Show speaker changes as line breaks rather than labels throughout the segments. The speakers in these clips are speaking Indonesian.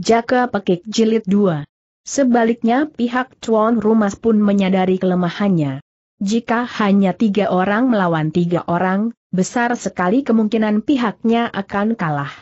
Jaka Pekik Jilid 2. Sebaliknya pihak tuan Rumas pun menyadari kelemahannya. Jika hanya tiga orang melawan tiga orang, besar sekali kemungkinan pihaknya akan kalah.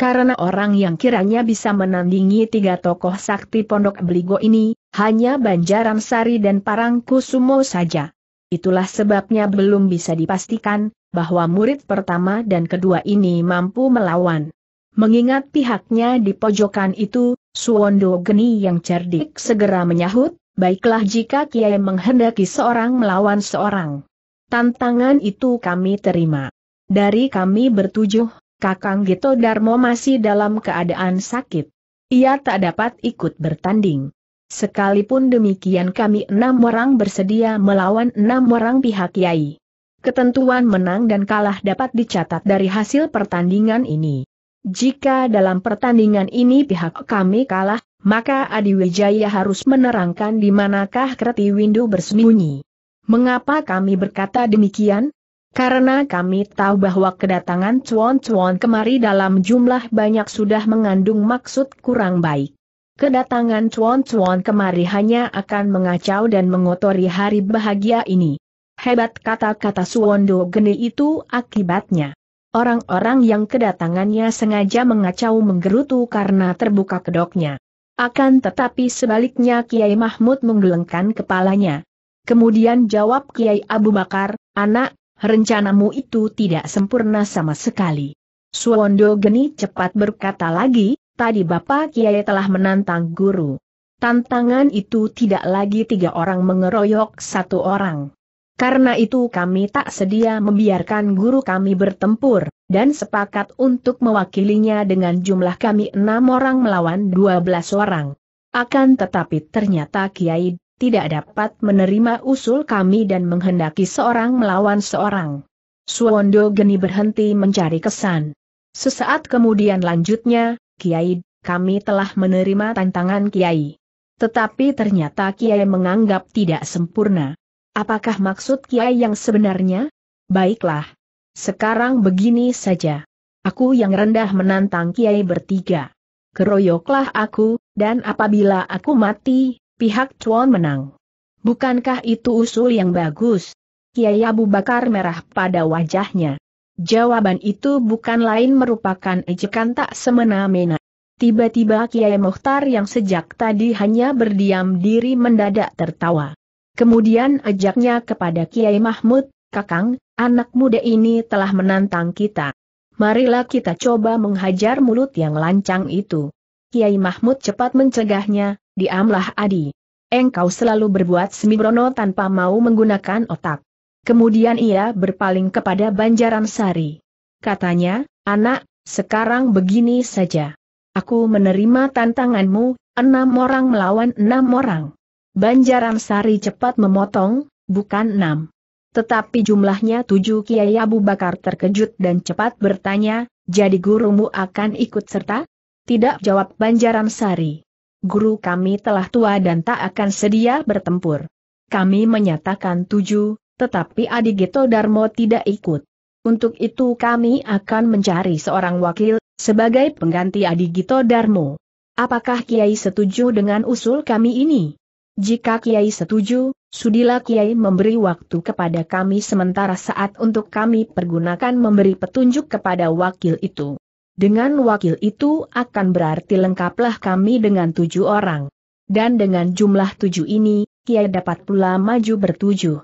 Karena orang yang kiranya bisa menandingi tiga tokoh sakti Pondok Beligo ini, hanya Banjaran Sari dan Parangkusumo saja. Itulah sebabnya belum bisa dipastikan, bahwa murid pertama dan kedua ini mampu melawan. Mengingat pihaknya di pojokan itu, Suwondo Geni yang cerdik segera menyahut, baiklah jika Kiai menghendaki seorang melawan seorang. Tantangan itu kami terima. Dari kami bertujuh, Kakang Gito Darmo masih dalam keadaan sakit. Ia tak dapat ikut bertanding. Sekalipun demikian kami enam orang bersedia melawan enam orang pihak Kiai. Ketentuan menang dan kalah dapat dicatat dari hasil pertandingan ini. Jika dalam pertandingan ini pihak kami kalah, maka Adi Wijaya harus menerangkan di manakah Kreti Windu bersembunyi. Mengapa kami berkata demikian? Karena kami tahu bahwa kedatangan cuan-cuan kemari dalam jumlah banyak sudah mengandung maksud kurang baik. Kedatangan cuan-cuan kemari hanya akan mengacau dan mengotori hari bahagia ini. Hebat kata-kata Suwondo Geni itu akibatnya. Orang-orang yang kedatangannya sengaja mengacau menggerutu karena terbuka kedoknya. Akan tetapi sebaliknya Kiai Mahmud menggelengkan kepalanya. Kemudian jawab Kiai Abu Bakar, anak, rencanamu itu tidak sempurna sama sekali. Suwondo Geni cepat berkata lagi, tadi Bapak Kiai telah menantang guru. Tantangan itu tidak lagi tiga orang mengeroyok satu orang. Karena itu kami tak sedia membiarkan guru kami bertempur, dan sepakat untuk mewakilinya dengan jumlah kami enam orang melawan dua belas orang. Akan tetapi ternyata Kiai tidak dapat menerima usul kami dan menghendaki seorang melawan seorang. Suwondo Geni berhenti mencari kesan. Sesaat kemudian lanjutnya, Kiai, kami telah menerima tantangan Kiai. Tetapi ternyata Kiai menganggap tidak sempurna. Apakah maksud Kiai yang sebenarnya? Baiklah. Sekarang begini saja. Aku yang rendah menantang Kiai bertiga. Keroyoklah aku, dan apabila aku mati, pihak Chuan menang. Bukankah itu usul yang bagus? Kiai Abu Bakar merah pada wajahnya. Jawaban itu bukan lain merupakan ejekan tak semena-mena. Tiba-tiba Kiai Mohtar yang sejak tadi hanya berdiam diri mendadak tertawa. Kemudian ajaknya kepada Kiai Mahmud, Kakang, anak muda ini telah menantang kita. Marilah kita coba menghajar mulut yang lancang itu. Kiai Mahmud cepat mencegahnya, diamlah Adi. Engkau selalu berbuat semibrono tanpa mau menggunakan otak. Kemudian ia berpaling kepada Banjaran Sari. Katanya, anak, sekarang begini saja. Aku menerima tantanganmu, enam orang melawan enam orang. Banjaran Sari cepat memotong, bukan enam. Tetapi jumlahnya tujuh Kiai Abu Bakar terkejut dan cepat bertanya, jadi gurumu akan ikut serta? Tidak jawab Banjaran Sari. Guru kami telah tua dan tak akan sedia bertempur. Kami menyatakan tujuh, tetapi Adi Gito Darmo tidak ikut. Untuk itu kami akan mencari seorang wakil, sebagai pengganti Adi Gito Darmo. Apakah Kiai setuju dengan usul kami ini? Jika Kiai setuju, sudilah Kiai memberi waktu kepada kami sementara saat untuk kami pergunakan memberi petunjuk kepada wakil itu. Dengan wakil itu akan berarti lengkaplah kami dengan tujuh orang. Dan dengan jumlah tujuh ini, Kiai dapat pula maju bertujuh.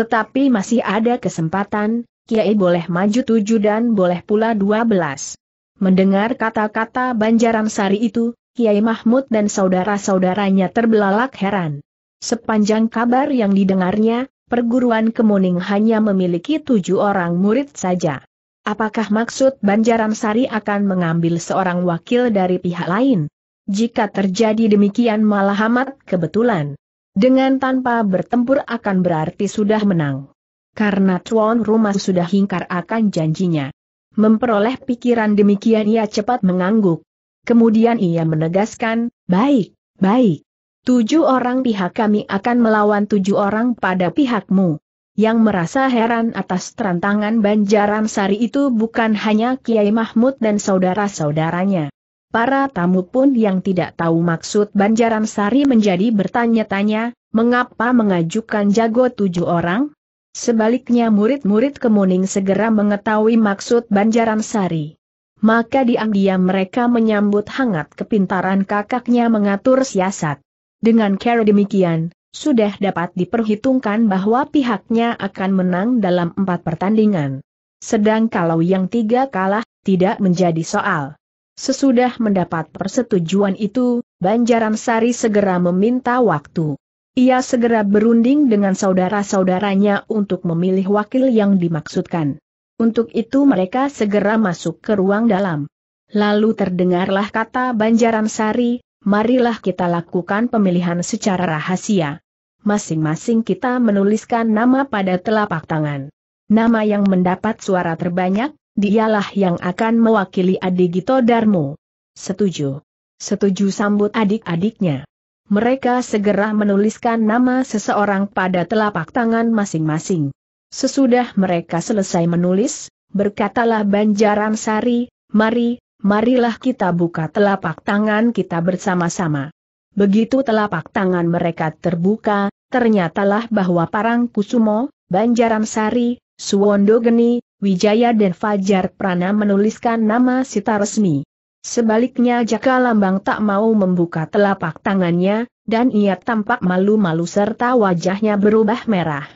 Tetapi masih ada kesempatan, Kiai boleh maju tujuh dan boleh pula dua belas. Mendengar kata-kata Banjaran Sari itu, Kiai Mahmud dan saudara-saudaranya terbelalak heran. Sepanjang kabar yang didengarnya, perguruan Kemuning hanya memiliki tujuh orang murid saja. Apakah maksud Banjaran Sari akan mengambil seorang wakil dari pihak lain? Jika terjadi demikian malah amat kebetulan. Dengan tanpa bertempur akan berarti sudah menang. Karena tuan rumah sudah hingkar akan janjinya. Memperoleh pikiran demikian ia cepat mengangguk. Kemudian ia menegaskan, baik, baik. Tujuh orang pihak kami akan melawan tujuh orang pada pihakmu. Yang merasa heran atas tantangan Banjaran Sari itu bukan hanya Kiai Mahmud dan saudara-saudaranya. Para tamu pun yang tidak tahu maksud Banjaran Sari menjadi bertanya-tanya, mengapa mengajukan jago tujuh orang? Sebaliknya murid-murid Kemuning segera mengetahui maksud Banjaran Sari maka diam-diam mereka menyambut hangat kepintaran kakaknya mengatur siasat. Dengan cara demikian, sudah dapat diperhitungkan bahwa pihaknya akan menang dalam empat pertandingan. Sedang kalau yang tiga kalah, tidak menjadi soal. Sesudah mendapat persetujuan itu, Banjaran Sari segera meminta waktu. Ia segera berunding dengan saudara-saudaranya untuk memilih wakil yang dimaksudkan. Untuk itu mereka segera masuk ke ruang dalam. Lalu terdengarlah kata Banjaran Sari, marilah kita lakukan pemilihan secara rahasia. Masing-masing kita menuliskan nama pada telapak tangan. Nama yang mendapat suara terbanyak, dialah yang akan mewakili adik Gito Darmo. Setuju. Setuju sambut adik-adiknya. Mereka segera menuliskan nama seseorang pada telapak tangan masing-masing. Sesudah mereka selesai menulis, berkatalah Banjaran Sari, mari, marilah kita buka telapak tangan kita bersama-sama. Begitu telapak tangan mereka terbuka, ternyatalah bahwa Parang Kusumo, Banjaran Sari, Suwondo Geni, Wijaya dan Fajar Prana menuliskan nama sita resmi. Sebaliknya Jaka Lambang tak mau membuka telapak tangannya, dan ia tampak malu-malu serta wajahnya berubah merah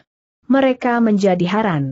mereka menjadi haran.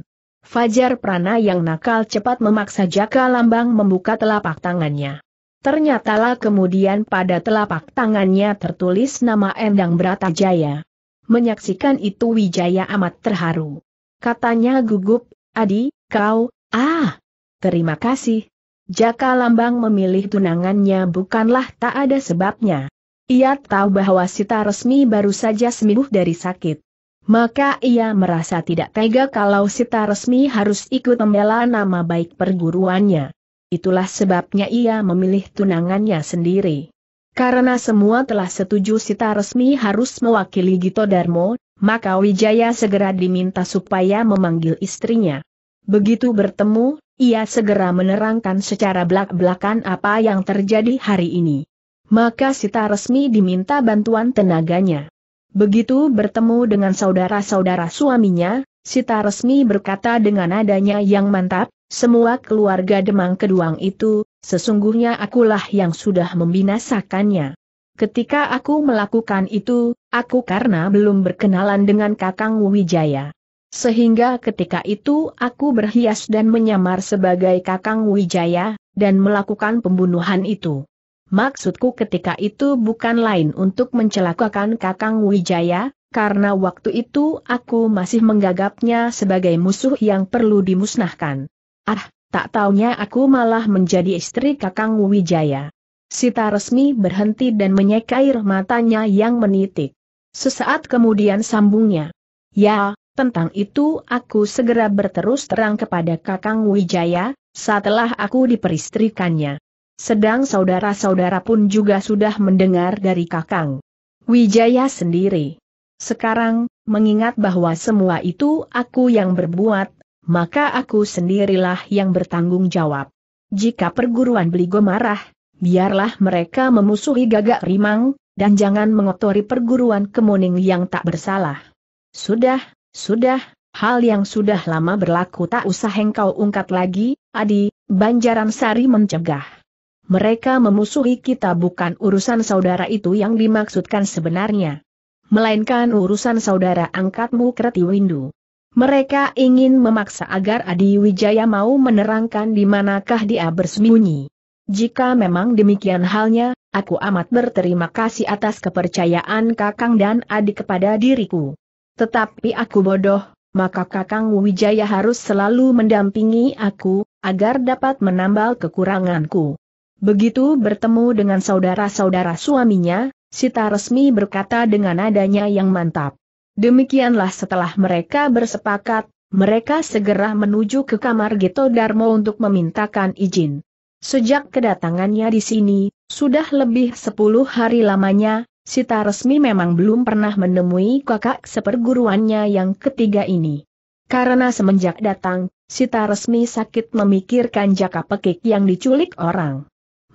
Fajar Prana yang nakal cepat memaksa Jaka Lambang membuka telapak tangannya. Ternyatalah kemudian pada telapak tangannya tertulis nama Endang Bratajaya. Menyaksikan itu Wijaya amat terharu. Katanya gugup, Adi, kau, ah, terima kasih. Jaka Lambang memilih tunangannya bukanlah tak ada sebabnya. Ia tahu bahwa Sita resmi baru saja sembuh dari sakit. Maka ia merasa tidak tega kalau Sita resmi harus ikut membela nama baik perguruannya. Itulah sebabnya ia memilih tunangannya sendiri. Karena semua telah setuju Sita resmi harus mewakili Gito Darmo, maka Wijaya segera diminta supaya memanggil istrinya. Begitu bertemu, ia segera menerangkan secara belak-belakan apa yang terjadi hari ini. Maka Sita resmi diminta bantuan tenaganya. Begitu bertemu dengan saudara-saudara suaminya, Sita resmi berkata dengan adanya yang mantap, semua keluarga Demang Keduang itu, sesungguhnya akulah yang sudah membinasakannya. Ketika aku melakukan itu, aku karena belum berkenalan dengan Kakang Wijaya. Sehingga ketika itu aku berhias dan menyamar sebagai Kakang Wijaya, dan melakukan pembunuhan itu. Maksudku ketika itu bukan lain untuk mencelakakan Kakang Wijaya, karena waktu itu aku masih menggagapnya sebagai musuh yang perlu dimusnahkan. Ah, tak taunya aku malah menjadi istri Kakang Wijaya. Sita resmi berhenti dan menyeka air matanya yang menitik. Sesaat kemudian sambungnya. Ya, tentang itu aku segera berterus terang kepada Kakang Wijaya, setelah aku diperistrikannya. Sedang saudara-saudara pun juga sudah mendengar dari Kakang Wijaya sendiri. Sekarang, mengingat bahwa semua itu aku yang berbuat, maka aku sendirilah yang bertanggung jawab. Jika perguruan Beligo marah, biarlah mereka memusuhi gagak rimang, dan jangan mengotori perguruan kemuning yang tak bersalah. Sudah, sudah, hal yang sudah lama berlaku tak usah engkau ungkat lagi, Adi, Banjaran Sari mencegah. Mereka memusuhi kita bukan urusan saudara itu yang dimaksudkan sebenarnya. Melainkan urusan saudara angkatmu Kreti Windu. Mereka ingin memaksa agar Adi Wijaya mau menerangkan di manakah dia bersembunyi. Jika memang demikian halnya, aku amat berterima kasih atas kepercayaan Kakang dan adik kepada diriku. Tetapi aku bodoh, maka Kakang Wijaya harus selalu mendampingi aku, agar dapat menambal kekuranganku. Begitu bertemu dengan saudara-saudara suaminya, Sita resmi berkata dengan adanya yang mantap. Demikianlah setelah mereka bersepakat, mereka segera menuju ke kamar Gito Darmo untuk memintakan izin. Sejak kedatangannya di sini, sudah lebih 10 hari lamanya, Sita resmi memang belum pernah menemui kakak seperguruannya yang ketiga ini. Karena semenjak datang, Sita resmi sakit memikirkan jaka pekik yang diculik orang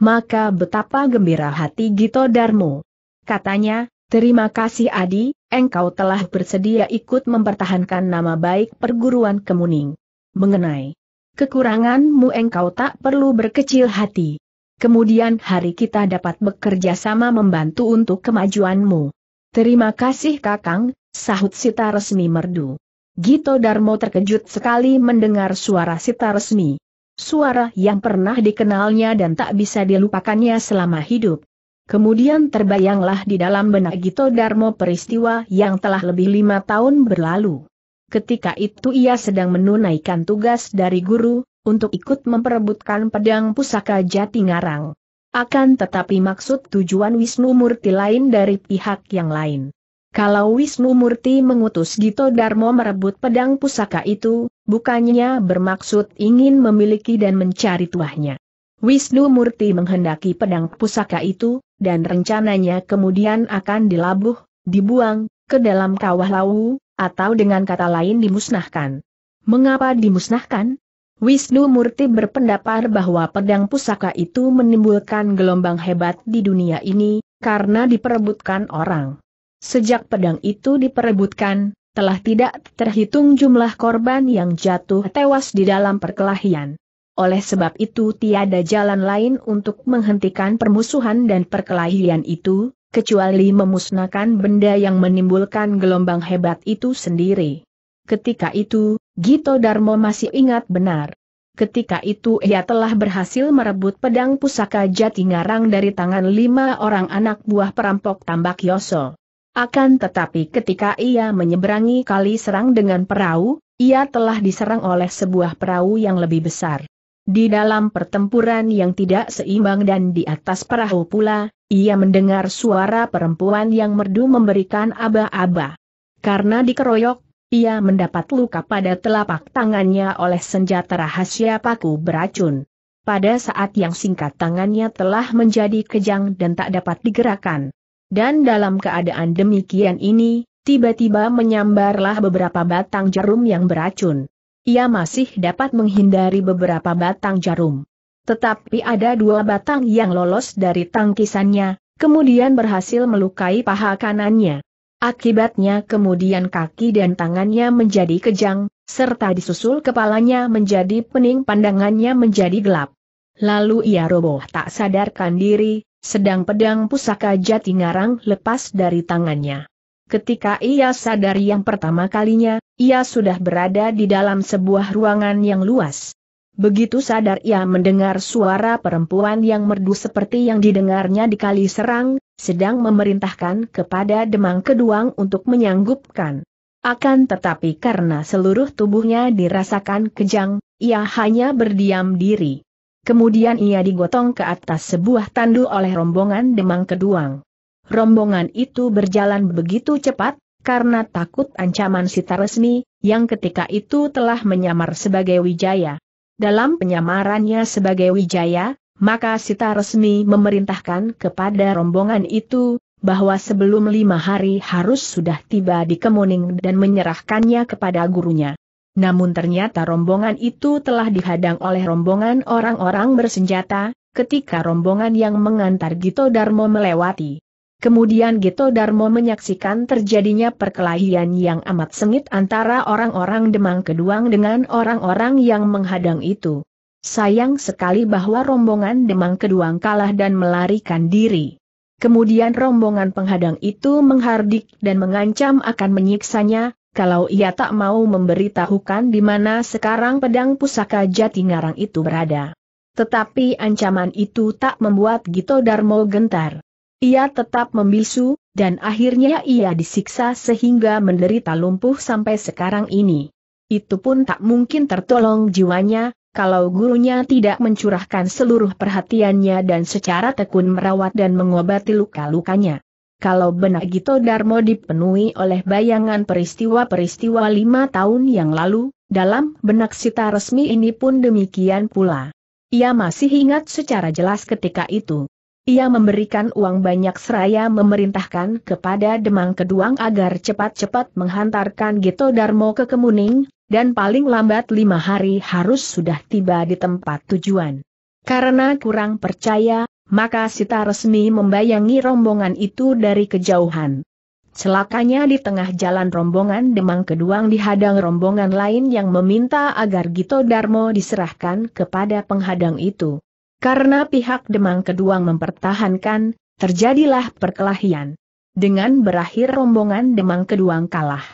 maka betapa gembira hati Gito Darmo. Katanya, terima kasih Adi, engkau telah bersedia ikut mempertahankan nama baik perguruan kemuning. Mengenai kekuranganmu engkau tak perlu berkecil hati. Kemudian hari kita dapat bekerja sama membantu untuk kemajuanmu. Terima kasih Kakang, sahut Sita Resmi merdu. Gito Darmo terkejut sekali mendengar suara Sita Resmi. Suara yang pernah dikenalnya dan tak bisa dilupakannya selama hidup. Kemudian terbayanglah di dalam benak Gito Darmo peristiwa yang telah lebih lima tahun berlalu. Ketika itu ia sedang menunaikan tugas dari guru, untuk ikut memperebutkan pedang pusaka ngarang. Akan tetapi maksud tujuan Wisnu Murti lain dari pihak yang lain. Kalau Wisnu Murti mengutus Gito Darmo merebut pedang pusaka itu, bukannya bermaksud ingin memiliki dan mencari tuahnya. Wisnu Murti menghendaki pedang pusaka itu, dan rencananya kemudian akan dilabuh, dibuang, ke dalam kawah lau, atau dengan kata lain dimusnahkan. Mengapa dimusnahkan? Wisnu Murti berpendapat bahwa pedang pusaka itu menimbulkan gelombang hebat di dunia ini, karena diperebutkan orang. Sejak pedang itu diperebutkan, telah tidak terhitung jumlah korban yang jatuh tewas di dalam perkelahian. Oleh sebab itu tiada jalan lain untuk menghentikan permusuhan dan perkelahian itu, kecuali memusnahkan benda yang menimbulkan gelombang hebat itu sendiri. Ketika itu, Gito Darmo masih ingat benar. Ketika itu ia telah berhasil merebut pedang pusaka ngarang dari tangan lima orang anak buah perampok tambak Yoso. Akan tetapi ketika ia menyeberangi kali serang dengan perahu, ia telah diserang oleh sebuah perahu yang lebih besar. Di dalam pertempuran yang tidak seimbang dan di atas perahu pula, ia mendengar suara perempuan yang merdu memberikan aba-aba. Karena dikeroyok, ia mendapat luka pada telapak tangannya oleh senjata rahasia paku beracun. Pada saat yang singkat tangannya telah menjadi kejang dan tak dapat digerakkan. Dan dalam keadaan demikian ini, tiba-tiba menyambarlah beberapa batang jarum yang beracun. Ia masih dapat menghindari beberapa batang jarum. Tetapi ada dua batang yang lolos dari tangkisannya, kemudian berhasil melukai paha kanannya. Akibatnya kemudian kaki dan tangannya menjadi kejang, serta disusul kepalanya menjadi pening pandangannya menjadi gelap. Lalu ia roboh tak sadarkan diri, sedang pedang pusaka jati ngarang lepas dari tangannya. Ketika ia sadar yang pertama kalinya, ia sudah berada di dalam sebuah ruangan yang luas. Begitu sadar ia mendengar suara perempuan yang merdu seperti yang didengarnya di kali serang, sedang memerintahkan kepada Demang Keduang untuk menyanggupkan. Akan tetapi karena seluruh tubuhnya dirasakan kejang, ia hanya berdiam diri. Kemudian ia digotong ke atas sebuah tandu oleh rombongan Demang Keduang. Rombongan itu berjalan begitu cepat, karena takut ancaman Sita Resmi, yang ketika itu telah menyamar sebagai Wijaya. Dalam penyamarannya sebagai Wijaya, maka Sita Resmi memerintahkan kepada rombongan itu, bahwa sebelum lima hari harus sudah tiba di Kemuning dan menyerahkannya kepada gurunya. Namun ternyata rombongan itu telah dihadang oleh rombongan orang-orang bersenjata, ketika rombongan yang mengantar Gito Darmo melewati. Kemudian Gito Darmo menyaksikan terjadinya perkelahian yang amat sengit antara orang-orang Demang Keduang dengan orang-orang yang menghadang itu. Sayang sekali bahwa rombongan Demang Keduang kalah dan melarikan diri. Kemudian rombongan penghadang itu menghardik dan mengancam akan menyiksanya, kalau ia tak mau memberitahukan di mana sekarang pedang pusaka jati ngarang itu berada. Tetapi ancaman itu tak membuat Gito Darmo gentar. Ia tetap membisu, dan akhirnya ia disiksa sehingga menderita lumpuh sampai sekarang ini. Itu pun tak mungkin tertolong jiwanya, kalau gurunya tidak mencurahkan seluruh perhatiannya dan secara tekun merawat dan mengobati luka-lukanya. Kalau benak Gito Darmo dipenuhi oleh bayangan peristiwa-peristiwa lima tahun yang lalu, dalam benak Sita resmi ini pun demikian pula. Ia masih ingat secara jelas ketika itu. Ia memberikan uang banyak seraya memerintahkan kepada Demang Keduang agar cepat-cepat menghantarkan Gito Darmo ke Kemuning, dan paling lambat lima hari harus sudah tiba di tempat tujuan. Karena kurang percaya, maka Sita resmi membayangi rombongan itu dari kejauhan. Celakanya di tengah jalan rombongan Demang Keduang dihadang rombongan lain yang meminta agar Gito Darmo diserahkan kepada penghadang itu. Karena pihak Demang Keduang mempertahankan, terjadilah perkelahian. Dengan berakhir rombongan Demang Keduang kalah.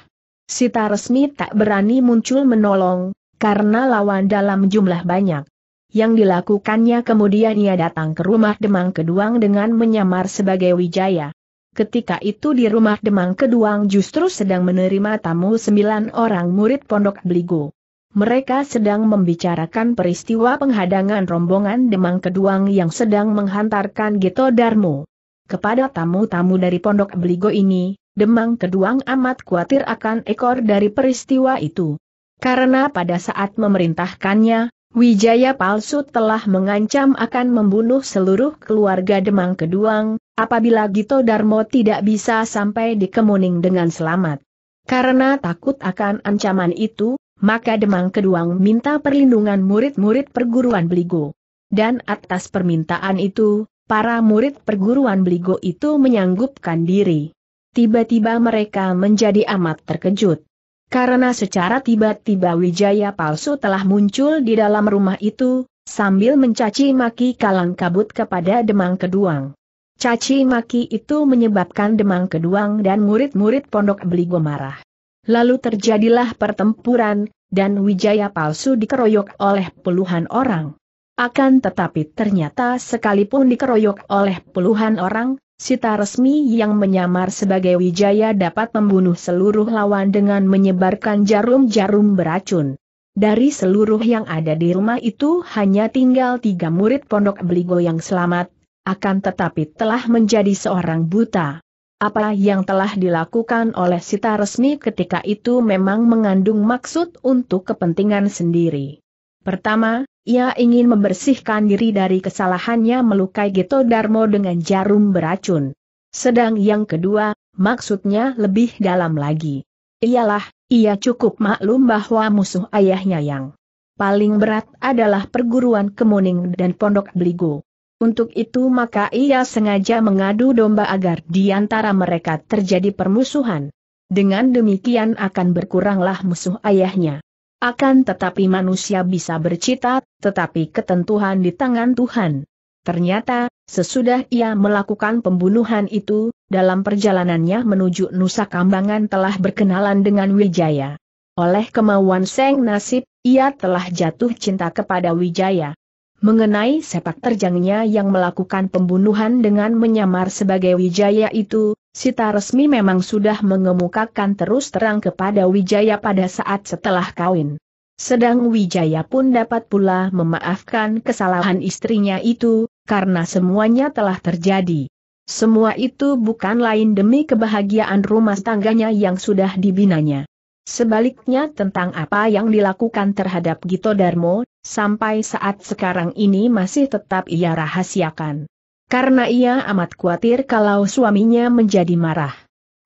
Sita resmi tak berani muncul menolong, karena lawan dalam jumlah banyak yang dilakukannya kemudian ia datang ke rumah Demang Keduang dengan menyamar sebagai Wijaya. Ketika itu di rumah Demang Keduang justru sedang menerima tamu sembilan orang murid Pondok Bligo. Mereka sedang membicarakan peristiwa penghadangan rombongan Demang Keduang yang sedang menghantarkan Gito Darmo. Kepada tamu-tamu dari Pondok Beligo ini, Demang Keduang amat khawatir akan ekor dari peristiwa itu. Karena pada saat memerintahkannya, Wijaya palsu telah mengancam akan membunuh seluruh keluarga Demang Keduang, apabila Gito Darmo tidak bisa sampai di Kemuning dengan selamat. Karena takut akan ancaman itu, maka Demang Keduang minta perlindungan murid-murid perguruan Beligo. Dan atas permintaan itu, para murid perguruan Beligo itu menyanggupkan diri. Tiba-tiba mereka menjadi amat terkejut. Karena secara tiba-tiba Wijaya palsu telah muncul di dalam rumah itu, sambil mencaci maki kalang kabut kepada Demang Keduang. Caci maki itu menyebabkan Demang Keduang dan murid-murid Pondok Beligo marah. Lalu terjadilah pertempuran, dan Wijaya palsu dikeroyok oleh puluhan orang. Akan tetapi ternyata sekalipun dikeroyok oleh puluhan orang, Sita resmi yang menyamar sebagai Wijaya dapat membunuh seluruh lawan dengan menyebarkan jarum-jarum beracun. Dari seluruh yang ada di rumah itu hanya tinggal tiga murid pondok Beligo yang selamat, akan tetapi telah menjadi seorang buta. Apa yang telah dilakukan oleh Sita resmi ketika itu memang mengandung maksud untuk kepentingan sendiri. Pertama, ia ingin membersihkan diri dari kesalahannya melukai Gito Darmo dengan jarum beracun. Sedang yang kedua, maksudnya lebih dalam lagi. Iyalah, ia cukup maklum bahwa musuh ayahnya yang paling berat adalah perguruan Kemuning dan Pondok Beligo. Untuk itu maka ia sengaja mengadu domba agar di antara mereka terjadi permusuhan. Dengan demikian akan berkuranglah musuh ayahnya. Akan tetapi manusia bisa bercita, tetapi ketentuan di tangan Tuhan. Ternyata, sesudah ia melakukan pembunuhan itu, dalam perjalanannya menuju Nusa Kambangan telah berkenalan dengan Wijaya. Oleh kemauan Seng Nasib, ia telah jatuh cinta kepada Wijaya. Mengenai sepak terjangnya yang melakukan pembunuhan dengan menyamar sebagai Wijaya itu, Sita resmi memang sudah mengemukakan terus terang kepada Wijaya pada saat setelah kawin. Sedang Wijaya pun dapat pula memaafkan kesalahan istrinya itu, karena semuanya telah terjadi. Semua itu bukan lain demi kebahagiaan rumah tangganya yang sudah dibinanya. Sebaliknya tentang apa yang dilakukan terhadap Gito Darmo, sampai saat sekarang ini masih tetap ia rahasiakan. Karena ia amat khawatir kalau suaminya menjadi marah.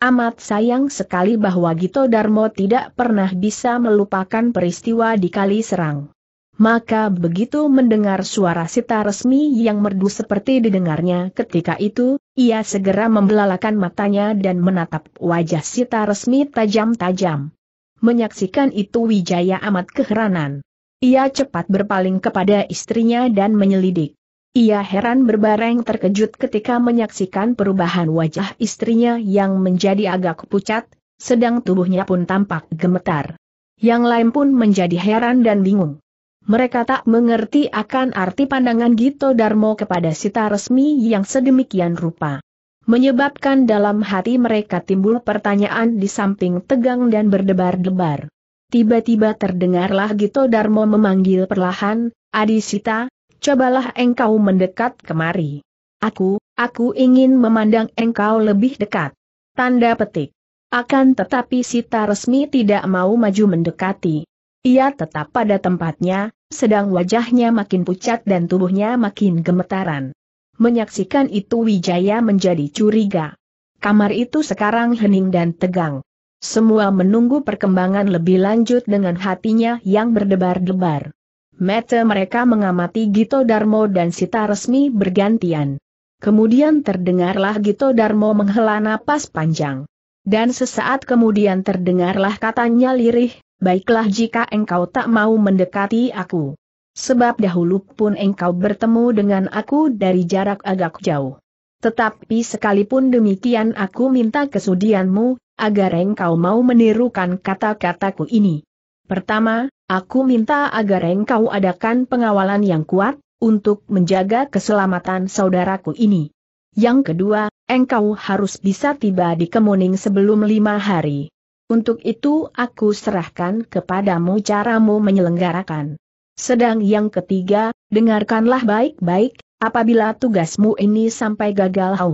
Amat sayang sekali bahwa Gito Darmo tidak pernah bisa melupakan peristiwa di Kali Serang. Maka begitu mendengar suara sita resmi yang merdu seperti didengarnya ketika itu, ia segera membelalakan matanya dan menatap wajah sita resmi tajam-tajam. Menyaksikan itu Wijaya amat keheranan. Ia cepat berpaling kepada istrinya dan menyelidik. Ia heran berbareng terkejut ketika menyaksikan perubahan wajah istrinya yang menjadi agak pucat, sedang tubuhnya pun tampak gemetar. Yang lain pun menjadi heran dan bingung. Mereka tak mengerti akan arti pandangan Gito Darmo kepada sita resmi yang sedemikian rupa. Menyebabkan dalam hati mereka timbul pertanyaan di samping tegang dan berdebar-debar. Tiba-tiba terdengarlah Gito Darmo memanggil perlahan, Adi Sita, cobalah engkau mendekat kemari. Aku, aku ingin memandang engkau lebih dekat. Tanda petik. Akan tetapi Sita resmi tidak mau maju mendekati. Ia tetap pada tempatnya, sedang wajahnya makin pucat dan tubuhnya makin gemetaran. Menyaksikan itu Wijaya menjadi curiga. Kamar itu sekarang hening dan tegang. Semua menunggu perkembangan lebih lanjut dengan hatinya yang berdebar-debar. Mata mereka mengamati Gito Darmo dan Sita Resmi bergantian. Kemudian terdengarlah Gito Darmo menghela napas panjang. Dan sesaat kemudian terdengarlah katanya lirih, baiklah jika engkau tak mau mendekati aku. Sebab dahulu pun engkau bertemu dengan aku dari jarak agak jauh. Tetapi sekalipun demikian aku minta kesudianmu, agar engkau mau menirukan kata-kataku ini. Pertama, Aku minta agar engkau adakan pengawalan yang kuat, untuk menjaga keselamatan saudaraku ini. Yang kedua, engkau harus bisa tiba di Kemuning sebelum lima hari. Untuk itu aku serahkan kepadamu caramu menyelenggarakan. Sedang yang ketiga, dengarkanlah baik-baik, apabila tugasmu ini sampai gagal hau.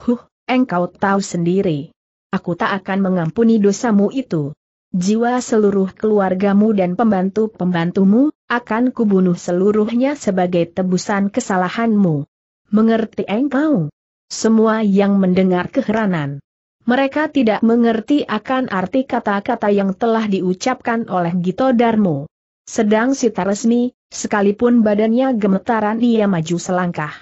Huh, engkau tahu sendiri. Aku tak akan mengampuni dosamu itu. Jiwa seluruh keluargamu dan pembantu-pembantumu, akan kubunuh seluruhnya sebagai tebusan kesalahanmu. Mengerti engkau? Semua yang mendengar keheranan. Mereka tidak mengerti akan arti kata-kata yang telah diucapkan oleh Gito Darmo. Sedang Sita Resmi, sekalipun badannya gemetaran ia maju selangkah.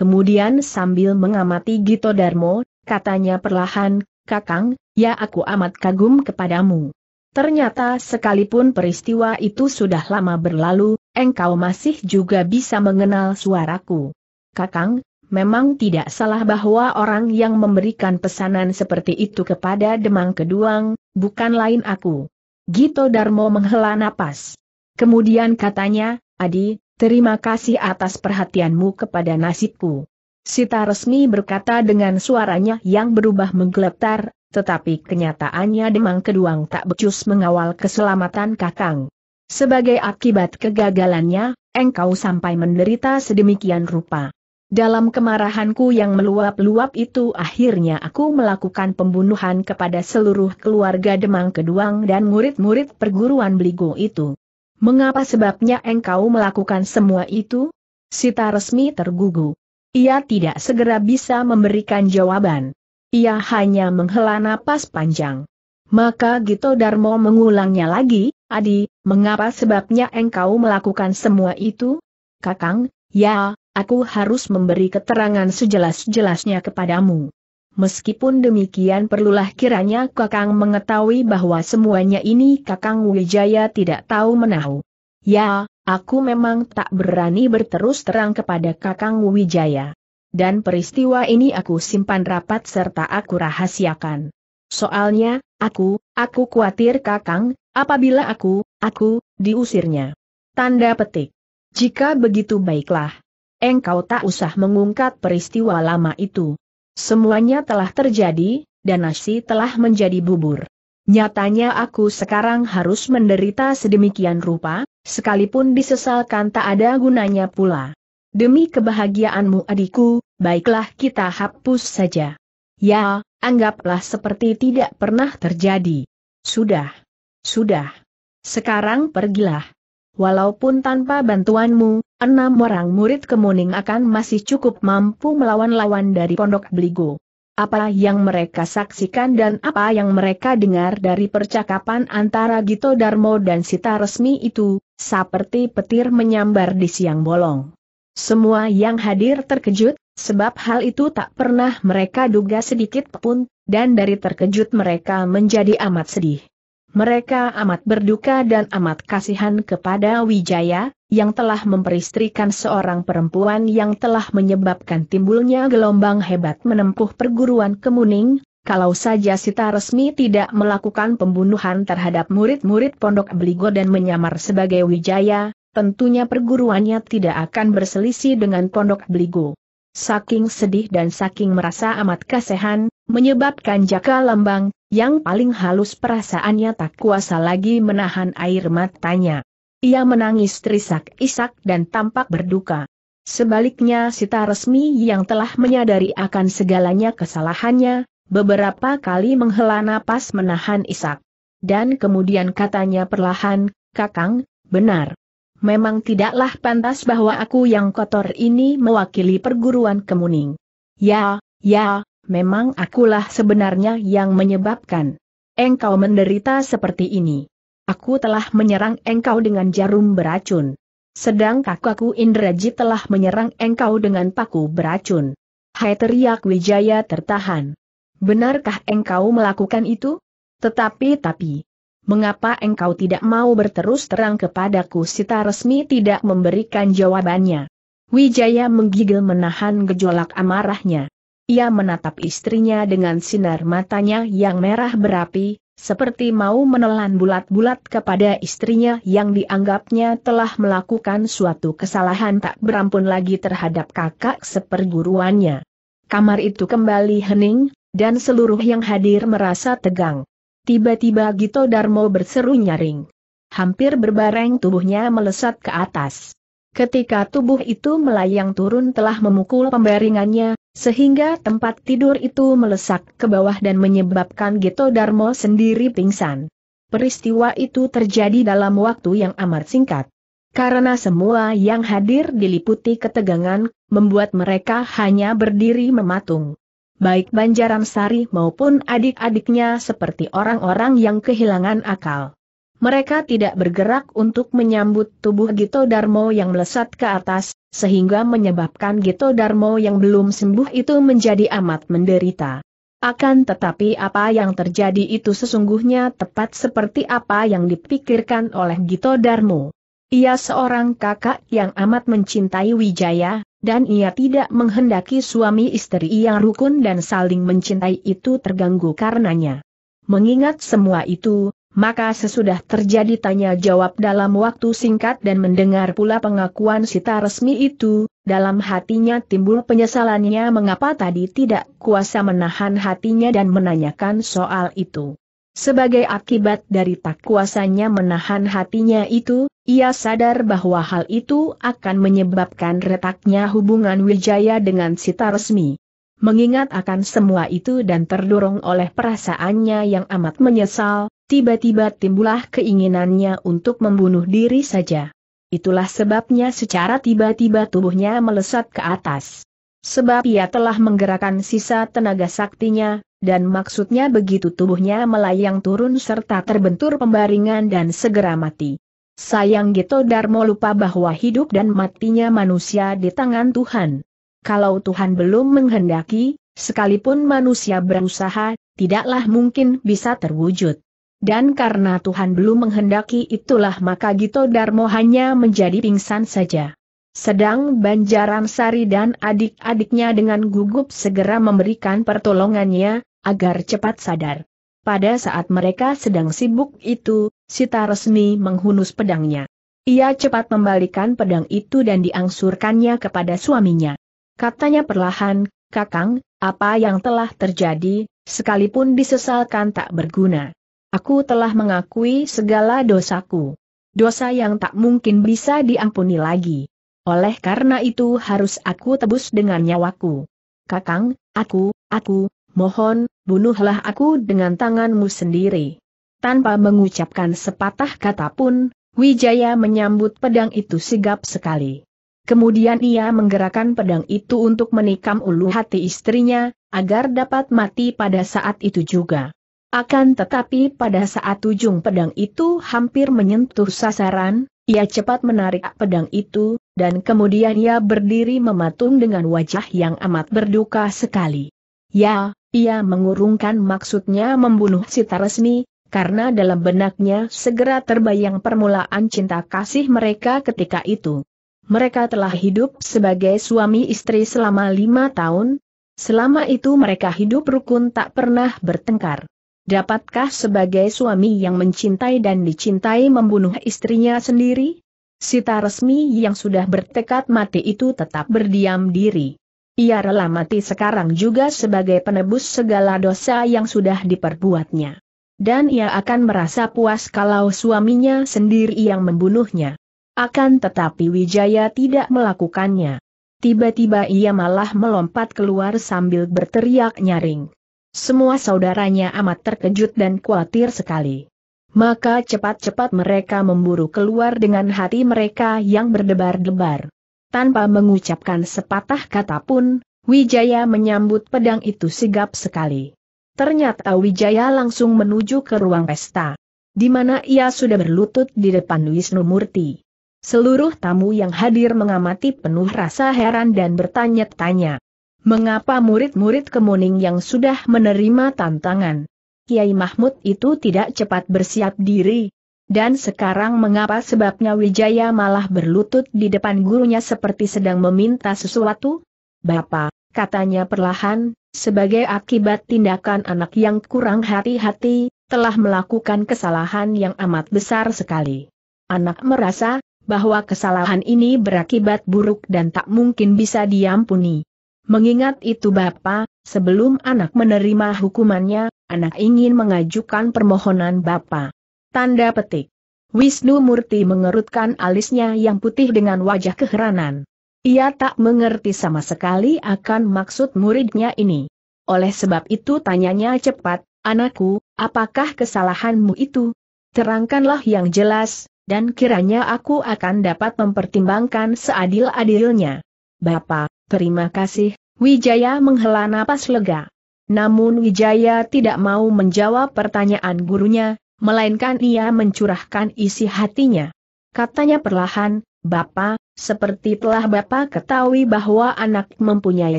Kemudian sambil mengamati Gito Darmo, katanya perlahan, Kakang, ya aku amat kagum kepadamu. Ternyata sekalipun peristiwa itu sudah lama berlalu, engkau masih juga bisa mengenal suaraku. Kakang, memang tidak salah bahwa orang yang memberikan pesanan seperti itu kepada Demang Keduang, bukan lain aku. Gito Darmo menghela napas. Kemudian katanya, Adi, terima kasih atas perhatianmu kepada nasibku. Sita resmi berkata dengan suaranya yang berubah menggeletar, tetapi kenyataannya Demang Keduang tak becus mengawal keselamatan Kakang. Sebagai akibat kegagalannya, engkau sampai menderita sedemikian rupa. Dalam kemarahanku yang meluap-luap itu akhirnya aku melakukan pembunuhan kepada seluruh keluarga Demang Keduang dan murid-murid perguruan Bligo itu. Mengapa sebabnya engkau melakukan semua itu? Sita resmi tergugu. Ia tidak segera bisa memberikan jawaban. Ia hanya menghela napas panjang. Maka Gito Darmo mengulangnya lagi, Adi, mengapa sebabnya engkau melakukan semua itu? Kakang, ya, aku harus memberi keterangan sejelas-jelasnya kepadamu. Meskipun demikian perlulah kiranya Kakang mengetahui bahwa semuanya ini Kakang Wijaya tidak tahu menahu. Ya, aku memang tak berani berterus terang kepada Kakang Wijaya dan peristiwa ini aku simpan rapat serta aku rahasiakan. Soalnya, aku, aku khawatir Kakang, apabila aku, aku, diusirnya. Tanda petik. Jika begitu baiklah. Engkau tak usah mengungkap peristiwa lama itu. Semuanya telah terjadi, dan nasi telah menjadi bubur. Nyatanya aku sekarang harus menderita sedemikian rupa, sekalipun disesalkan tak ada gunanya pula. Demi kebahagiaanmu adikku, baiklah kita hapus saja. Ya, anggaplah seperti tidak pernah terjadi. Sudah. Sudah. Sekarang pergilah. Walaupun tanpa bantuanmu, enam orang murid kemuning akan masih cukup mampu melawan lawan dari pondok beligo. Apa yang mereka saksikan dan apa yang mereka dengar dari percakapan antara Gito Darmo dan Sita Resmi itu, seperti petir menyambar di siang bolong. Semua yang hadir terkejut, sebab hal itu tak pernah mereka duga sedikit pun, dan dari terkejut mereka menjadi amat sedih. Mereka amat berduka dan amat kasihan kepada Wijaya, yang telah memperistrikan seorang perempuan yang telah menyebabkan timbulnya gelombang hebat menempuh perguruan kemuning, kalau saja Sita resmi tidak melakukan pembunuhan terhadap murid-murid Pondok Beligo dan menyamar sebagai Wijaya, tentunya perguruannya tidak akan berselisih dengan pondok beligo. Saking sedih dan saking merasa amat kasehan, menyebabkan Jaka Lembang, yang paling halus perasaannya tak kuasa lagi menahan air matanya. Ia menangis terisak-isak dan tampak berduka. Sebaliknya Sita Resmi yang telah menyadari akan segalanya kesalahannya, beberapa kali menghela napas menahan isak. Dan kemudian katanya perlahan, Kakang, benar memang tidaklah pantas bahwa aku yang kotor ini mewakili perguruan kemuning. Ya, ya, memang akulah sebenarnya yang menyebabkan. Engkau menderita seperti ini. Aku telah menyerang engkau dengan jarum beracun. Sedang kakakku Indraji telah menyerang engkau dengan paku beracun. Hai teriak Wijaya tertahan. Benarkah engkau melakukan itu? Tetapi tapi, mengapa engkau tidak mau berterus terang kepadaku Sita resmi tidak memberikan jawabannya. Wijaya menggigil menahan gejolak amarahnya. Ia menatap istrinya dengan sinar matanya yang merah berapi, seperti mau menelan bulat-bulat kepada istrinya yang dianggapnya telah melakukan suatu kesalahan tak berampun lagi terhadap kakak seperguruannya. Kamar itu kembali hening, dan seluruh yang hadir merasa tegang. Tiba-tiba Gito Darmo berseru nyaring. Hampir berbareng tubuhnya melesat ke atas. Ketika tubuh itu melayang turun telah memukul pembaringannya, sehingga tempat tidur itu melesak ke bawah dan menyebabkan Gito Darmo sendiri pingsan. Peristiwa itu terjadi dalam waktu yang amat singkat. Karena semua yang hadir diliputi ketegangan, membuat mereka hanya berdiri mematung baik Banjaram Sari maupun adik-adiknya seperti orang-orang yang kehilangan akal. Mereka tidak bergerak untuk menyambut tubuh Gito Darmo yang melesat ke atas, sehingga menyebabkan Gito Darmo yang belum sembuh itu menjadi amat menderita. Akan tetapi apa yang terjadi itu sesungguhnya tepat seperti apa yang dipikirkan oleh Gito Darmo. Ia seorang kakak yang amat mencintai Wijaya, dan ia tidak menghendaki suami istri yang rukun dan saling mencintai itu terganggu karenanya. Mengingat semua itu, maka sesudah terjadi tanya jawab dalam waktu singkat dan mendengar pula pengakuan sita resmi itu, dalam hatinya timbul penyesalannya mengapa tadi tidak kuasa menahan hatinya dan menanyakan soal itu. Sebagai akibat dari tak kuasanya menahan hatinya itu, ia sadar bahwa hal itu akan menyebabkan retaknya hubungan Wijaya dengan Sita Resmi. Mengingat akan semua itu dan terdorong oleh perasaannya yang amat menyesal, tiba-tiba timbullah keinginannya untuk membunuh diri saja. Itulah sebabnya secara tiba-tiba tubuhnya melesat ke atas. Sebab ia telah menggerakkan sisa tenaga saktinya, dan maksudnya begitu tubuhnya melayang turun serta terbentur pembaringan dan segera mati. Sayang Gito Darmo lupa bahwa hidup dan matinya manusia di tangan Tuhan. Kalau Tuhan belum menghendaki, sekalipun manusia berusaha, tidaklah mungkin bisa terwujud. Dan karena Tuhan belum menghendaki itulah maka Gito Darmo hanya menjadi pingsan saja. Sedang Banjaran Sari dan adik-adiknya dengan gugup segera memberikan pertolongannya, agar cepat sadar. Pada saat mereka sedang sibuk itu, Sita resmi menghunus pedangnya. Ia cepat membalikan pedang itu dan diangsurkannya kepada suaminya. Katanya perlahan, Kakang, apa yang telah terjadi, sekalipun disesalkan tak berguna. Aku telah mengakui segala dosaku. Dosa yang tak mungkin bisa diampuni lagi. Oleh karena itu harus aku tebus dengan nyawaku. Kakang, aku, aku, mohon, bunuhlah aku dengan tanganmu sendiri. Tanpa mengucapkan sepatah kata pun, Wijaya menyambut pedang itu sigap sekali. Kemudian ia menggerakkan pedang itu untuk menikam ulu hati istrinya, agar dapat mati pada saat itu juga. Akan tetapi pada saat ujung pedang itu hampir menyentuh sasaran, ia cepat menarik pedang itu, dan kemudian ia berdiri mematung dengan wajah yang amat berduka sekali. Ya, ia mengurungkan maksudnya membunuh Sita Resmi, karena dalam benaknya segera terbayang permulaan cinta kasih mereka ketika itu. Mereka telah hidup sebagai suami istri selama lima tahun, selama itu mereka hidup rukun tak pernah bertengkar. Dapatkah sebagai suami yang mencintai dan dicintai membunuh istrinya sendiri? Sita resmi yang sudah bertekad mati itu tetap berdiam diri. Ia rela mati sekarang juga sebagai penebus segala dosa yang sudah diperbuatnya. Dan ia akan merasa puas kalau suaminya sendiri yang membunuhnya. Akan tetapi Wijaya tidak melakukannya. Tiba-tiba ia malah melompat keluar sambil berteriak nyaring. Semua saudaranya amat terkejut dan khawatir sekali. Maka cepat-cepat mereka memburu keluar dengan hati mereka yang berdebar-debar. Tanpa mengucapkan sepatah kata pun, Wijaya menyambut pedang itu sigap sekali. Ternyata Wijaya langsung menuju ke ruang pesta. Di mana ia sudah berlutut di depan Wisnu Murti. Seluruh tamu yang hadir mengamati penuh rasa heran dan bertanya-tanya. Mengapa murid-murid kemuning yang sudah menerima tantangan? Kiai Mahmud itu tidak cepat bersiap diri, dan sekarang mengapa sebabnya Wijaya malah berlutut di depan gurunya seperti sedang meminta sesuatu? Bapak, katanya perlahan, sebagai akibat tindakan anak yang kurang hati-hati, telah melakukan kesalahan yang amat besar sekali. Anak merasa, bahwa kesalahan ini berakibat buruk dan tak mungkin bisa diampuni. Mengingat itu Bapak, sebelum anak menerima hukumannya, anak ingin mengajukan permohonan Bapak. Tanda petik. Wisnu Murti mengerutkan alisnya yang putih dengan wajah keheranan. Ia tak mengerti sama sekali akan maksud muridnya ini. Oleh sebab itu tanyanya cepat, anakku, apakah kesalahanmu itu? Terangkanlah yang jelas, dan kiranya aku akan dapat mempertimbangkan seadil-adilnya. Bapak, terima kasih, Wijaya menghela napas lega. Namun Wijaya tidak mau menjawab pertanyaan gurunya, melainkan ia mencurahkan isi hatinya. Katanya perlahan, Bapak, seperti telah Bapak ketahui bahwa anak mempunyai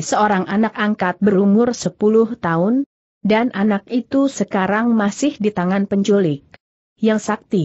seorang anak angkat berumur 10 tahun, dan anak itu sekarang masih di tangan penculik. Yang sakti.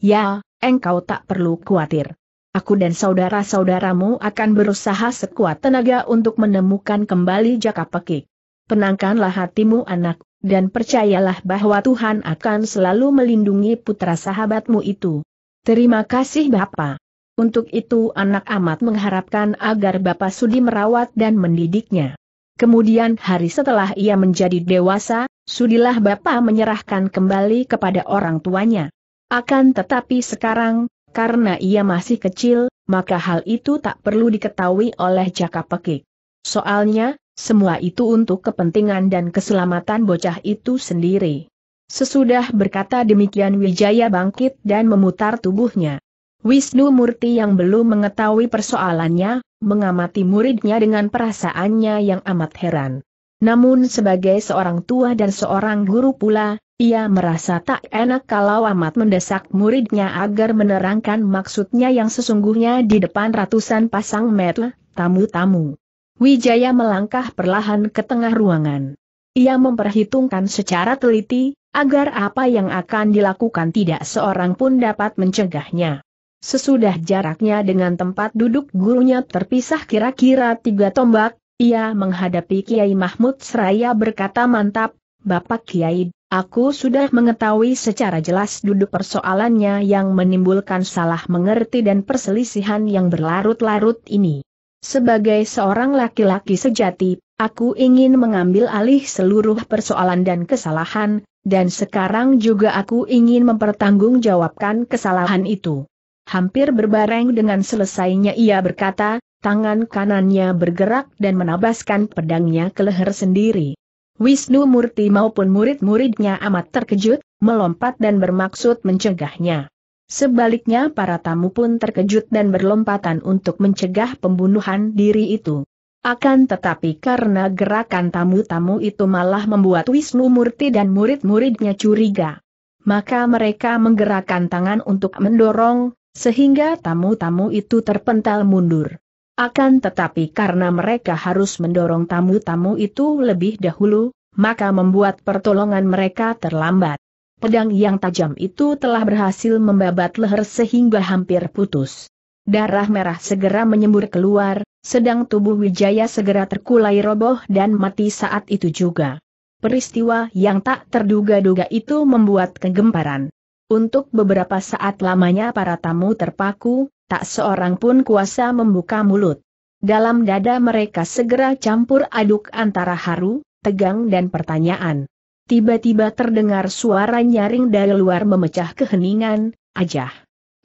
Ya, engkau tak perlu khawatir. Aku dan saudara-saudaramu akan berusaha sekuat tenaga untuk menemukan kembali Jaka Pekik. Tenangkanlah hatimu anak, dan percayalah bahwa Tuhan akan selalu melindungi putra sahabatmu itu. Terima kasih Bapak. Untuk itu anak amat mengharapkan agar Bapak Sudi merawat dan mendidiknya. Kemudian hari setelah ia menjadi dewasa, Sudilah Bapak menyerahkan kembali kepada orang tuanya. Akan tetapi sekarang, karena ia masih kecil, maka hal itu tak perlu diketahui oleh Jaka Pekik. Soalnya, semua itu untuk kepentingan dan keselamatan bocah itu sendiri. Sesudah berkata demikian Wijaya bangkit dan memutar tubuhnya. Wisnu Murti yang belum mengetahui persoalannya, mengamati muridnya dengan perasaannya yang amat heran. Namun sebagai seorang tua dan seorang guru pula, ia merasa tak enak kalau amat mendesak muridnya agar menerangkan maksudnya yang sesungguhnya di depan ratusan pasang mata tamu-tamu. Wijaya melangkah perlahan ke tengah ruangan. Ia memperhitungkan secara teliti, agar apa yang akan dilakukan tidak seorang pun dapat mencegahnya. Sesudah jaraknya dengan tempat duduk gurunya terpisah kira-kira tiga tombak, ia menghadapi Kiai Mahmud seraya berkata mantap, Bapak Kiai, aku sudah mengetahui secara jelas duduk persoalannya yang menimbulkan salah mengerti dan perselisihan yang berlarut-larut ini. Sebagai seorang laki-laki sejati, aku ingin mengambil alih seluruh persoalan dan kesalahan, dan sekarang juga aku ingin mempertanggungjawabkan kesalahan itu. Hampir berbareng dengan selesainya ia berkata, tangan kanannya bergerak dan menabaskan pedangnya ke leher sendiri. Wisnu Murti maupun murid-muridnya amat terkejut, melompat dan bermaksud mencegahnya. Sebaliknya para tamu pun terkejut dan berlompatan untuk mencegah pembunuhan diri itu. Akan tetapi karena gerakan tamu-tamu itu malah membuat Wisnu Murti dan murid-muridnya curiga. Maka mereka menggerakkan tangan untuk mendorong, sehingga tamu-tamu itu terpental mundur. Akan tetapi karena mereka harus mendorong tamu-tamu itu lebih dahulu, maka membuat pertolongan mereka terlambat pedang yang tajam itu telah berhasil membabat leher sehingga hampir putus. Darah merah segera menyembur keluar, sedang tubuh Wijaya segera terkulai roboh dan mati saat itu juga. Peristiwa yang tak terduga-duga itu membuat kegemparan. Untuk beberapa saat lamanya para tamu terpaku, tak seorang pun kuasa membuka mulut. Dalam dada mereka segera campur aduk antara haru, tegang dan pertanyaan. Tiba-tiba terdengar suara nyaring dari luar memecah keheningan, ajah,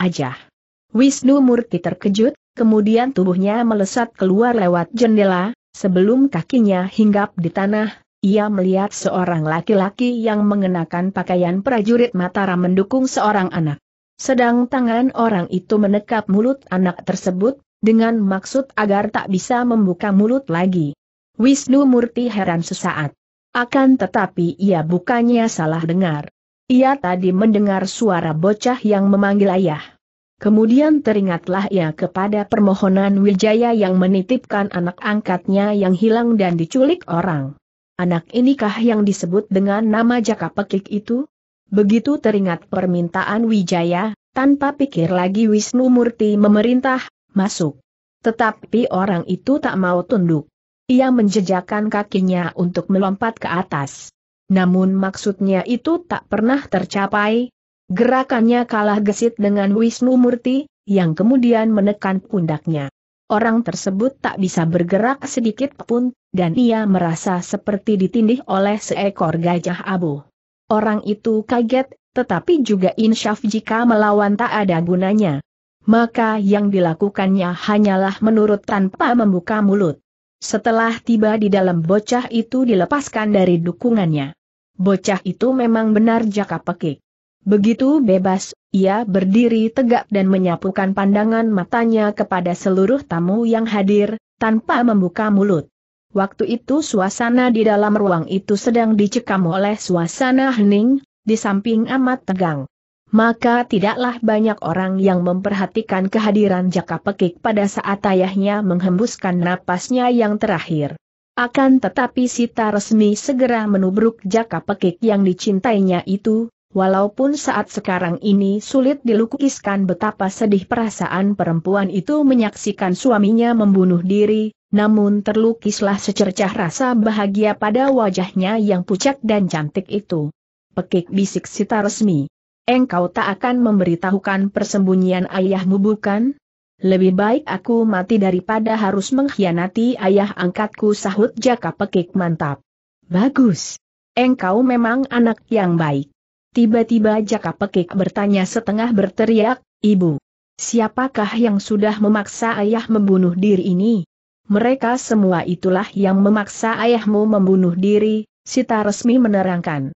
ajah. Wisnu Murti terkejut, kemudian tubuhnya melesat keluar lewat jendela, sebelum kakinya hinggap di tanah, ia melihat seorang laki-laki yang mengenakan pakaian prajurit Mataram mendukung seorang anak. Sedang tangan orang itu menekap mulut anak tersebut, dengan maksud agar tak bisa membuka mulut lagi. Wisnu Murti heran sesaat. Akan tetapi ia bukannya salah dengar. Ia tadi mendengar suara bocah yang memanggil ayah. Kemudian teringatlah ia kepada permohonan Wijaya yang menitipkan anak angkatnya yang hilang dan diculik orang. Anak inikah yang disebut dengan nama Jaka Pekik itu? Begitu teringat permintaan Wijaya, tanpa pikir lagi Wisnu Murti memerintah, masuk. Tetapi orang itu tak mau tunduk. Ia menjejakkan kakinya untuk melompat ke atas. Namun maksudnya itu tak pernah tercapai. Gerakannya kalah gesit dengan Wisnu Murti, yang kemudian menekan pundaknya. Orang tersebut tak bisa bergerak sedikit pun, dan ia merasa seperti ditindih oleh seekor gajah abu. Orang itu kaget, tetapi juga insyaf jika melawan tak ada gunanya. Maka yang dilakukannya hanyalah menurut tanpa membuka mulut. Setelah tiba di dalam bocah itu dilepaskan dari dukungannya. Bocah itu memang benar jaka pekik. Begitu bebas, ia berdiri tegak dan menyapukan pandangan matanya kepada seluruh tamu yang hadir, tanpa membuka mulut. Waktu itu suasana di dalam ruang itu sedang dicekam oleh suasana hening, di samping amat tegang maka tidaklah banyak orang yang memperhatikan kehadiran Jaka Pekik pada saat ayahnya menghembuskan napasnya yang terakhir. Akan tetapi Sita resmi segera menubruk Jaka Pekik yang dicintainya itu, walaupun saat sekarang ini sulit dilukiskan betapa sedih perasaan perempuan itu menyaksikan suaminya membunuh diri, namun terlukislah secercah rasa bahagia pada wajahnya yang pucat dan cantik itu. Pekik bisik Sita resmi. Engkau tak akan memberitahukan persembunyian ayahmu bukan? Lebih baik aku mati daripada harus mengkhianati ayah angkatku sahut jaka pekik mantap. Bagus. Engkau memang anak yang baik. Tiba-tiba jaka pekik bertanya setengah berteriak, Ibu. Siapakah yang sudah memaksa ayah membunuh diri ini? Mereka semua itulah yang memaksa ayahmu membunuh diri, Sita resmi menerangkan.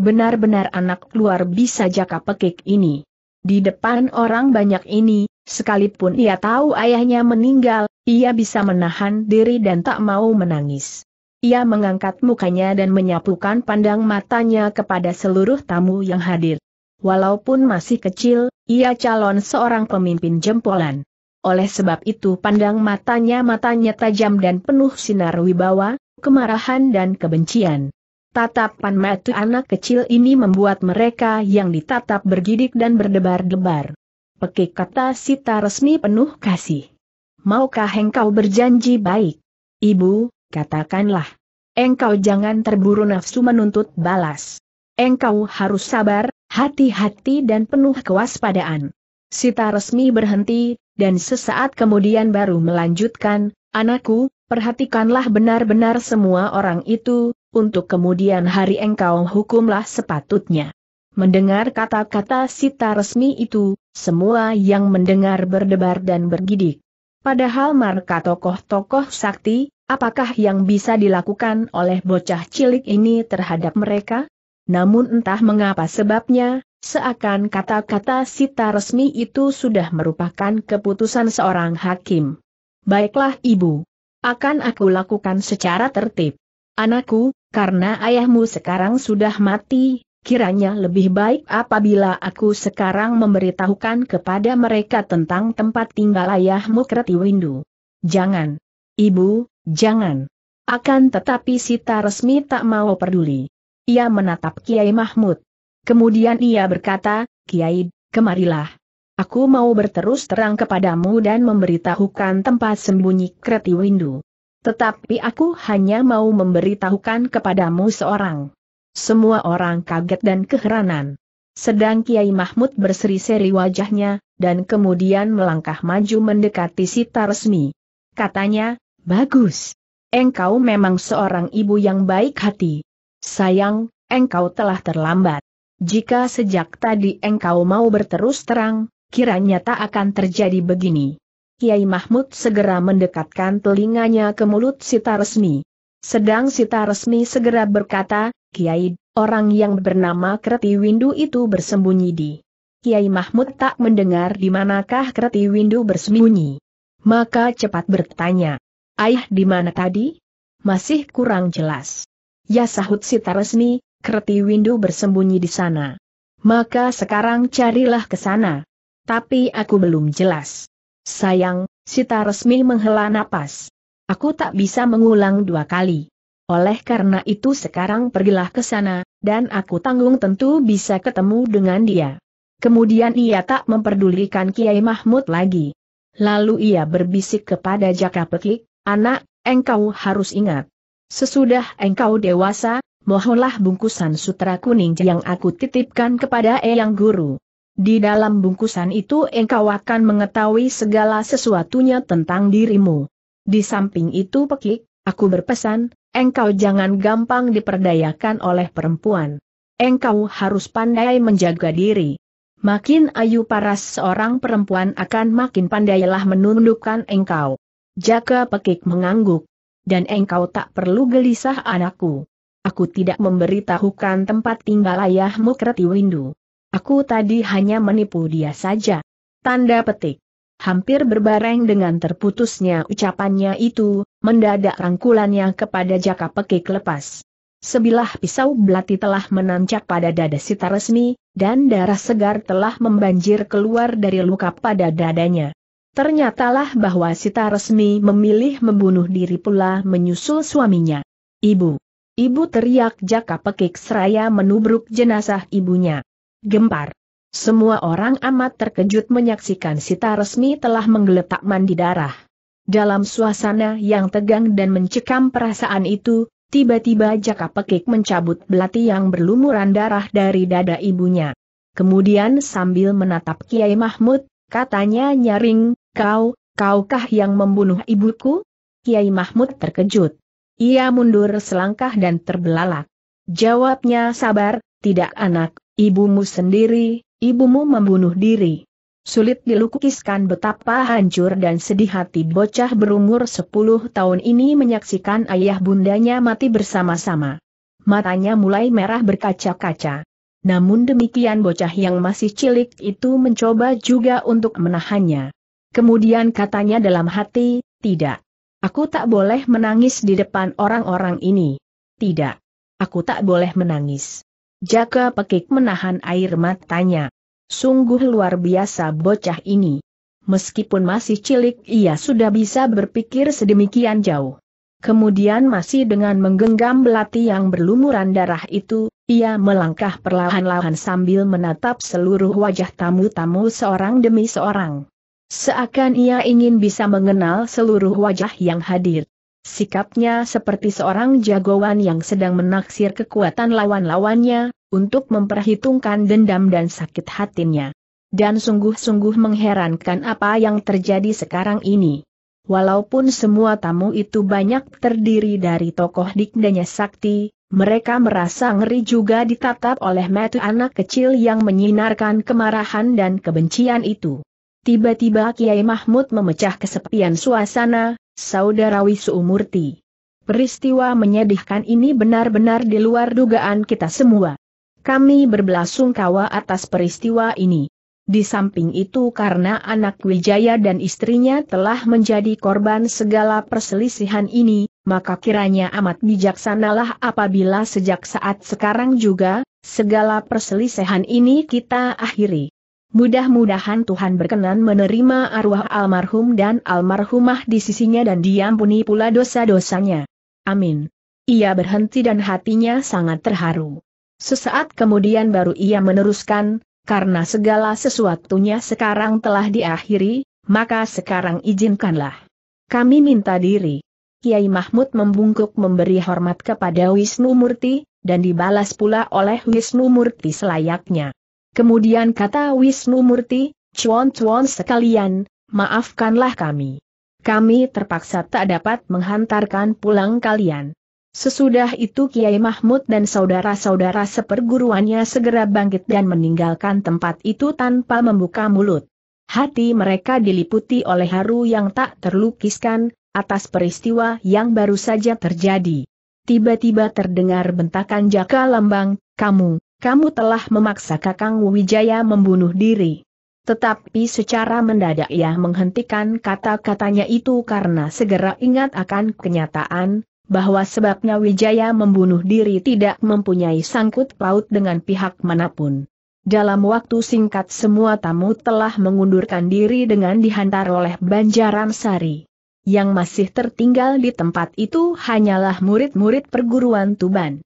Benar-benar anak luar bisa jaka pekik ini. Di depan orang banyak ini, sekalipun ia tahu ayahnya meninggal, ia bisa menahan diri dan tak mau menangis. Ia mengangkat mukanya dan menyapukan pandang matanya kepada seluruh tamu yang hadir. Walaupun masih kecil, ia calon seorang pemimpin jempolan. Oleh sebab itu pandang matanya matanya tajam dan penuh sinar wibawa, kemarahan dan kebencian. Tatapan mata anak kecil ini membuat mereka yang ditatap bergidik dan berdebar-debar. Pekik kata Sita resmi penuh kasih. Maukah engkau berjanji baik? Ibu, katakanlah. Engkau jangan terburu nafsu menuntut balas. Engkau harus sabar, hati-hati dan penuh kewaspadaan. Sita resmi berhenti, dan sesaat kemudian baru melanjutkan, Anakku, perhatikanlah benar-benar semua orang itu, untuk kemudian hari engkau hukumlah sepatutnya. Mendengar kata-kata sita resmi itu, semua yang mendengar berdebar dan bergidik. Padahal marka tokoh-tokoh sakti, apakah yang bisa dilakukan oleh bocah cilik ini terhadap mereka? Namun entah mengapa sebabnya, seakan kata-kata sita resmi itu sudah merupakan keputusan seorang hakim. Baiklah ibu. Akan aku lakukan secara tertib. Anakku, karena ayahmu sekarang sudah mati, kiranya lebih baik apabila aku sekarang memberitahukan kepada mereka tentang tempat tinggal ayahmu Windu. Jangan. Ibu, jangan. Akan tetapi Sita resmi tak mau peduli. Ia menatap Kiai Mahmud. Kemudian ia berkata, Kiai, kemarilah. Aku mau berterus terang kepadamu dan memberitahukan tempat sembunyi Windu. Tetapi aku hanya mau memberitahukan kepadamu seorang. Semua orang kaget dan keheranan. Sedang Kiai Mahmud berseri-seri wajahnya, dan kemudian melangkah maju mendekati Sita Resmi. Katanya, bagus. Engkau memang seorang ibu yang baik hati. Sayang, engkau telah terlambat. Jika sejak tadi engkau mau berterus terang, kiranya tak akan terjadi begini. Kiai Mahmud segera mendekatkan telinganya ke mulut Sita Resmi. Sedang Sita Resmi segera berkata, Kiai, orang yang bernama Kreti Windu itu bersembunyi di. Kiai Mahmud tak mendengar di manakah Kreti Windu bersembunyi. Maka cepat bertanya, Ayah di mana tadi? Masih kurang jelas. Ya sahut Sita Resmi, Kreti Windu bersembunyi di sana. Maka sekarang carilah ke sana. Tapi aku belum jelas. Sayang, Sita resmi menghela napas. Aku tak bisa mengulang dua kali. Oleh karena itu sekarang pergilah ke sana, dan aku tanggung tentu bisa ketemu dengan dia. Kemudian ia tak memperdulikan Kiai Mahmud lagi. Lalu ia berbisik kepada Jaka Pekik, anak, engkau harus ingat. Sesudah engkau dewasa, mohonlah bungkusan sutra kuning yang aku titipkan kepada Eyang Guru. Di dalam bungkusan itu engkau akan mengetahui segala sesuatunya tentang dirimu. Di samping itu pekik, aku berpesan, engkau jangan gampang diperdayakan oleh perempuan. Engkau harus pandai menjaga diri. Makin ayu paras seorang perempuan akan makin pandailah menundukkan engkau. Jaka pekik mengangguk. Dan engkau tak perlu gelisah anakku. Aku tidak memberitahukan tempat tinggal ayahmu Kreti Aku tadi hanya menipu dia saja. Tanda petik. Hampir berbareng dengan terputusnya ucapannya itu, mendadak rangkulannya kepada jaka pekik lepas. Sebilah pisau belati telah menancap pada dada Sita Resmi, dan darah segar telah membanjir keluar dari luka pada dadanya. Ternyatalah bahwa Sita Resmi memilih membunuh diri pula menyusul suaminya. Ibu. Ibu teriak jaka pekik seraya menubruk jenazah ibunya. Gempar. Semua orang amat terkejut menyaksikan Sita Resmi telah menggeletak mandi darah. Dalam suasana yang tegang dan mencekam perasaan itu, tiba-tiba Jaka Pekik mencabut belati yang berlumuran darah dari dada ibunya. Kemudian sambil menatap Kiai Mahmud, katanya nyaring, kau, kaukah yang membunuh ibuku? Kiai Mahmud terkejut. Ia mundur selangkah dan terbelalak. Jawabnya sabar, tidak anak, Ibumu sendiri, ibumu membunuh diri. Sulit dilukiskan betapa hancur dan sedih hati bocah berumur 10 tahun ini menyaksikan ayah bundanya mati bersama-sama. Matanya mulai merah berkaca-kaca. Namun demikian bocah yang masih cilik itu mencoba juga untuk menahannya. Kemudian katanya dalam hati, tidak. Aku tak boleh menangis di depan orang-orang ini. Tidak. Aku tak boleh menangis. Jaka Pekik menahan air matanya. Sungguh luar biasa bocah ini. Meskipun masih cilik ia sudah bisa berpikir sedemikian jauh. Kemudian masih dengan menggenggam belati yang berlumuran darah itu, ia melangkah perlahan-lahan sambil menatap seluruh wajah tamu-tamu seorang demi seorang. Seakan ia ingin bisa mengenal seluruh wajah yang hadir. Sikapnya seperti seorang jagoan yang sedang menaksir kekuatan lawan-lawannya, untuk memperhitungkan dendam dan sakit hatinya. Dan sungguh-sungguh mengherankan apa yang terjadi sekarang ini. Walaupun semua tamu itu banyak terdiri dari tokoh dikdanya sakti, mereka merasa ngeri juga ditatap oleh metu anak kecil yang menyinarkan kemarahan dan kebencian itu. Tiba-tiba Kiai Mahmud memecah kesepian suasana, Saudara Wisu Murti. Peristiwa menyedihkan ini benar-benar di luar dugaan kita semua. Kami berbelasungkawa atas peristiwa ini. Di samping itu karena anak Wijaya dan istrinya telah menjadi korban segala perselisihan ini, maka kiranya amat bijaksanalah apabila sejak saat sekarang juga, segala perselisihan ini kita akhiri. Mudah-mudahan Tuhan berkenan menerima arwah almarhum dan almarhumah di sisinya dan diampuni pula dosa-dosanya. Amin. Ia berhenti dan hatinya sangat terharu. Sesaat kemudian baru ia meneruskan, karena segala sesuatunya sekarang telah diakhiri, maka sekarang izinkanlah. Kami minta diri. Kiai Mahmud membungkuk memberi hormat kepada Wisnu Murti, dan dibalas pula oleh Wisnu Murti selayaknya. Kemudian kata Wisnu Murti, cuan-cuan sekalian, maafkanlah kami. Kami terpaksa tak dapat menghantarkan pulang kalian. Sesudah itu Kiai Mahmud dan saudara-saudara seperguruannya segera bangkit dan meninggalkan tempat itu tanpa membuka mulut. Hati mereka diliputi oleh haru yang tak terlukiskan, atas peristiwa yang baru saja terjadi. Tiba-tiba terdengar bentakan jaka lambang, kamu, kamu telah memaksa Kakang Wijaya membunuh diri. Tetapi secara mendadak ia menghentikan kata-katanya itu karena segera ingat akan kenyataan, bahwa sebabnya Wijaya membunuh diri tidak mempunyai sangkut paut dengan pihak manapun. Dalam waktu singkat semua tamu telah mengundurkan diri dengan dihantar oleh Banjaran Sari. Yang masih tertinggal di tempat itu hanyalah murid-murid perguruan Tuban.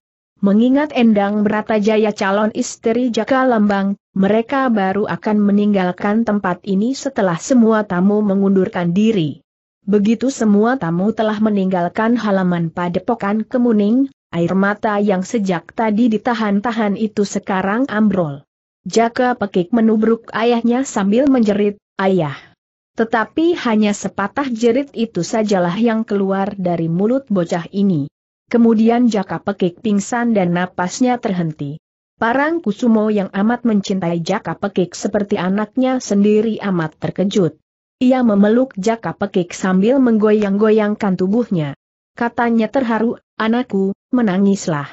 Mengingat Endang Bratajaya calon istri Jaka Lembang, mereka baru akan meninggalkan tempat ini setelah semua tamu mengundurkan diri. Begitu semua tamu telah meninggalkan halaman padepokan Kemuning, air mata yang sejak tadi ditahan-tahan itu sekarang ambrol. Jaka pekik menubruk ayahnya sambil menjerit, ayah. Tetapi hanya sepatah jerit itu sajalah yang keluar dari mulut bocah ini. Kemudian Jaka Pekik pingsan dan napasnya terhenti. Parang Kusumo yang amat mencintai Jaka Pekik seperti anaknya sendiri amat terkejut. Ia memeluk Jaka Pekik sambil menggoyang-goyangkan tubuhnya. Katanya terharu, anakku, menangislah.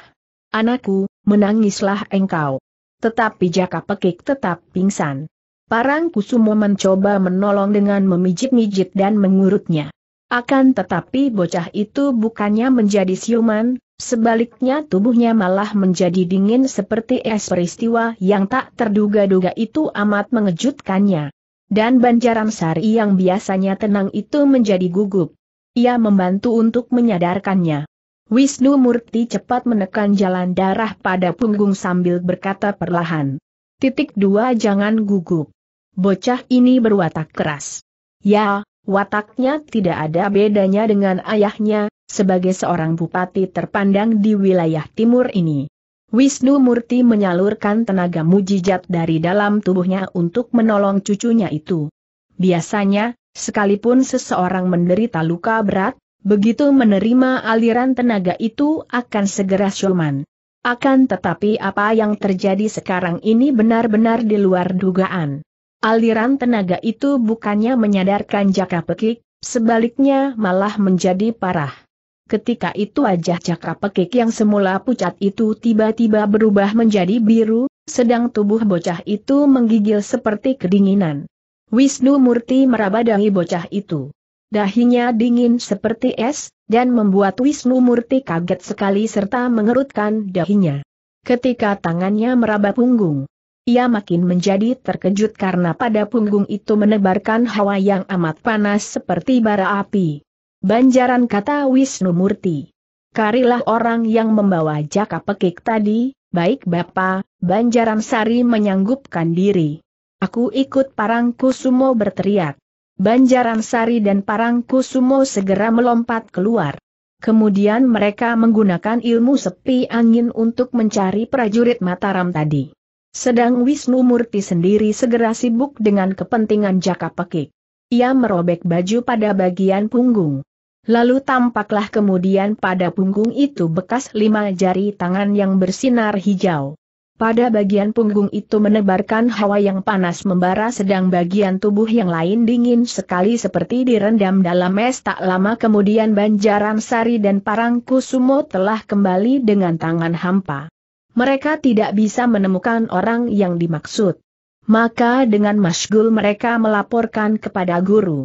Anakku, menangislah engkau. Tetapi Jaka Pekik tetap pingsan. Parang Kusumo mencoba menolong dengan memijit-mijit dan mengurutnya. Akan tetapi bocah itu bukannya menjadi siuman, sebaliknya tubuhnya malah menjadi dingin seperti es peristiwa yang tak terduga-duga itu amat mengejutkannya. Dan Banjaran Sari yang biasanya tenang itu menjadi gugup. Ia membantu untuk menyadarkannya. Wisnu Murti cepat menekan jalan darah pada punggung sambil berkata perlahan. Titik dua jangan gugup. Bocah ini berwatak keras. Ya, Wataknya tidak ada bedanya dengan ayahnya, sebagai seorang bupati terpandang di wilayah timur ini. Wisnu Murti menyalurkan tenaga mujizat dari dalam tubuhnya untuk menolong cucunya itu. Biasanya, sekalipun seseorang menderita luka berat, begitu menerima aliran tenaga itu akan segera siuman. Akan tetapi apa yang terjadi sekarang ini benar-benar di luar dugaan. Aliran tenaga itu bukannya menyadarkan Jaka Pekik, sebaliknya malah menjadi parah. Ketika itu wajah Jaka Pekik yang semula pucat itu tiba-tiba berubah menjadi biru, sedang tubuh bocah itu menggigil seperti kedinginan. Wisnu Murti meraba dahi bocah itu. Dahinya dingin seperti es, dan membuat Wisnu Murti kaget sekali serta mengerutkan dahinya. Ketika tangannya meraba punggung, ia makin menjadi terkejut karena pada punggung itu menebarkan hawa yang amat panas seperti bara api. Banjaran kata Wisnu Murti. Karilah orang yang membawa jaka pekik tadi, baik Bapak, Banjaran Sari menyanggupkan diri. Aku ikut Parang Kusumo berteriak. Banjaran Sari dan Parang Kusumo segera melompat keluar. Kemudian mereka menggunakan ilmu sepi angin untuk mencari prajurit Mataram tadi. Sedang Wisnu Murti sendiri segera sibuk dengan kepentingan jaka pekik. Ia merobek baju pada bagian punggung. Lalu tampaklah kemudian pada punggung itu bekas lima jari tangan yang bersinar hijau. Pada bagian punggung itu menebarkan hawa yang panas membara sedang bagian tubuh yang lain dingin sekali seperti direndam dalam es tak lama kemudian Banjaran Sari dan Parangkusumo telah kembali dengan tangan hampa mereka tidak bisa menemukan orang yang dimaksud. Maka dengan masgul mereka melaporkan kepada guru.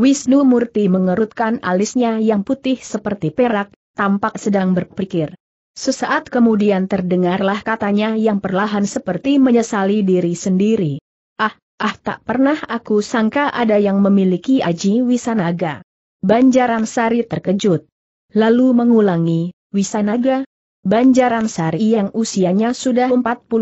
Wisnu Murti mengerutkan alisnya yang putih seperti perak, tampak sedang berpikir. Sesaat kemudian terdengarlah katanya yang perlahan seperti menyesali diri sendiri. Ah, ah tak pernah aku sangka ada yang memiliki Aji Wisanaga. Banjaran Sari terkejut. Lalu mengulangi, Wisanaga, Banjaran Sari yang usianya sudah 45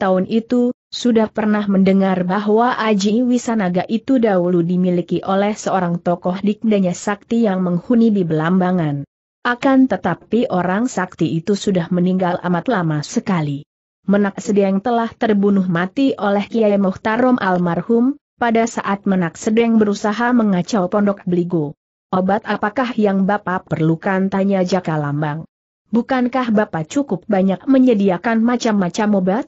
tahun itu, sudah pernah mendengar bahwa Aji Wisanaga itu dahulu dimiliki oleh seorang tokoh dikdanya sakti yang menghuni di Belambangan. Akan tetapi orang sakti itu sudah meninggal amat lama sekali. Menak Sedeng telah terbunuh mati oleh Kiai Muhtarom almarhum, pada saat Menak Sedeng berusaha mengacau pondok beligo. Obat apakah yang Bapak perlukan tanya Jaka Lambang. Bukankah Bapak cukup banyak menyediakan macam-macam obat?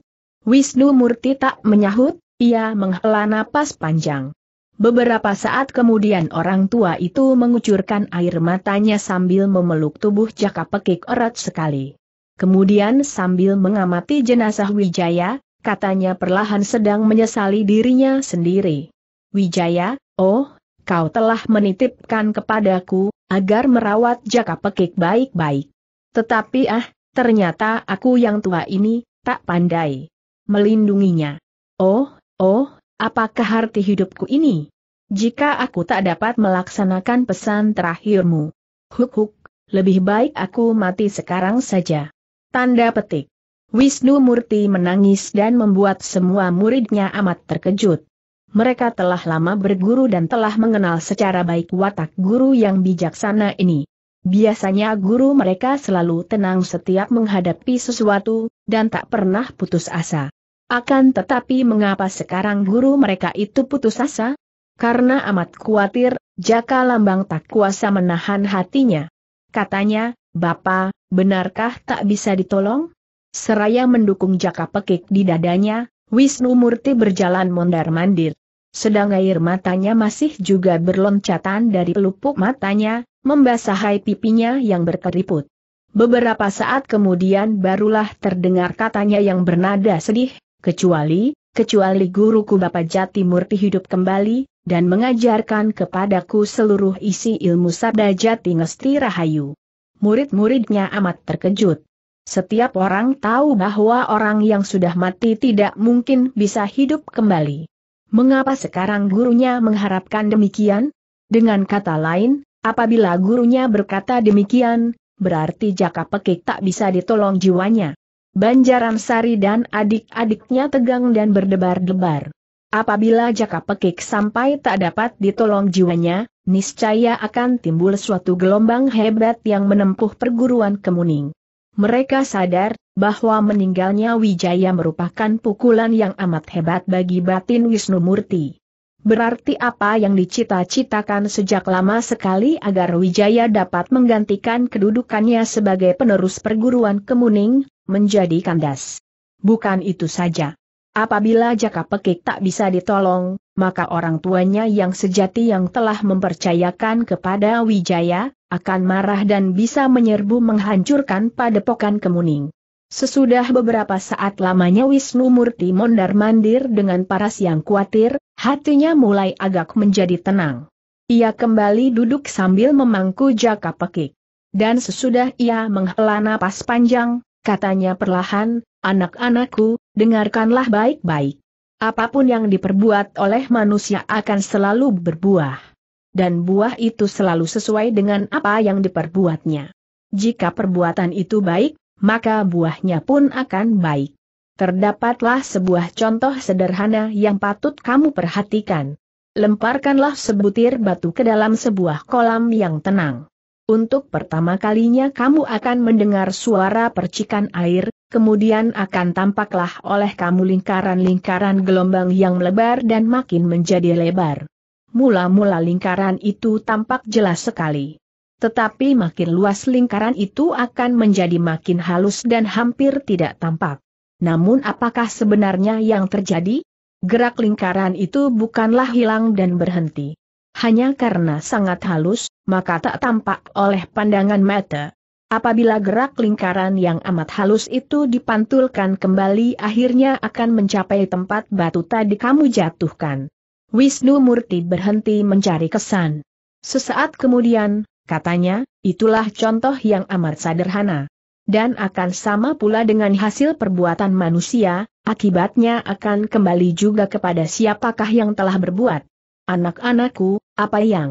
Wisnu Murti tak menyahut, ia menghela napas panjang. Beberapa saat kemudian orang tua itu mengucurkan air matanya sambil memeluk tubuh jaka pekik erat sekali. Kemudian sambil mengamati jenazah Wijaya, katanya perlahan sedang menyesali dirinya sendiri. Wijaya, oh, kau telah menitipkan kepadaku, agar merawat jaka pekik baik-baik. Tetapi ah, ternyata aku yang tua ini, tak pandai melindunginya. Oh, oh, apakah arti hidupku ini? Jika aku tak dapat melaksanakan pesan terakhirmu. Huk-huk, lebih baik aku mati sekarang saja. Tanda petik. Wisnu Murti menangis dan membuat semua muridnya amat terkejut. Mereka telah lama berguru dan telah mengenal secara baik watak guru yang bijaksana ini. Biasanya guru mereka selalu tenang setiap menghadapi sesuatu, dan tak pernah putus asa. Akan tetapi mengapa sekarang guru mereka itu putus asa? Karena amat khawatir, Jaka Lambang tak kuasa menahan hatinya. Katanya, Bapak, benarkah tak bisa ditolong? Seraya mendukung Jaka Pekik di dadanya, Wisnu Murti berjalan mondar-mandir sedang air matanya masih juga berloncatan dari pelupuk matanya, membasahi pipinya yang berkeriput. Beberapa saat kemudian barulah terdengar katanya yang bernada sedih, kecuali, kecuali guruku Bapak Jati Murti hidup kembali, dan mengajarkan kepadaku seluruh isi ilmu sabda Jati Ngesti Rahayu. Murid-muridnya amat terkejut. Setiap orang tahu bahwa orang yang sudah mati tidak mungkin bisa hidup kembali. Mengapa sekarang gurunya mengharapkan demikian? Dengan kata lain, apabila gurunya berkata demikian, berarti Jaka Pekik tak bisa ditolong jiwanya. Banjaran Sari dan adik-adiknya tegang dan berdebar-debar. Apabila Jaka Pekik sampai tak dapat ditolong jiwanya, niscaya akan timbul suatu gelombang hebat yang menempuh perguruan kemuning. Mereka sadar bahwa meninggalnya Wijaya merupakan pukulan yang amat hebat bagi batin Wisnu Murti. Berarti apa yang dicita-citakan sejak lama sekali agar Wijaya dapat menggantikan kedudukannya sebagai penerus perguruan Kemuning, menjadi kandas. Bukan itu saja. Apabila Jaka Pekik tak bisa ditolong, maka orang tuanya yang sejati yang telah mempercayakan kepada Wijaya, akan marah dan bisa menyerbu menghancurkan padepokan kemuning. Sesudah beberapa saat lamanya Wisnu Murti mondar-mandir dengan paras yang khawatir, hatinya mulai agak menjadi tenang. Ia kembali duduk sambil memangku jaka pekik. Dan sesudah ia menghela napas panjang, katanya perlahan, anak-anakku, dengarkanlah baik-baik. Apapun yang diperbuat oleh manusia akan selalu berbuah dan buah itu selalu sesuai dengan apa yang diperbuatnya. Jika perbuatan itu baik, maka buahnya pun akan baik. Terdapatlah sebuah contoh sederhana yang patut kamu perhatikan. Lemparkanlah sebutir batu ke dalam sebuah kolam yang tenang. Untuk pertama kalinya kamu akan mendengar suara percikan air, kemudian akan tampaklah oleh kamu lingkaran-lingkaran gelombang yang melebar dan makin menjadi lebar mula-mula lingkaran itu tampak jelas sekali. Tetapi makin luas lingkaran itu akan menjadi makin halus dan hampir tidak tampak. Namun apakah sebenarnya yang terjadi? Gerak lingkaran itu bukanlah hilang dan berhenti. Hanya karena sangat halus, maka tak tampak oleh pandangan mata. Apabila gerak lingkaran yang amat halus itu dipantulkan kembali akhirnya akan mencapai tempat batu tadi kamu jatuhkan. Wisnu Murti berhenti mencari kesan. Sesaat kemudian, katanya, itulah contoh yang amat sederhana. Dan akan sama pula dengan hasil perbuatan manusia, akibatnya akan kembali juga kepada siapakah yang telah berbuat. Anak-anakku, apa yang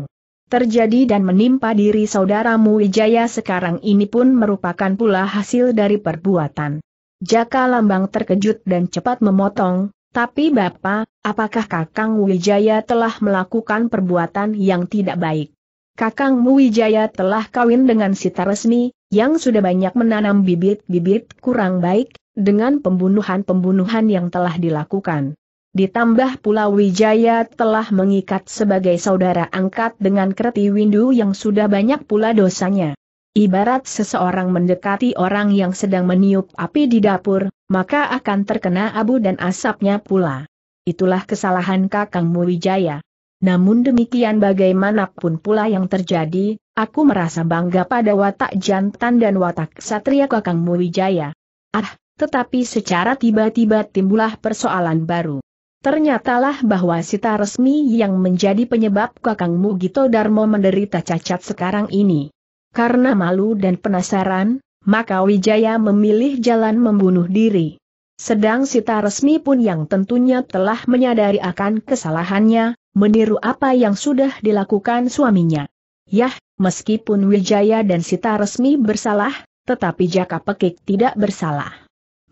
terjadi dan menimpa diri saudaramu Wijaya sekarang ini pun merupakan pula hasil dari perbuatan. Jaka Lambang terkejut dan cepat memotong, tapi Bapak, apakah Kakang Wijaya telah melakukan perbuatan yang tidak baik? Kakang Wijaya telah kawin dengan Sita Resmi, yang sudah banyak menanam bibit-bibit kurang baik, dengan pembunuhan-pembunuhan yang telah dilakukan. Ditambah pula Wijaya telah mengikat sebagai saudara angkat dengan Kreti Windu yang sudah banyak pula dosanya. Ibarat seseorang mendekati orang yang sedang meniup api di dapur, maka akan terkena abu dan asapnya pula. Itulah kesalahan kakang Muwijaya. Namun demikian bagaimanapun pula yang terjadi, aku merasa bangga pada watak jantan dan watak satria kakang Muwijaya. Ah, tetapi secara tiba-tiba timbullah persoalan baru. Ternyatalah bahwa Sita Resmi yang menjadi penyebab Kakang Mugito Darmo menderita cacat sekarang ini. Karena malu dan penasaran, maka Wijaya memilih jalan membunuh diri. Sedang Sita Resmi pun yang tentunya telah menyadari akan kesalahannya, meniru apa yang sudah dilakukan suaminya. Yah, meskipun Wijaya dan Sita Resmi bersalah, tetapi Jaka Pekik tidak bersalah.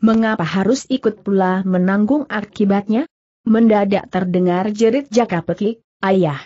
Mengapa harus ikut pula menanggung akibatnya? Mendadak terdengar jerit Jaka Pekik, ayah,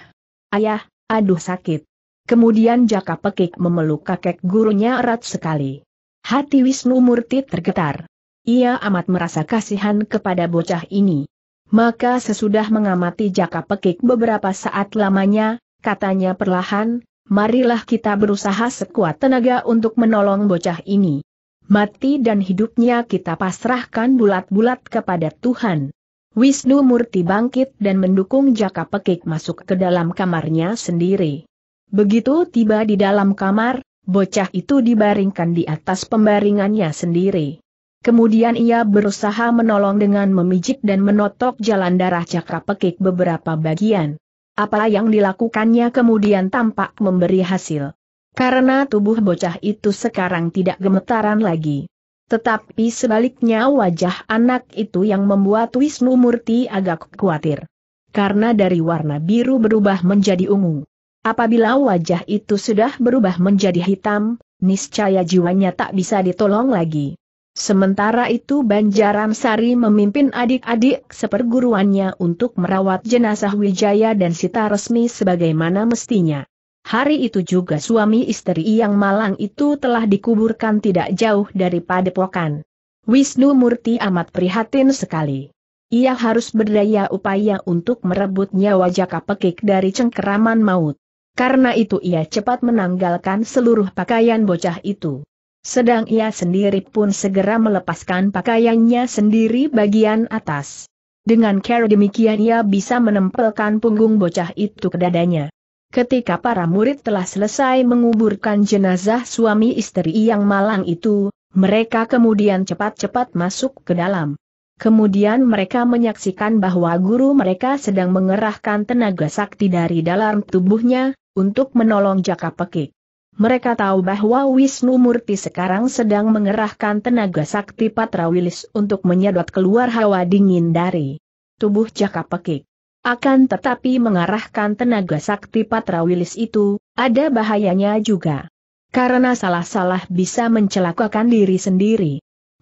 ayah, aduh sakit. Kemudian Jaka Pekik memeluk kakek gurunya erat sekali. Hati Wisnu Murti tergetar. Ia amat merasa kasihan kepada bocah ini. Maka sesudah mengamati jaka pekik beberapa saat lamanya, katanya perlahan, marilah kita berusaha sekuat tenaga untuk menolong bocah ini. Mati dan hidupnya kita pasrahkan bulat-bulat kepada Tuhan. Wisnu Murti bangkit dan mendukung Jaka Pekik masuk ke dalam kamarnya sendiri. Begitu tiba di dalam kamar, bocah itu dibaringkan di atas pembaringannya sendiri. Kemudian ia berusaha menolong dengan memijit dan menotok jalan darah cakra pekik beberapa bagian. Apa yang dilakukannya kemudian tampak memberi hasil. Karena tubuh bocah itu sekarang tidak gemetaran lagi. Tetapi sebaliknya wajah anak itu yang membuat Wisnu Murti agak khawatir. Karena dari warna biru berubah menjadi ungu. Apabila wajah itu sudah berubah menjadi hitam, niscaya jiwanya tak bisa ditolong lagi. Sementara itu Banjaran Sari memimpin adik-adik seperguruannya untuk merawat jenazah Wijaya dan Sita resmi sebagaimana mestinya. Hari itu juga suami istri yang malang itu telah dikuburkan tidak jauh dari padepokan. Wisnu Murti amat prihatin sekali. Ia harus berdaya upaya untuk merebut nyawa Jaka Pekik dari cengkeraman maut. Karena itu ia cepat menanggalkan seluruh pakaian bocah itu. Sedang ia sendiri pun segera melepaskan pakaiannya sendiri bagian atas. Dengan cara demikian ia bisa menempelkan punggung bocah itu ke dadanya. Ketika para murid telah selesai menguburkan jenazah suami istri yang malang itu, mereka kemudian cepat-cepat masuk ke dalam. Kemudian mereka menyaksikan bahwa guru mereka sedang mengerahkan tenaga sakti dari dalam tubuhnya, untuk menolong Jaka Pekik. Mereka tahu bahwa Wisnu Murti sekarang sedang mengerahkan tenaga sakti Patra Wilis untuk menyedot keluar hawa dingin dari tubuh Jaka Pekik. Akan tetapi mengarahkan tenaga sakti Patra Wilis itu, ada bahayanya juga. Karena salah-salah bisa mencelakakan diri sendiri.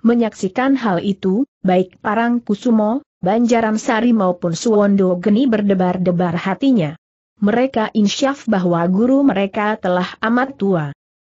Menyaksikan hal itu, baik Parang Kusumo, Banjaran Sari maupun Suwondo Geni berdebar-debar hatinya mereka insyaf bahwa guru mereka telah amat tua.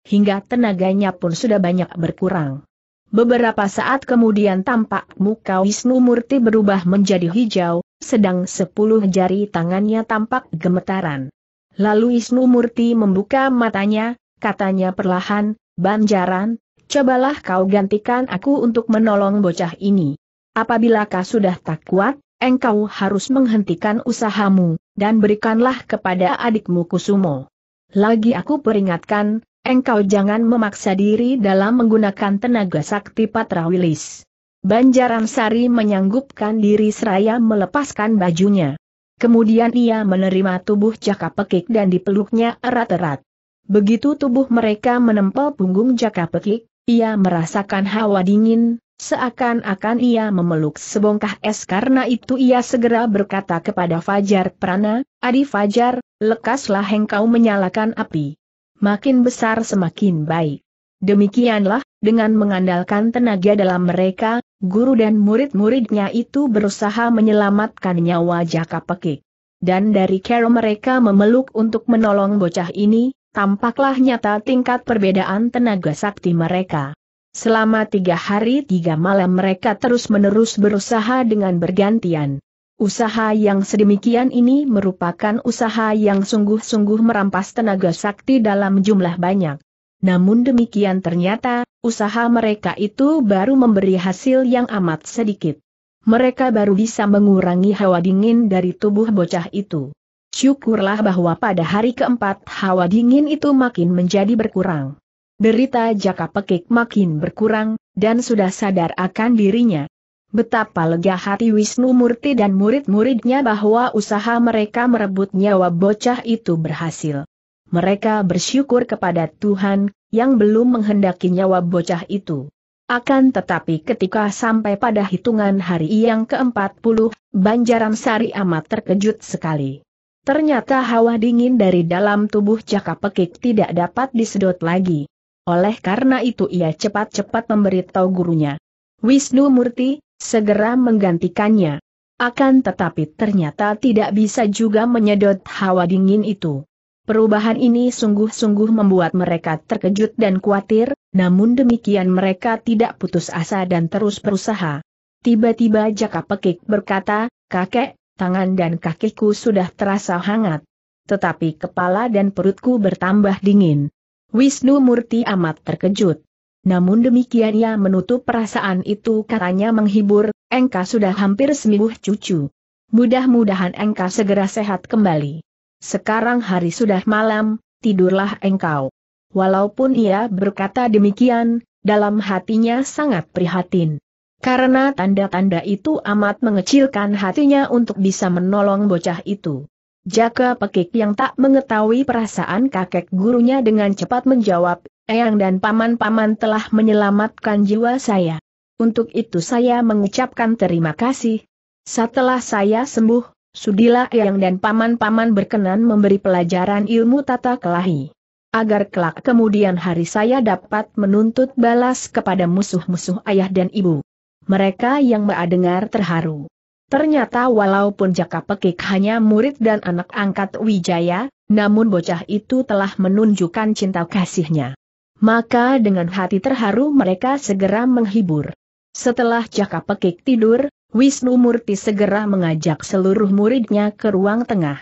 Hingga tenaganya pun sudah banyak berkurang. Beberapa saat kemudian tampak muka Wisnu Murti berubah menjadi hijau, sedang sepuluh jari tangannya tampak gemetaran. Lalu Wisnu Murti membuka matanya, katanya perlahan, Banjaran, cobalah kau gantikan aku untuk menolong bocah ini. Apabila kau sudah tak kuat, engkau harus menghentikan usahamu, dan berikanlah kepada adikmu Kusumo. Lagi aku peringatkan, engkau jangan memaksa diri dalam menggunakan tenaga sakti patrawilis. Banjaran Sari menyanggupkan diri seraya melepaskan bajunya. Kemudian ia menerima tubuh Jaka Pekik dan dipeluknya erat-erat. Begitu tubuh mereka menempel punggung Jaka Pekik, ia merasakan hawa dingin, Seakan-akan ia memeluk sebongkah es karena itu ia segera berkata kepada Fajar Prana, Adi Fajar, lekaslah engkau menyalakan api. Makin besar semakin baik. Demikianlah, dengan mengandalkan tenaga dalam mereka, guru dan murid-muridnya itu berusaha menyelamatkan nyawa jaka pekik. Dan dari kero mereka memeluk untuk menolong bocah ini, tampaklah nyata tingkat perbedaan tenaga sakti mereka. Selama tiga hari tiga malam mereka terus-menerus berusaha dengan bergantian. Usaha yang sedemikian ini merupakan usaha yang sungguh-sungguh merampas tenaga sakti dalam jumlah banyak. Namun demikian ternyata, usaha mereka itu baru memberi hasil yang amat sedikit. Mereka baru bisa mengurangi hawa dingin dari tubuh bocah itu. Syukurlah bahwa pada hari keempat hawa dingin itu makin menjadi berkurang. Derita Jaka Pekik makin berkurang, dan sudah sadar akan dirinya. Betapa lega hati Wisnu Murti dan murid-muridnya bahwa usaha mereka merebut nyawa bocah itu berhasil. Mereka bersyukur kepada Tuhan, yang belum menghendaki nyawa bocah itu. Akan tetapi ketika sampai pada hitungan hari yang ke-40, Banjaram Sari amat terkejut sekali. Ternyata hawa dingin dari dalam tubuh Jaka Pekik tidak dapat disedot lagi. Oleh karena itu ia cepat-cepat memberitahu gurunya. Wisnu Murti, segera menggantikannya. Akan tetapi ternyata tidak bisa juga menyedot hawa dingin itu. Perubahan ini sungguh-sungguh membuat mereka terkejut dan khawatir, namun demikian mereka tidak putus asa dan terus berusaha. Tiba-tiba Jaka Pekik berkata, kakek, tangan dan kakiku sudah terasa hangat. Tetapi kepala dan perutku bertambah dingin. Wisnu Murti amat terkejut. Namun demikian ia menutup perasaan itu katanya menghibur, engka sudah hampir sembuh cucu. Mudah-mudahan engka segera sehat kembali. Sekarang hari sudah malam, tidurlah engkau. Walaupun ia berkata demikian, dalam hatinya sangat prihatin. Karena tanda-tanda itu amat mengecilkan hatinya untuk bisa menolong bocah itu. Jaka Pekik yang tak mengetahui perasaan kakek gurunya dengan cepat menjawab, Eyang dan paman-paman telah menyelamatkan jiwa saya. Untuk itu saya mengucapkan terima kasih. Setelah saya sembuh, sudilah Eyang dan paman-paman berkenan memberi pelajaran ilmu tata kelahi. Agar kelak kemudian hari saya dapat menuntut balas kepada musuh-musuh ayah dan ibu. Mereka yang mendengar terharu. Ternyata walaupun Jaka Pekik hanya murid dan anak angkat Wijaya, namun bocah itu telah menunjukkan cinta kasihnya. Maka dengan hati terharu mereka segera menghibur. Setelah Jaka Pekik tidur, Wisnu Murti segera mengajak seluruh muridnya ke ruang tengah.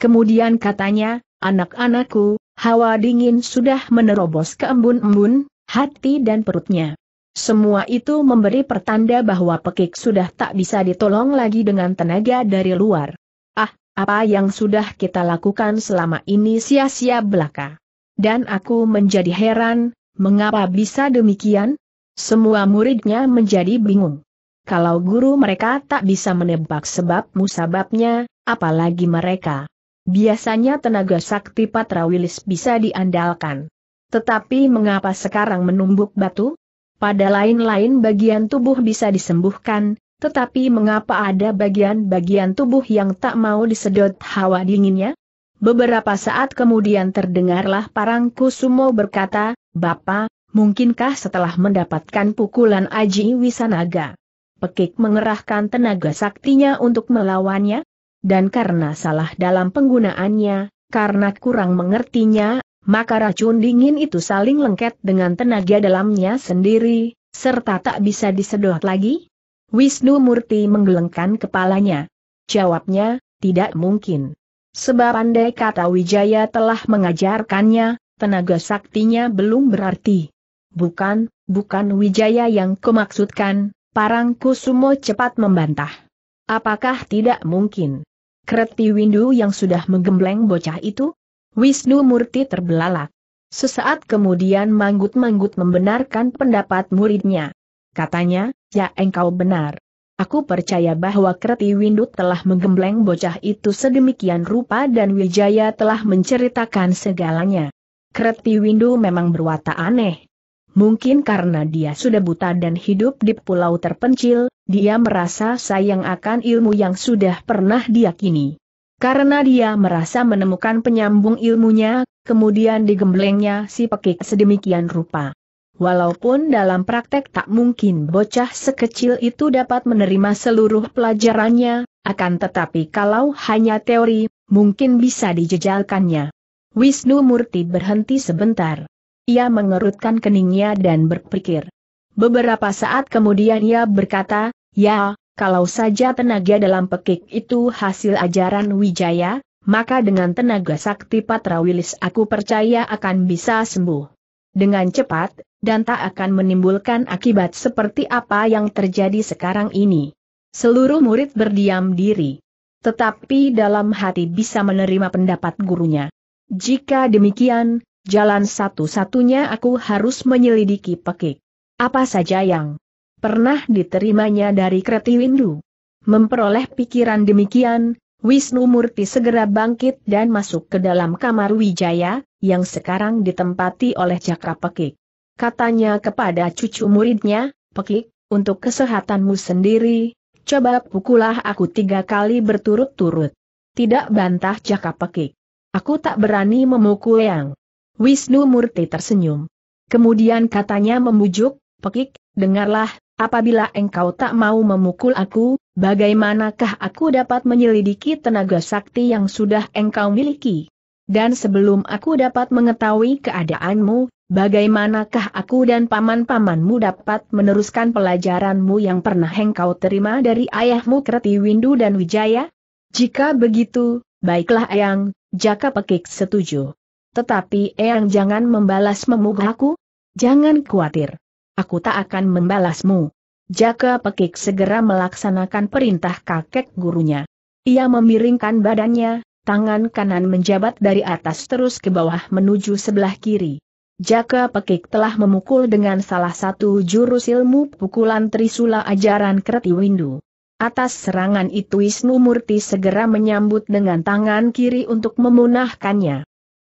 Kemudian katanya, anak-anakku, hawa dingin sudah menerobos ke embun-embun, hati dan perutnya. Semua itu memberi pertanda bahwa pekik sudah tak bisa ditolong lagi dengan tenaga dari luar. Ah, apa yang sudah kita lakukan selama ini sia-sia belaka. Dan aku menjadi heran, mengapa bisa demikian? Semua muridnya menjadi bingung. Kalau guru mereka tak bisa menebak sebab musababnya, apalagi mereka. Biasanya tenaga sakti Patrawilis bisa diandalkan. Tetapi mengapa sekarang menumbuk batu? pada lain-lain bagian tubuh bisa disembuhkan, tetapi mengapa ada bagian-bagian tubuh yang tak mau disedot hawa dinginnya? Beberapa saat kemudian terdengarlah Parang Kusumo berkata, Bapak, mungkinkah setelah mendapatkan pukulan Aji Wisanaga? Pekik mengerahkan tenaga saktinya untuk melawannya? Dan karena salah dalam penggunaannya, karena kurang mengertinya, maka racun dingin itu saling lengket dengan tenaga dalamnya sendiri, serta tak bisa disedot lagi? Wisnu Murti menggelengkan kepalanya. Jawabnya, tidak mungkin. Sebab andai kata Wijaya telah mengajarkannya, tenaga saktinya belum berarti. Bukan, bukan Wijaya yang kumaksudkan, Parang Kusumo cepat membantah. Apakah tidak mungkin? Kreti Windu yang sudah menggembleng bocah itu? Wisnu Murti terbelalak. Sesaat kemudian manggut-manggut membenarkan pendapat muridnya. Katanya, ya engkau benar. Aku percaya bahwa Kreti Windu telah menggembleng bocah itu sedemikian rupa dan Wijaya telah menceritakan segalanya. Kreti Windu memang berwatak aneh. Mungkin karena dia sudah buta dan hidup di pulau terpencil, dia merasa sayang akan ilmu yang sudah pernah diyakini. Karena dia merasa menemukan penyambung ilmunya, kemudian digemblengnya si pekik sedemikian rupa. Walaupun dalam praktek tak mungkin bocah sekecil itu dapat menerima seluruh pelajarannya, akan tetapi kalau hanya teori, mungkin bisa dijejalkannya. Wisnu Murti berhenti sebentar. Ia mengerutkan keningnya dan berpikir. Beberapa saat kemudian ia berkata, Ya, kalau saja tenaga dalam pekik itu hasil ajaran Wijaya, maka dengan tenaga sakti Patra Wilis aku percaya akan bisa sembuh. Dengan cepat, dan tak akan menimbulkan akibat seperti apa yang terjadi sekarang ini. Seluruh murid berdiam diri. Tetapi dalam hati bisa menerima pendapat gurunya. Jika demikian, jalan satu-satunya aku harus menyelidiki pekik. Apa saja yang pernah diterimanya dari Kreti Windu. Memperoleh pikiran demikian, Wisnu Murti segera bangkit dan masuk ke dalam kamar Wijaya, yang sekarang ditempati oleh Cakra Pekik. Katanya kepada cucu muridnya, Pekik, untuk kesehatanmu sendiri, coba pukulah aku tiga kali berturut-turut. Tidak bantah Cakra Pekik. Aku tak berani memukul yang. Wisnu Murti tersenyum. Kemudian katanya memujuk, Pekik, dengarlah, apabila engkau tak mau memukul aku, bagaimanakah aku dapat menyelidiki tenaga sakti yang sudah engkau miliki? Dan sebelum aku dapat mengetahui keadaanmu, bagaimanakah aku dan paman-pamanmu dapat meneruskan pelajaranmu yang pernah engkau terima dari ayahmu Kreti Windu dan Wijaya? Jika begitu, baiklah Eyang, Jaka Pekik setuju. Tetapi Eyang jangan membalas memugahku? Jangan khawatir aku tak akan membalasmu. Jaka Pekik segera melaksanakan perintah kakek gurunya. Ia memiringkan badannya, tangan kanan menjabat dari atas terus ke bawah menuju sebelah kiri. Jaka Pekik telah memukul dengan salah satu jurus ilmu pukulan Trisula ajaran Kreti Windu. Atas serangan itu Wisnu Murti segera menyambut dengan tangan kiri untuk memunahkannya.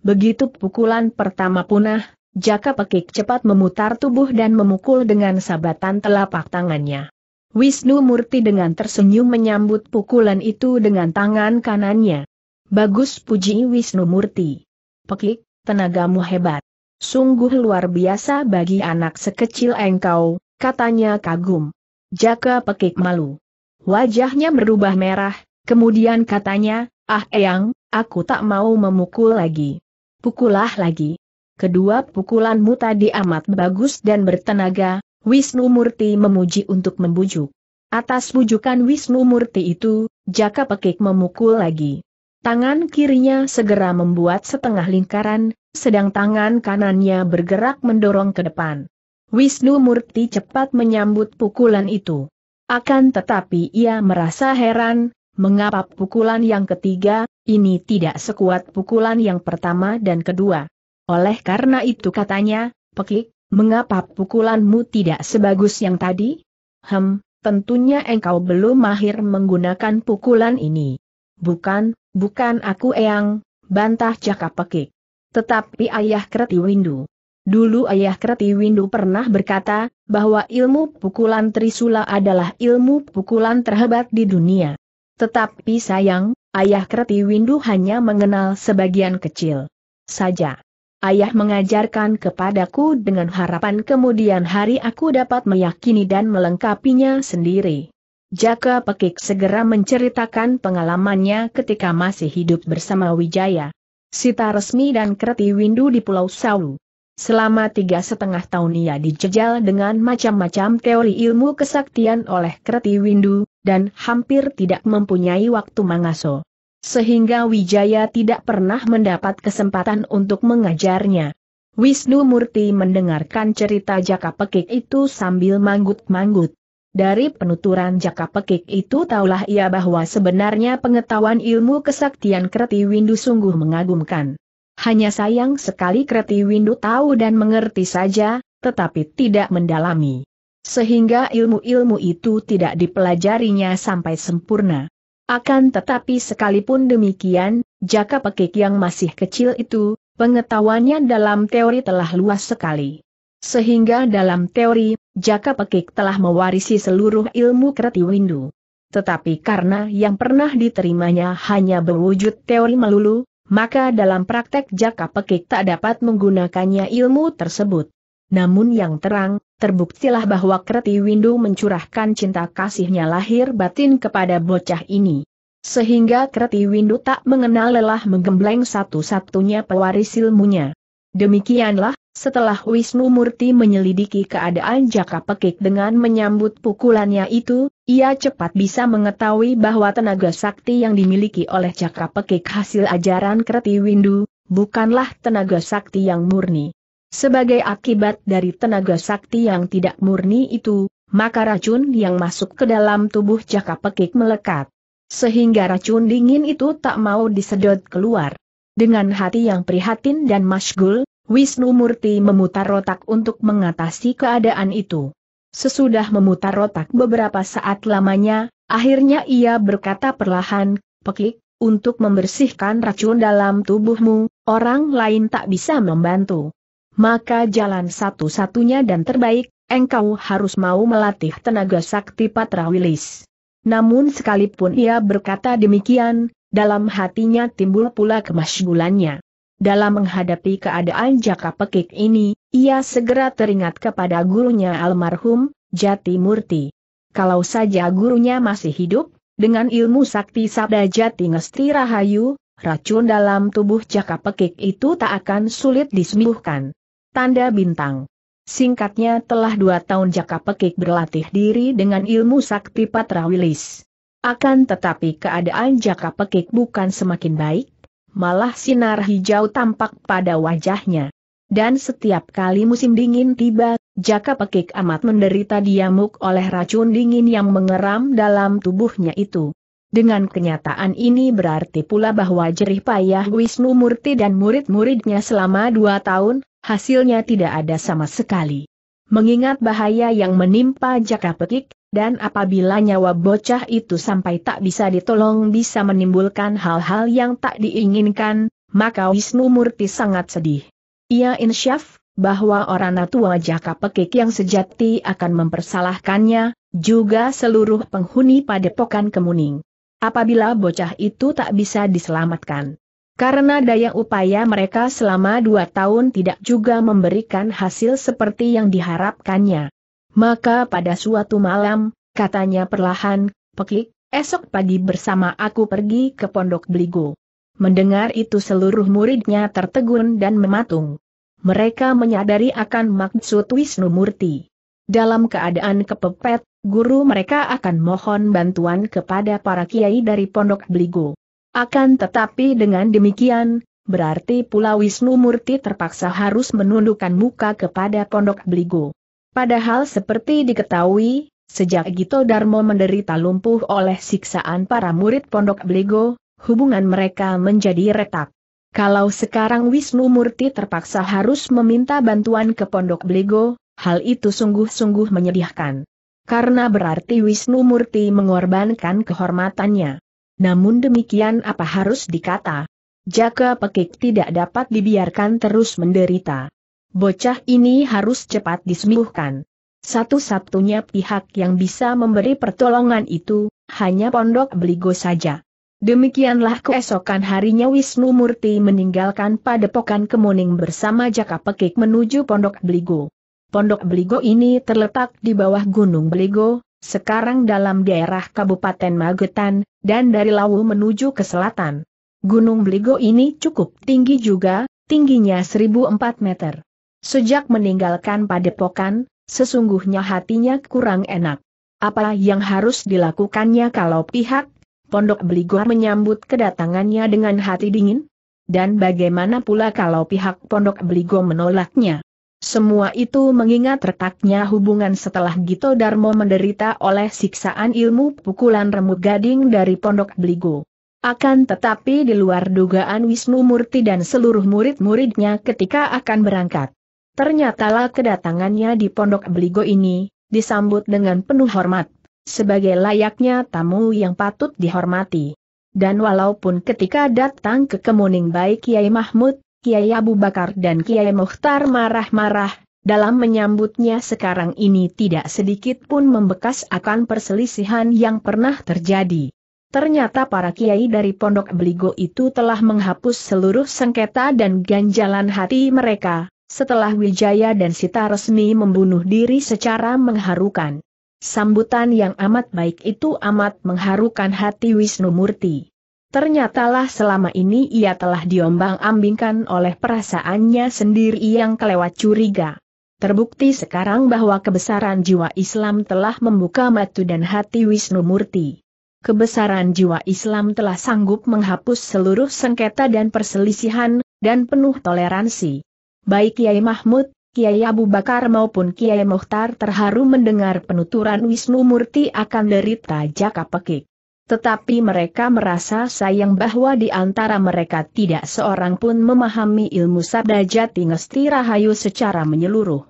Begitu pukulan pertama punah, Jaka Pekik cepat memutar tubuh dan memukul dengan sabatan telapak tangannya. Wisnu Murti dengan tersenyum menyambut pukulan itu dengan tangan kanannya. Bagus puji Wisnu Murti. Pekik, tenagamu hebat. Sungguh luar biasa bagi anak sekecil engkau, katanya kagum. Jaka Pekik malu. Wajahnya berubah merah, kemudian katanya, ah Eyang, aku tak mau memukul lagi. Pukullah lagi kedua pukulanmu tadi amat bagus dan bertenaga, Wisnu Murti memuji untuk membujuk. Atas bujukan Wisnu Murti itu, Jaka Pekik memukul lagi. Tangan kirinya segera membuat setengah lingkaran, sedang tangan kanannya bergerak mendorong ke depan. Wisnu Murti cepat menyambut pukulan itu. Akan tetapi ia merasa heran, mengapa pukulan yang ketiga, ini tidak sekuat pukulan yang pertama dan kedua. Oleh karena itu katanya, Pekik, mengapa pukulanmu tidak sebagus yang tadi? Hem, tentunya engkau belum mahir menggunakan pukulan ini. Bukan, bukan aku Eyang, bantah cakap Pekik. Tetapi Ayah Kreti Windu. Dulu Ayah Kreti Windu pernah berkata, bahwa ilmu pukulan Trisula adalah ilmu pukulan terhebat di dunia. Tetapi sayang, Ayah Kreti Windu hanya mengenal sebagian kecil saja. Ayah mengajarkan kepadaku dengan harapan kemudian hari aku dapat meyakini dan melengkapinya sendiri. Jaka Pekik segera menceritakan pengalamannya ketika masih hidup bersama Wijaya. Sita resmi dan Kreti Windu di Pulau Sawu. Selama tiga setengah tahun ia dijejal dengan macam-macam teori ilmu kesaktian oleh Kreti Windu, dan hampir tidak mempunyai waktu mangaso sehingga Wijaya tidak pernah mendapat kesempatan untuk mengajarnya. Wisnu Murti mendengarkan cerita Jaka Pekik itu sambil manggut-manggut. Dari penuturan Jaka Pekik itu taulah ia bahwa sebenarnya pengetahuan ilmu kesaktian Kreti Windu sungguh mengagumkan. Hanya sayang sekali Kreti Windu tahu dan mengerti saja, tetapi tidak mendalami sehingga ilmu-ilmu itu tidak dipelajarinya sampai sempurna. Akan tetapi sekalipun demikian, jaka pekik yang masih kecil itu, pengetahuannya dalam teori telah luas sekali. Sehingga dalam teori, jaka pekik telah mewarisi seluruh ilmu kreti windu. Tetapi karena yang pernah diterimanya hanya berwujud teori melulu, maka dalam praktek jaka pekik tak dapat menggunakannya ilmu tersebut. Namun yang terang, terbuktilah bahwa Kreti Windu mencurahkan cinta kasihnya lahir batin kepada bocah ini. Sehingga Kreti Windu tak mengenal lelah menggembleng satu-satunya pewaris ilmunya. Demikianlah, setelah Wisnu Murti menyelidiki keadaan Jaka Pekik dengan menyambut pukulannya itu, ia cepat bisa mengetahui bahwa tenaga sakti yang dimiliki oleh Jaka Pekik hasil ajaran Kreti Windu, bukanlah tenaga sakti yang murni. Sebagai akibat dari tenaga sakti yang tidak murni itu, maka racun yang masuk ke dalam tubuh Jaka Pekik melekat. Sehingga racun dingin itu tak mau disedot keluar. Dengan hati yang prihatin dan masgul, Wisnu Murti memutar otak untuk mengatasi keadaan itu. Sesudah memutar otak beberapa saat lamanya, akhirnya ia berkata perlahan, Pekik, untuk membersihkan racun dalam tubuhmu, orang lain tak bisa membantu maka jalan satu-satunya dan terbaik, engkau harus mau melatih tenaga sakti Patra Wilis. Namun sekalipun ia berkata demikian, dalam hatinya timbul pula kemasyulannya. Dalam menghadapi keadaan jaka pekik ini, ia segera teringat kepada gurunya almarhum, Jati Murti. Kalau saja gurunya masih hidup, dengan ilmu sakti sabda Jati Ngesti Rahayu, racun dalam tubuh jaka pekik itu tak akan sulit disembuhkan. Tanda bintang. Singkatnya telah dua tahun Jaka Pekik berlatih diri dengan ilmu sakti patrawilis. Akan tetapi keadaan Jaka Pekik bukan semakin baik, malah sinar hijau tampak pada wajahnya. Dan setiap kali musim dingin tiba, Jaka Pekik amat menderita diamuk oleh racun dingin yang mengeram dalam tubuhnya itu. Dengan kenyataan ini berarti pula bahwa jerih payah Wisnu Murti dan murid-muridnya selama dua tahun, hasilnya tidak ada sama sekali. Mengingat bahaya yang menimpa jaka petik, dan apabila nyawa bocah itu sampai tak bisa ditolong bisa menimbulkan hal-hal yang tak diinginkan, maka Wisnu Murti sangat sedih. Ia insyaf, bahwa orang tua jaka pekik yang sejati akan mempersalahkannya, juga seluruh penghuni padepokan kemuning. Apabila bocah itu tak bisa diselamatkan, karena daya upaya mereka selama dua tahun tidak juga memberikan hasil seperti yang diharapkannya. Maka pada suatu malam, katanya perlahan, pekik, esok pagi bersama aku pergi ke Pondok Beligo. Mendengar itu seluruh muridnya tertegun dan mematung. Mereka menyadari akan maksud Wisnu Murti. Dalam keadaan kepepet, guru mereka akan mohon bantuan kepada para kiai dari Pondok Beligo. Akan tetapi dengan demikian, berarti pula Wisnu Murti terpaksa harus menundukkan muka kepada Pondok Beligo. Padahal seperti diketahui, sejak Gito Darmo menderita lumpuh oleh siksaan para murid Pondok Beligo, hubungan mereka menjadi retak. Kalau sekarang Wisnu Murti terpaksa harus meminta bantuan ke Pondok Beligo, hal itu sungguh-sungguh menyedihkan. Karena berarti Wisnu Murti mengorbankan kehormatannya. Namun demikian apa harus dikata? Jaka Pekik tidak dapat dibiarkan terus menderita. Bocah ini harus cepat disembuhkan. Satu-satunya pihak yang bisa memberi pertolongan itu, hanya Pondok Beligo saja. Demikianlah keesokan harinya Wisnu Murti meninggalkan padepokan Kemuning bersama Jaka Pekik menuju Pondok Beligo. Pondok Beligo ini terletak di bawah Gunung Beligo, sekarang dalam daerah Kabupaten Magetan, dan dari Lawu menuju ke selatan. Gunung Bligo ini cukup tinggi juga, tingginya 1004 meter. Sejak meninggalkan padepokan, sesungguhnya hatinya kurang enak. Apa yang harus dilakukannya kalau pihak Pondok Bligo menyambut kedatangannya dengan hati dingin? Dan bagaimana pula kalau pihak Pondok Bligo menolaknya? Semua itu mengingat retaknya hubungan setelah Gito Darmo menderita oleh siksaan ilmu pukulan remuk gading dari Pondok Beligo. Akan tetapi di luar dugaan Wisnu Murti dan seluruh murid-muridnya ketika akan berangkat. Ternyatalah kedatangannya di Pondok Beligo ini, disambut dengan penuh hormat, sebagai layaknya tamu yang patut dihormati. Dan walaupun ketika datang ke Kemuning Baik Kiai Mahmud, Kiai Abu Bakar dan Kiai Mukhtar marah-marah, dalam menyambutnya sekarang ini tidak sedikit pun membekas akan perselisihan yang pernah terjadi. Ternyata para kiai dari Pondok Beligo itu telah menghapus seluruh sengketa dan ganjalan hati mereka, setelah Wijaya dan Sita resmi membunuh diri secara mengharukan. Sambutan yang amat baik itu amat mengharukan hati Wisnu Murti. Ternyatalah selama ini ia telah diombang-ambingkan oleh perasaannya sendiri yang kelewat curiga. Terbukti sekarang bahwa kebesaran jiwa Islam telah membuka mata dan hati Wisnu Murti. Kebesaran jiwa Islam telah sanggup menghapus seluruh sengketa dan perselisihan, dan penuh toleransi. Baik Kiai Mahmud, Kiai Abu Bakar maupun Kiai Mohtar terharu mendengar penuturan Wisnu Murti akan derita jaka pekik. Tetapi mereka merasa sayang bahwa di antara mereka tidak seorang pun memahami ilmu sabda jati ngesti rahayu secara menyeluruh.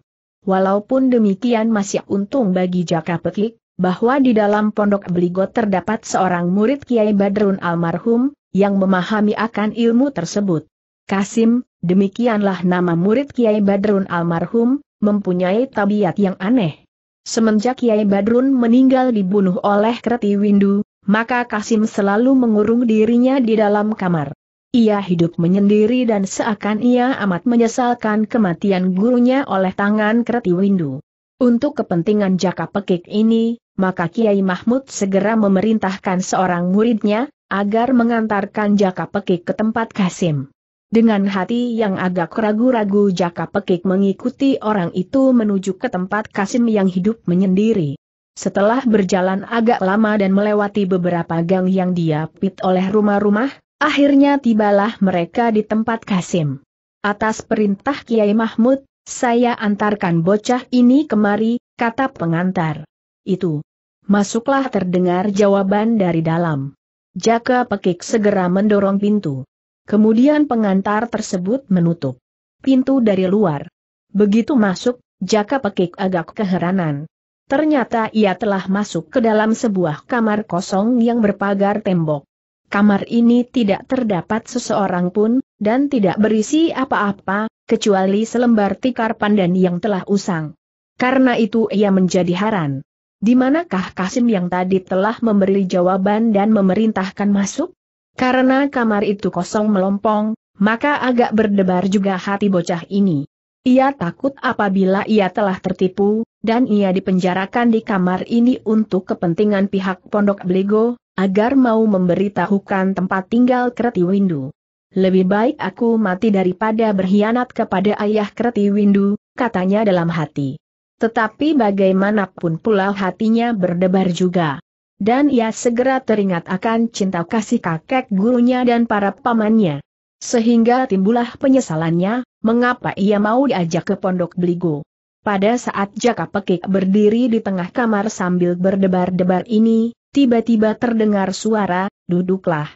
Walaupun demikian masih untung bagi Jaka Petik, bahwa di dalam pondok Beligo terdapat seorang murid Kiai Badrun almarhum, yang memahami akan ilmu tersebut. Kasim, demikianlah nama murid Kiai Badrun almarhum, mempunyai tabiat yang aneh. Semenjak Kiai Badrun meninggal dibunuh oleh Kreti Windu, maka Kasim selalu mengurung dirinya di dalam kamar. Ia hidup menyendiri dan seakan ia amat menyesalkan kematian gurunya oleh tangan Kreti Windu. Untuk kepentingan jaka pekik ini, maka Kiai Mahmud segera memerintahkan seorang muridnya, agar mengantarkan jaka pekik ke tempat Kasim. Dengan hati yang agak ragu-ragu jaka pekik mengikuti orang itu menuju ke tempat Kasim yang hidup menyendiri. Setelah berjalan agak lama dan melewati beberapa gang yang diapit oleh rumah-rumah, akhirnya tibalah mereka di tempat Kasim. Atas perintah Kiai Mahmud, saya antarkan bocah ini kemari, kata pengantar. Itu. Masuklah terdengar jawaban dari dalam. Jaka Pekik segera mendorong pintu. Kemudian pengantar tersebut menutup pintu dari luar. Begitu masuk, Jaka Pekik agak keheranan. Ternyata ia telah masuk ke dalam sebuah kamar kosong yang berpagar tembok. Kamar ini tidak terdapat seseorang pun, dan tidak berisi apa-apa, kecuali selembar tikar pandan yang telah usang. Karena itu ia menjadi heran. Di manakah Kasim yang tadi telah memberi jawaban dan memerintahkan masuk? Karena kamar itu kosong melompong, maka agak berdebar juga hati bocah ini. Ia takut apabila ia telah tertipu, dan ia dipenjarakan di kamar ini untuk kepentingan pihak Pondok Bligo, agar mau memberitahukan tempat tinggal Kreti Windu. Lebih baik aku mati daripada berkhianat kepada ayah Kreti Windu, katanya dalam hati. Tetapi bagaimanapun pula hatinya berdebar juga. Dan ia segera teringat akan cinta kasih kakek gurunya dan para pamannya. Sehingga timbullah penyesalannya, mengapa ia mau diajak ke Pondok Bligo. Pada saat Jaka Pekik berdiri di tengah kamar sambil berdebar-debar ini, tiba-tiba terdengar suara, duduklah.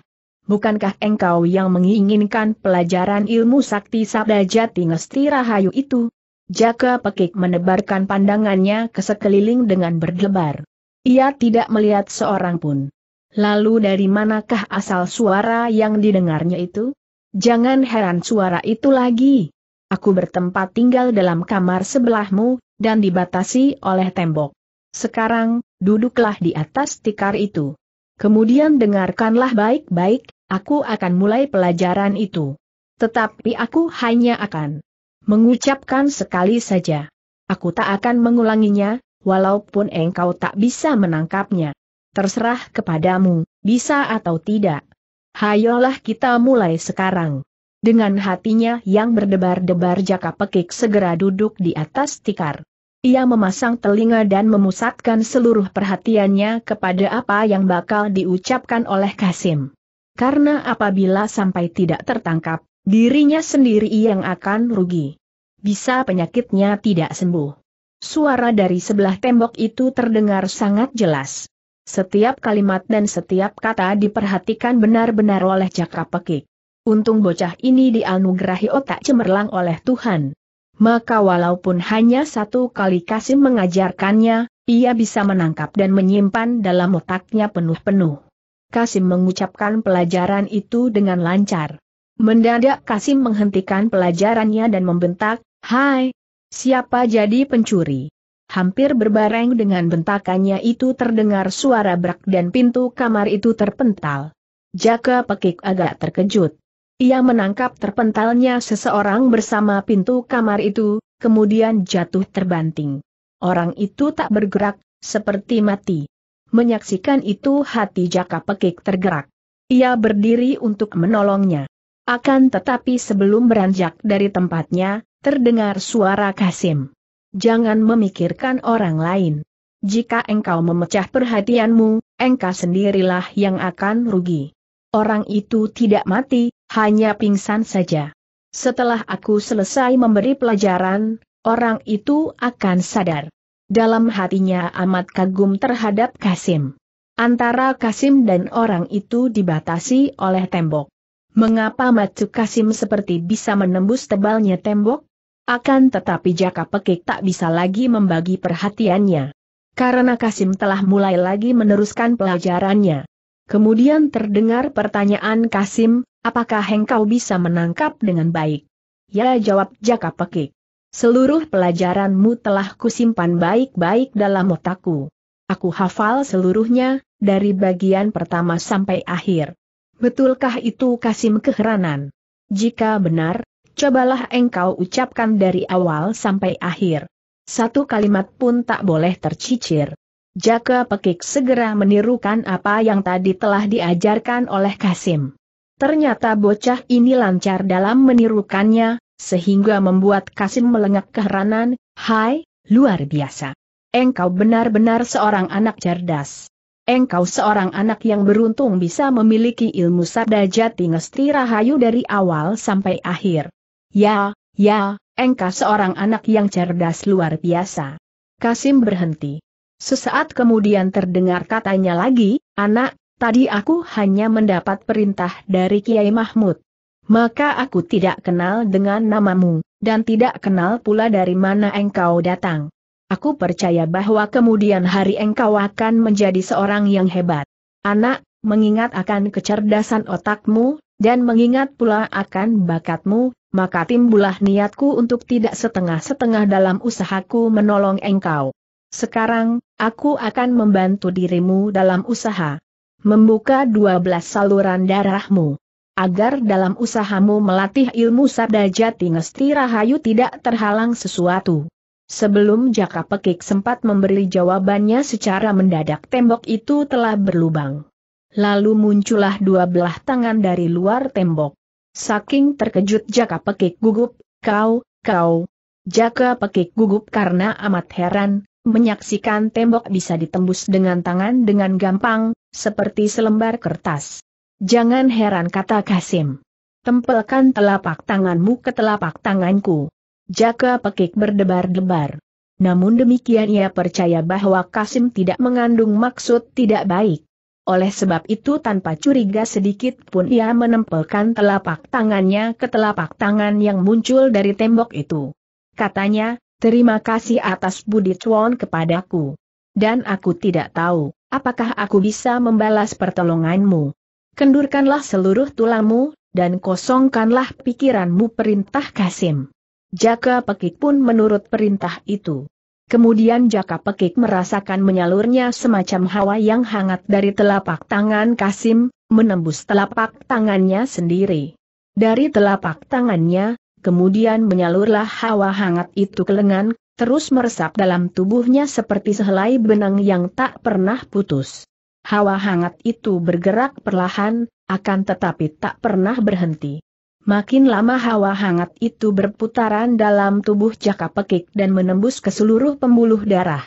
Bukankah engkau yang menginginkan pelajaran ilmu sakti sabda jati ngesti rahayu itu? Jaka Pekik menebarkan pandangannya ke sekeliling dengan berdebar. Ia tidak melihat seorang pun. Lalu dari manakah asal suara yang didengarnya itu? Jangan heran suara itu lagi, Aku bertempat tinggal dalam kamar sebelahmu, dan dibatasi oleh tembok. Sekarang, duduklah di atas tikar itu. Kemudian dengarkanlah baik-baik, aku akan mulai pelajaran itu. Tetapi aku hanya akan mengucapkan sekali saja. Aku tak akan mengulanginya, walaupun engkau tak bisa menangkapnya. Terserah kepadamu, bisa atau tidak. Hayolah kita mulai sekarang. Dengan hatinya yang berdebar-debar jaka pekik segera duduk di atas tikar. Ia memasang telinga dan memusatkan seluruh perhatiannya kepada apa yang bakal diucapkan oleh Kasim. Karena apabila sampai tidak tertangkap, dirinya sendiri yang akan rugi. Bisa penyakitnya tidak sembuh. Suara dari sebelah tembok itu terdengar sangat jelas. Setiap kalimat dan setiap kata diperhatikan benar-benar oleh Jaka Pekik. Untung bocah ini dianugerahi otak cemerlang oleh Tuhan. Maka walaupun hanya satu kali Kasim mengajarkannya, ia bisa menangkap dan menyimpan dalam otaknya penuh-penuh. Kasim mengucapkan pelajaran itu dengan lancar. Mendadak Kasim menghentikan pelajarannya dan membentak, Hai, siapa jadi pencuri? Hampir berbareng dengan bentakannya itu terdengar suara brak dan pintu kamar itu terpental. Jaka Pekik agak terkejut. Ia menangkap terpentalnya seseorang bersama pintu kamar itu, kemudian jatuh terbanting. Orang itu tak bergerak, seperti mati. Menyaksikan itu hati Jaka Pekik tergerak. Ia berdiri untuk menolongnya. Akan tetapi sebelum beranjak dari tempatnya, terdengar suara Kasim. Jangan memikirkan orang lain. Jika engkau memecah perhatianmu, engkau sendirilah yang akan rugi. Orang itu tidak mati, hanya pingsan saja. Setelah aku selesai memberi pelajaran, orang itu akan sadar. Dalam hatinya amat kagum terhadap Kasim. Antara Kasim dan orang itu dibatasi oleh tembok. Mengapa Matsu Kasim seperti bisa menembus tebalnya tembok? Akan tetapi Jaka Pekik tak bisa lagi membagi perhatiannya. Karena Kasim telah mulai lagi meneruskan pelajarannya. Kemudian terdengar pertanyaan Kasim, Apakah engkau bisa menangkap dengan baik? Ya jawab Jaka Pekik. Seluruh pelajaranmu telah kusimpan baik-baik dalam otakku. Aku hafal seluruhnya, dari bagian pertama sampai akhir. Betulkah itu Kasim keheranan? Jika benar, cobalah engkau ucapkan dari awal sampai akhir. Satu kalimat pun tak boleh tercicir. Jaka Pekik segera menirukan apa yang tadi telah diajarkan oleh Kasim. Ternyata bocah ini lancar dalam menirukannya, sehingga membuat Kasim melengak keheranan, Hai, luar biasa. Engkau benar-benar seorang anak cerdas. Engkau seorang anak yang beruntung bisa memiliki ilmu sabda jati ngesti rahayu dari awal sampai akhir. Ya, ya, engkau seorang anak yang cerdas luar biasa. Kasim berhenti. Sesaat kemudian terdengar katanya lagi, anak, Tadi aku hanya mendapat perintah dari Kiai Mahmud. Maka aku tidak kenal dengan namamu, dan tidak kenal pula dari mana engkau datang. Aku percaya bahwa kemudian hari engkau akan menjadi seorang yang hebat. Anak, mengingat akan kecerdasan otakmu, dan mengingat pula akan bakatmu, maka timbulah niatku untuk tidak setengah-setengah dalam usahaku menolong engkau. Sekarang, aku akan membantu dirimu dalam usaha membuka dua belas saluran darahmu. Agar dalam usahamu melatih ilmu sabda jati ngesti rahayu tidak terhalang sesuatu. Sebelum Jaka Pekik sempat memberi jawabannya secara mendadak tembok itu telah berlubang. Lalu muncullah dua belah tangan dari luar tembok. Saking terkejut Jaka Pekik gugup, kau, kau. Jaka Pekik gugup karena amat heran, Menyaksikan tembok bisa ditembus dengan tangan dengan gampang, seperti selembar kertas. Jangan heran kata Kasim. Tempelkan telapak tanganmu ke telapak tanganku. Jaka pekik berdebar-debar. Namun demikian ia percaya bahwa Kasim tidak mengandung maksud tidak baik. Oleh sebab itu tanpa curiga sedikit pun ia menempelkan telapak tangannya ke telapak tangan yang muncul dari tembok itu. Katanya, Terima kasih atas budi cuan kepadaku. Dan aku tidak tahu, apakah aku bisa membalas pertolonganmu. Kendurkanlah seluruh tulangmu dan kosongkanlah pikiranmu perintah Kasim. Jaka Pekik pun menurut perintah itu. Kemudian Jaka Pekik merasakan menyalurnya semacam hawa yang hangat dari telapak tangan Kasim, menembus telapak tangannya sendiri. Dari telapak tangannya, kemudian menyalurlah hawa hangat itu ke lengan, terus meresap dalam tubuhnya seperti sehelai benang yang tak pernah putus. Hawa hangat itu bergerak perlahan, akan tetapi tak pernah berhenti. Makin lama hawa hangat itu berputaran dalam tubuh jaka pekik dan menembus ke seluruh pembuluh darah.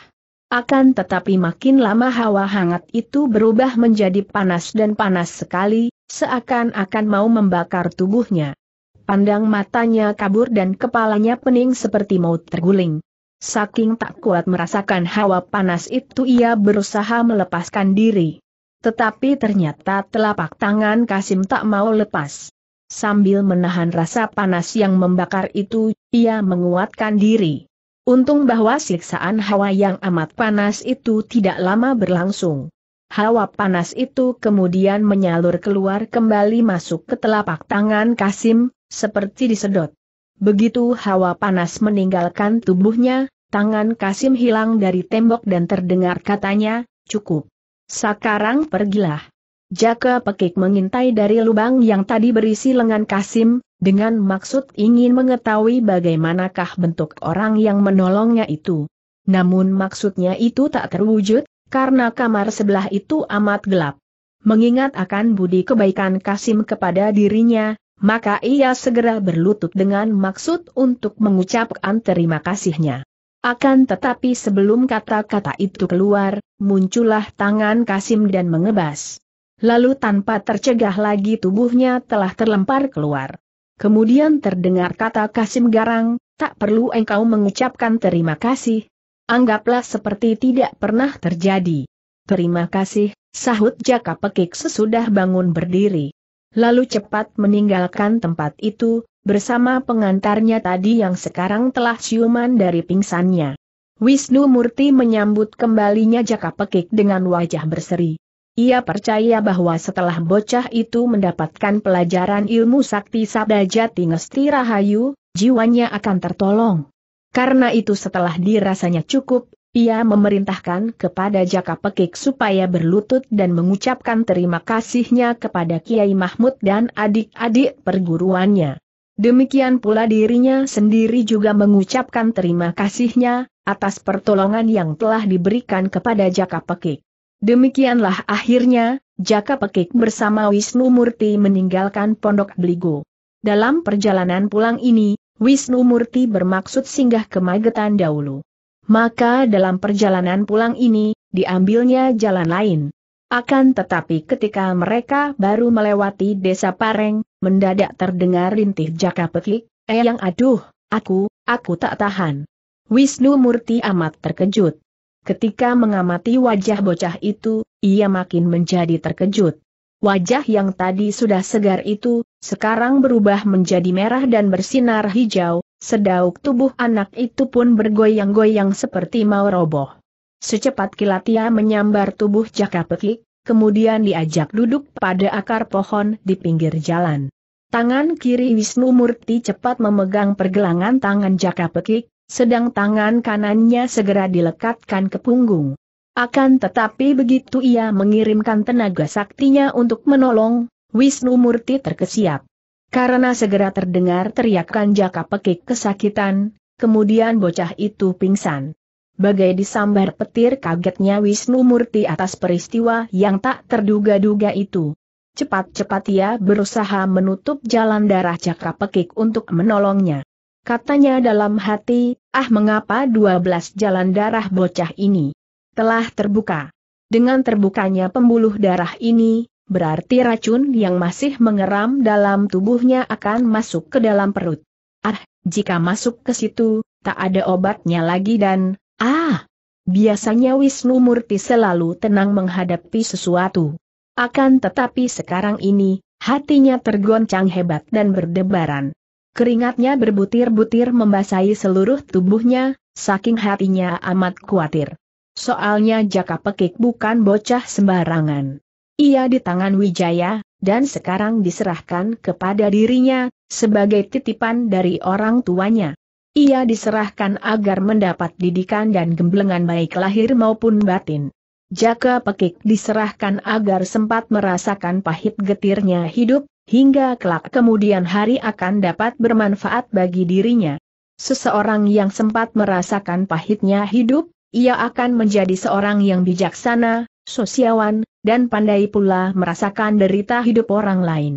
Akan tetapi makin lama hawa hangat itu berubah menjadi panas dan panas sekali, seakan-akan mau membakar tubuhnya pandang matanya kabur dan kepalanya pening seperti mau terguling. Saking tak kuat merasakan hawa panas itu ia berusaha melepaskan diri. Tetapi ternyata telapak tangan Kasim tak mau lepas. Sambil menahan rasa panas yang membakar itu, ia menguatkan diri. Untung bahwa siksaan hawa yang amat panas itu tidak lama berlangsung. Hawa panas itu kemudian menyalur keluar kembali masuk ke telapak tangan Kasim, seperti disedot. Begitu hawa panas meninggalkan tubuhnya, tangan Kasim hilang dari tembok dan terdengar katanya, cukup. Sekarang pergilah. Jaka Pekik mengintai dari lubang yang tadi berisi lengan Kasim, dengan maksud ingin mengetahui bagaimanakah bentuk orang yang menolongnya itu. Namun maksudnya itu tak terwujud, karena kamar sebelah itu amat gelap. Mengingat akan budi kebaikan Kasim kepada dirinya, maka ia segera berlutut dengan maksud untuk mengucapkan terima kasihnya. Akan tetapi sebelum kata-kata itu keluar, muncullah tangan Kasim dan mengebas. Lalu tanpa tercegah lagi tubuhnya telah terlempar keluar. Kemudian terdengar kata Kasim garang, tak perlu engkau mengucapkan terima kasih. Anggaplah seperti tidak pernah terjadi. Terima kasih, sahut Jaka Pekik sesudah bangun berdiri lalu cepat meninggalkan tempat itu, bersama pengantarnya tadi yang sekarang telah siuman dari pingsannya. Wisnu Murti menyambut kembalinya Jaka Pekik dengan wajah berseri. Ia percaya bahwa setelah bocah itu mendapatkan pelajaran ilmu sakti Sabda Jati Ngesti Rahayu, jiwanya akan tertolong. Karena itu setelah dirasanya cukup, ia memerintahkan kepada Jaka Pekik supaya berlutut dan mengucapkan terima kasihnya kepada Kiai Mahmud dan adik-adik perguruannya. Demikian pula dirinya sendiri juga mengucapkan terima kasihnya atas pertolongan yang telah diberikan kepada Jaka Pekik. Demikianlah akhirnya, Jaka Pekik bersama Wisnu Murti meninggalkan Pondok Beligo. Dalam perjalanan pulang ini, Wisnu Murti bermaksud singgah ke Magetan dahulu maka dalam perjalanan pulang ini, diambilnya jalan lain. Akan tetapi ketika mereka baru melewati desa Pareng, mendadak terdengar rintih jaka petik, eh yang aduh, aku, aku tak tahan. Wisnu Murti amat terkejut. Ketika mengamati wajah bocah itu, ia makin menjadi terkejut. Wajah yang tadi sudah segar itu, sekarang berubah menjadi merah dan bersinar hijau, Sedauk tubuh anak itu pun bergoyang-goyang seperti mau roboh. Secepat kilat ia menyambar tubuh Jaka Pekik, kemudian diajak duduk pada akar pohon di pinggir jalan. Tangan kiri Wisnu Murti cepat memegang pergelangan tangan Jaka Pekik, sedang tangan kanannya segera dilekatkan ke punggung. Akan tetapi begitu ia mengirimkan tenaga saktinya untuk menolong, Wisnu Murti terkesiap. Karena segera terdengar teriakan jaka pekik kesakitan, kemudian bocah itu pingsan. Bagai disambar petir kagetnya Wisnu Murti atas peristiwa yang tak terduga-duga itu. Cepat-cepat ia berusaha menutup jalan darah Jaka Pekik untuk menolongnya. Katanya dalam hati, ah mengapa 12 jalan darah bocah ini telah terbuka. Dengan terbukanya pembuluh darah ini, berarti racun yang masih mengeram dalam tubuhnya akan masuk ke dalam perut. Ah, jika masuk ke situ, tak ada obatnya lagi dan, ah, biasanya Wisnu Murti selalu tenang menghadapi sesuatu. Akan tetapi sekarang ini, hatinya tergoncang hebat dan berdebaran. Keringatnya berbutir-butir membasahi seluruh tubuhnya, saking hatinya amat khawatir. Soalnya jaka pekik bukan bocah sembarangan. Ia di tangan Wijaya, dan sekarang diserahkan kepada dirinya, sebagai titipan dari orang tuanya. Ia diserahkan agar mendapat didikan dan gemblengan baik lahir maupun batin. Jaka Pekik diserahkan agar sempat merasakan pahit getirnya hidup, hingga kelak kemudian hari akan dapat bermanfaat bagi dirinya. Seseorang yang sempat merasakan pahitnya hidup, ia akan menjadi seorang yang bijaksana, sosiawan, dan pandai pula merasakan derita hidup orang lain.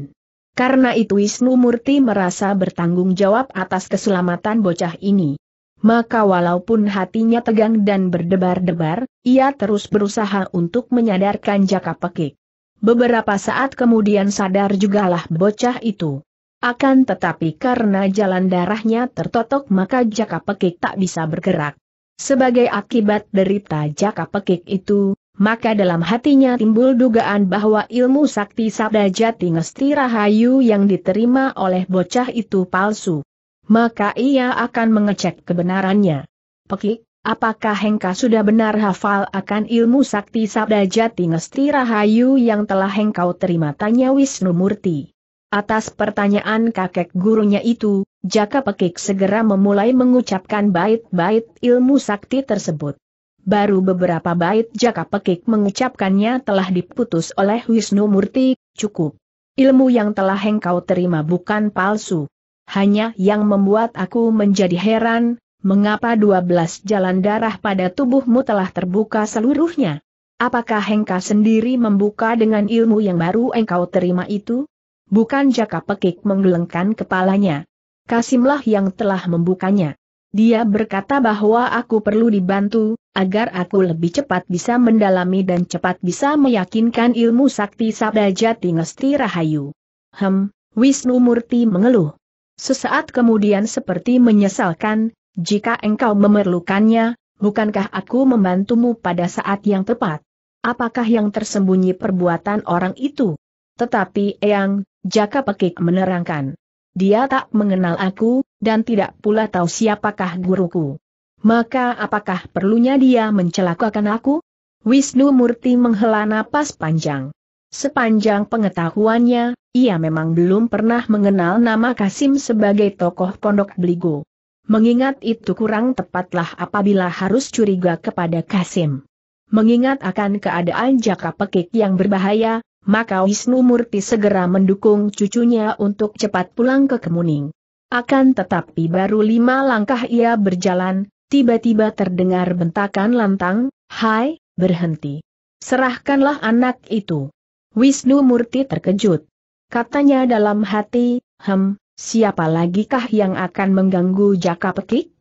Karena itu Wisnu Murti merasa bertanggung jawab atas keselamatan bocah ini. Maka walaupun hatinya tegang dan berdebar-debar, ia terus berusaha untuk menyadarkan Jaka Pekik. Beberapa saat kemudian sadar jugalah bocah itu. Akan tetapi karena jalan darahnya tertotok maka Jaka Pekik tak bisa bergerak. Sebagai akibat derita Jaka Pekik itu, maka dalam hatinya timbul dugaan bahwa ilmu sakti sabda jati ngesti rahayu yang diterima oleh bocah itu palsu. Maka ia akan mengecek kebenarannya. Pekik, apakah Hengka sudah benar hafal akan ilmu sakti sabda jati ngesti rahayu yang telah Hengkau terima tanya Wisnu Murti. Atas pertanyaan kakek gurunya itu, Jaka Pekik segera memulai mengucapkan bait-bait ilmu sakti tersebut. Baru beberapa bait jaka pekik mengucapkannya telah diputus oleh Wisnu Murti, cukup. Ilmu yang telah engkau terima bukan palsu. Hanya yang membuat aku menjadi heran, mengapa dua belas jalan darah pada tubuhmu telah terbuka seluruhnya? Apakah engkau sendiri membuka dengan ilmu yang baru engkau terima itu? Bukan jaka pekik menggelengkan kepalanya. Kasimlah yang telah membukanya. Dia berkata bahwa aku perlu dibantu, agar aku lebih cepat bisa mendalami dan cepat bisa meyakinkan ilmu sakti sabda jati ngesti rahayu. Hem, Wisnu Murti mengeluh. Sesaat kemudian seperti menyesalkan, jika engkau memerlukannya, bukankah aku membantumu pada saat yang tepat? Apakah yang tersembunyi perbuatan orang itu? Tetapi Eyang, Jaka Pekik menerangkan. Dia tak mengenal aku, dan tidak pula tahu siapakah guruku. Maka apakah perlunya dia mencelakakan aku? Wisnu Murti menghela napas panjang. Sepanjang pengetahuannya, ia memang belum pernah mengenal nama Kasim sebagai tokoh pondok beligo. Mengingat itu kurang tepatlah apabila harus curiga kepada Kasim. Mengingat akan keadaan jaka pekik yang berbahaya, maka Wisnu Murti segera mendukung cucunya untuk cepat pulang ke Kemuning. Akan tetapi baru lima langkah ia berjalan, tiba-tiba terdengar bentakan lantang, Hai, berhenti. Serahkanlah anak itu. Wisnu Murti terkejut. Katanya dalam hati, hem, siapa lagikah yang akan mengganggu jaka pekik?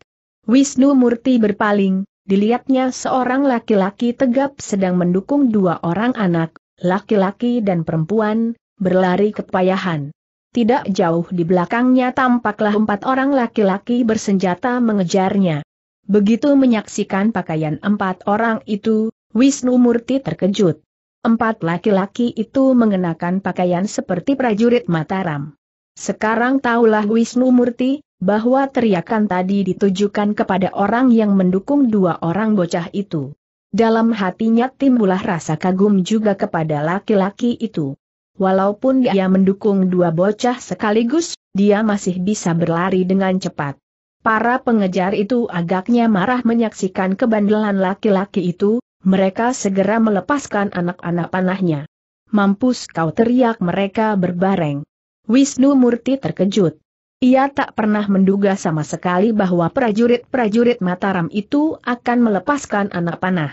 Wisnu Murti berpaling, dilihatnya seorang laki-laki tegap sedang mendukung dua orang anak, laki-laki dan perempuan, berlari kepayahan. Tidak jauh di belakangnya tampaklah empat orang laki-laki bersenjata mengejarnya. Begitu menyaksikan pakaian empat orang itu, Wisnu Murti terkejut. Empat laki-laki itu mengenakan pakaian seperti prajurit Mataram. Sekarang tahulah Wisnu Murti, bahwa teriakan tadi ditujukan kepada orang yang mendukung dua orang bocah itu dalam hatinya timbulah rasa kagum juga kepada laki-laki itu. Walaupun dia mendukung dua bocah sekaligus, dia masih bisa berlari dengan cepat. Para pengejar itu agaknya marah menyaksikan kebandelan laki-laki itu, mereka segera melepaskan anak-anak panahnya. Mampus kau teriak mereka berbareng. Wisnu Murti terkejut. Ia tak pernah menduga sama sekali bahwa prajurit-prajurit Mataram itu akan melepaskan anak panah.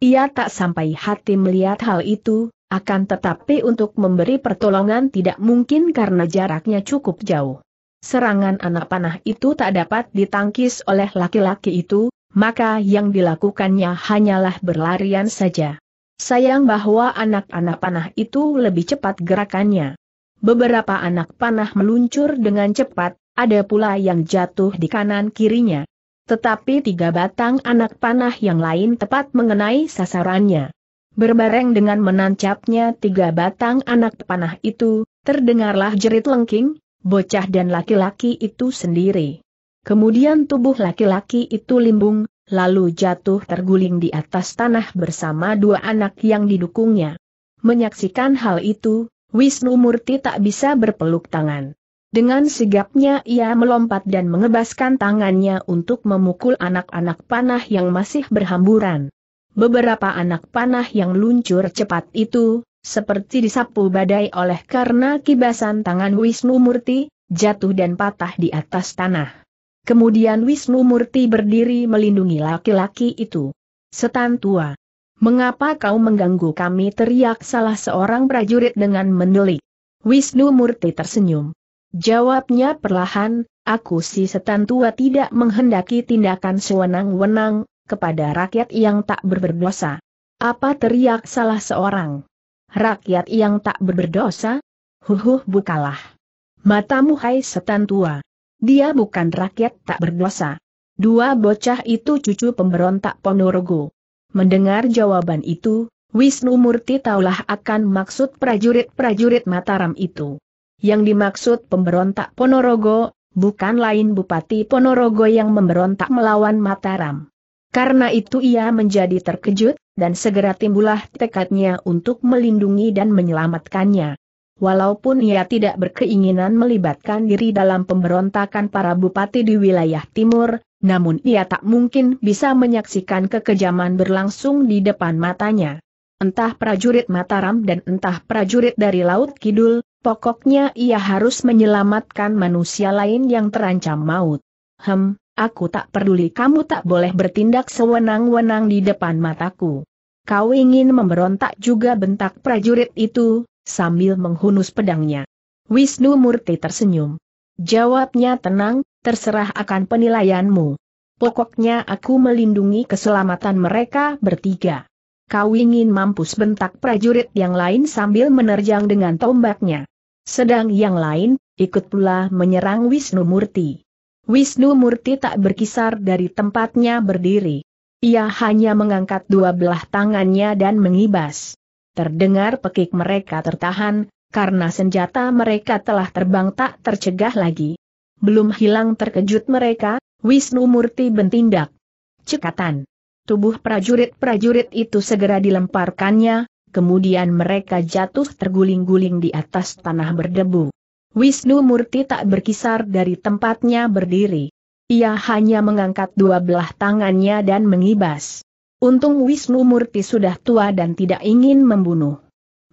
Ia tak sampai hati melihat hal itu, akan tetapi untuk memberi pertolongan tidak mungkin karena jaraknya cukup jauh. Serangan anak panah itu tak dapat ditangkis oleh laki-laki itu, maka yang dilakukannya hanyalah berlarian saja. Sayang bahwa anak-anak panah itu lebih cepat gerakannya. Beberapa anak panah meluncur dengan cepat, ada pula yang jatuh di kanan kirinya. Tetapi tiga batang anak panah yang lain tepat mengenai sasarannya. Berbareng dengan menancapnya tiga batang anak panah itu, terdengarlah jerit lengking, bocah dan laki-laki itu sendiri. Kemudian tubuh laki-laki itu limbung, lalu jatuh terguling di atas tanah bersama dua anak yang didukungnya. Menyaksikan hal itu, Wisnu Murti tak bisa berpeluk tangan. Dengan sigapnya ia melompat dan mengebaskan tangannya untuk memukul anak-anak panah yang masih berhamburan. Beberapa anak panah yang luncur cepat itu, seperti disapu badai oleh karena kibasan tangan Wisnu Murti, jatuh dan patah di atas tanah. Kemudian Wisnu Murti berdiri melindungi laki-laki itu. Setan tua. Mengapa kau mengganggu kami teriak salah seorang prajurit dengan mendelik. Wisnu Murti tersenyum. Jawabnya perlahan, aku si setan tua tidak menghendaki tindakan sewenang-wenang, kepada rakyat yang tak berberdosa. Apa teriak salah seorang? Rakyat yang tak berberdosa? Huhuh bukalah. Matamu hai setan tua. Dia bukan rakyat tak berdosa. Dua bocah itu cucu pemberontak Ponorogo. Mendengar jawaban itu, Wisnu Murti taulah akan maksud prajurit-prajurit Mataram itu. Yang dimaksud pemberontak Ponorogo, bukan lain Bupati Ponorogo yang memberontak melawan Mataram. Karena itu ia menjadi terkejut, dan segera timbullah tekadnya untuk melindungi dan menyelamatkannya. Walaupun ia tidak berkeinginan melibatkan diri dalam pemberontakan para bupati di wilayah timur, namun ia tak mungkin bisa menyaksikan kekejaman berlangsung di depan matanya. Entah prajurit Mataram dan entah prajurit dari Laut Kidul, pokoknya ia harus menyelamatkan manusia lain yang terancam maut. Hem, aku tak peduli kamu tak boleh bertindak sewenang-wenang di depan mataku. Kau ingin memberontak juga bentak prajurit itu, sambil menghunus pedangnya. Wisnu Murti tersenyum. Jawabnya tenang, terserah akan penilaianmu. Pokoknya aku melindungi keselamatan mereka bertiga. Kau ingin mampus bentak prajurit yang lain sambil menerjang dengan tombaknya. Sedang yang lain, ikut pula menyerang Wisnu Murti. Wisnu Murti tak berkisar dari tempatnya berdiri. Ia hanya mengangkat dua belah tangannya dan mengibas. Terdengar pekik mereka tertahan, karena senjata mereka telah terbang tak tercegah lagi. Belum hilang terkejut mereka, Wisnu Murti bertindak. Cekatan. Tubuh prajurit-prajurit itu segera dilemparkannya, kemudian mereka jatuh terguling-guling di atas tanah berdebu. Wisnu Murti tak berkisar dari tempatnya berdiri. Ia hanya mengangkat dua belah tangannya dan mengibas. Untung Wisnu Murti sudah tua dan tidak ingin membunuh.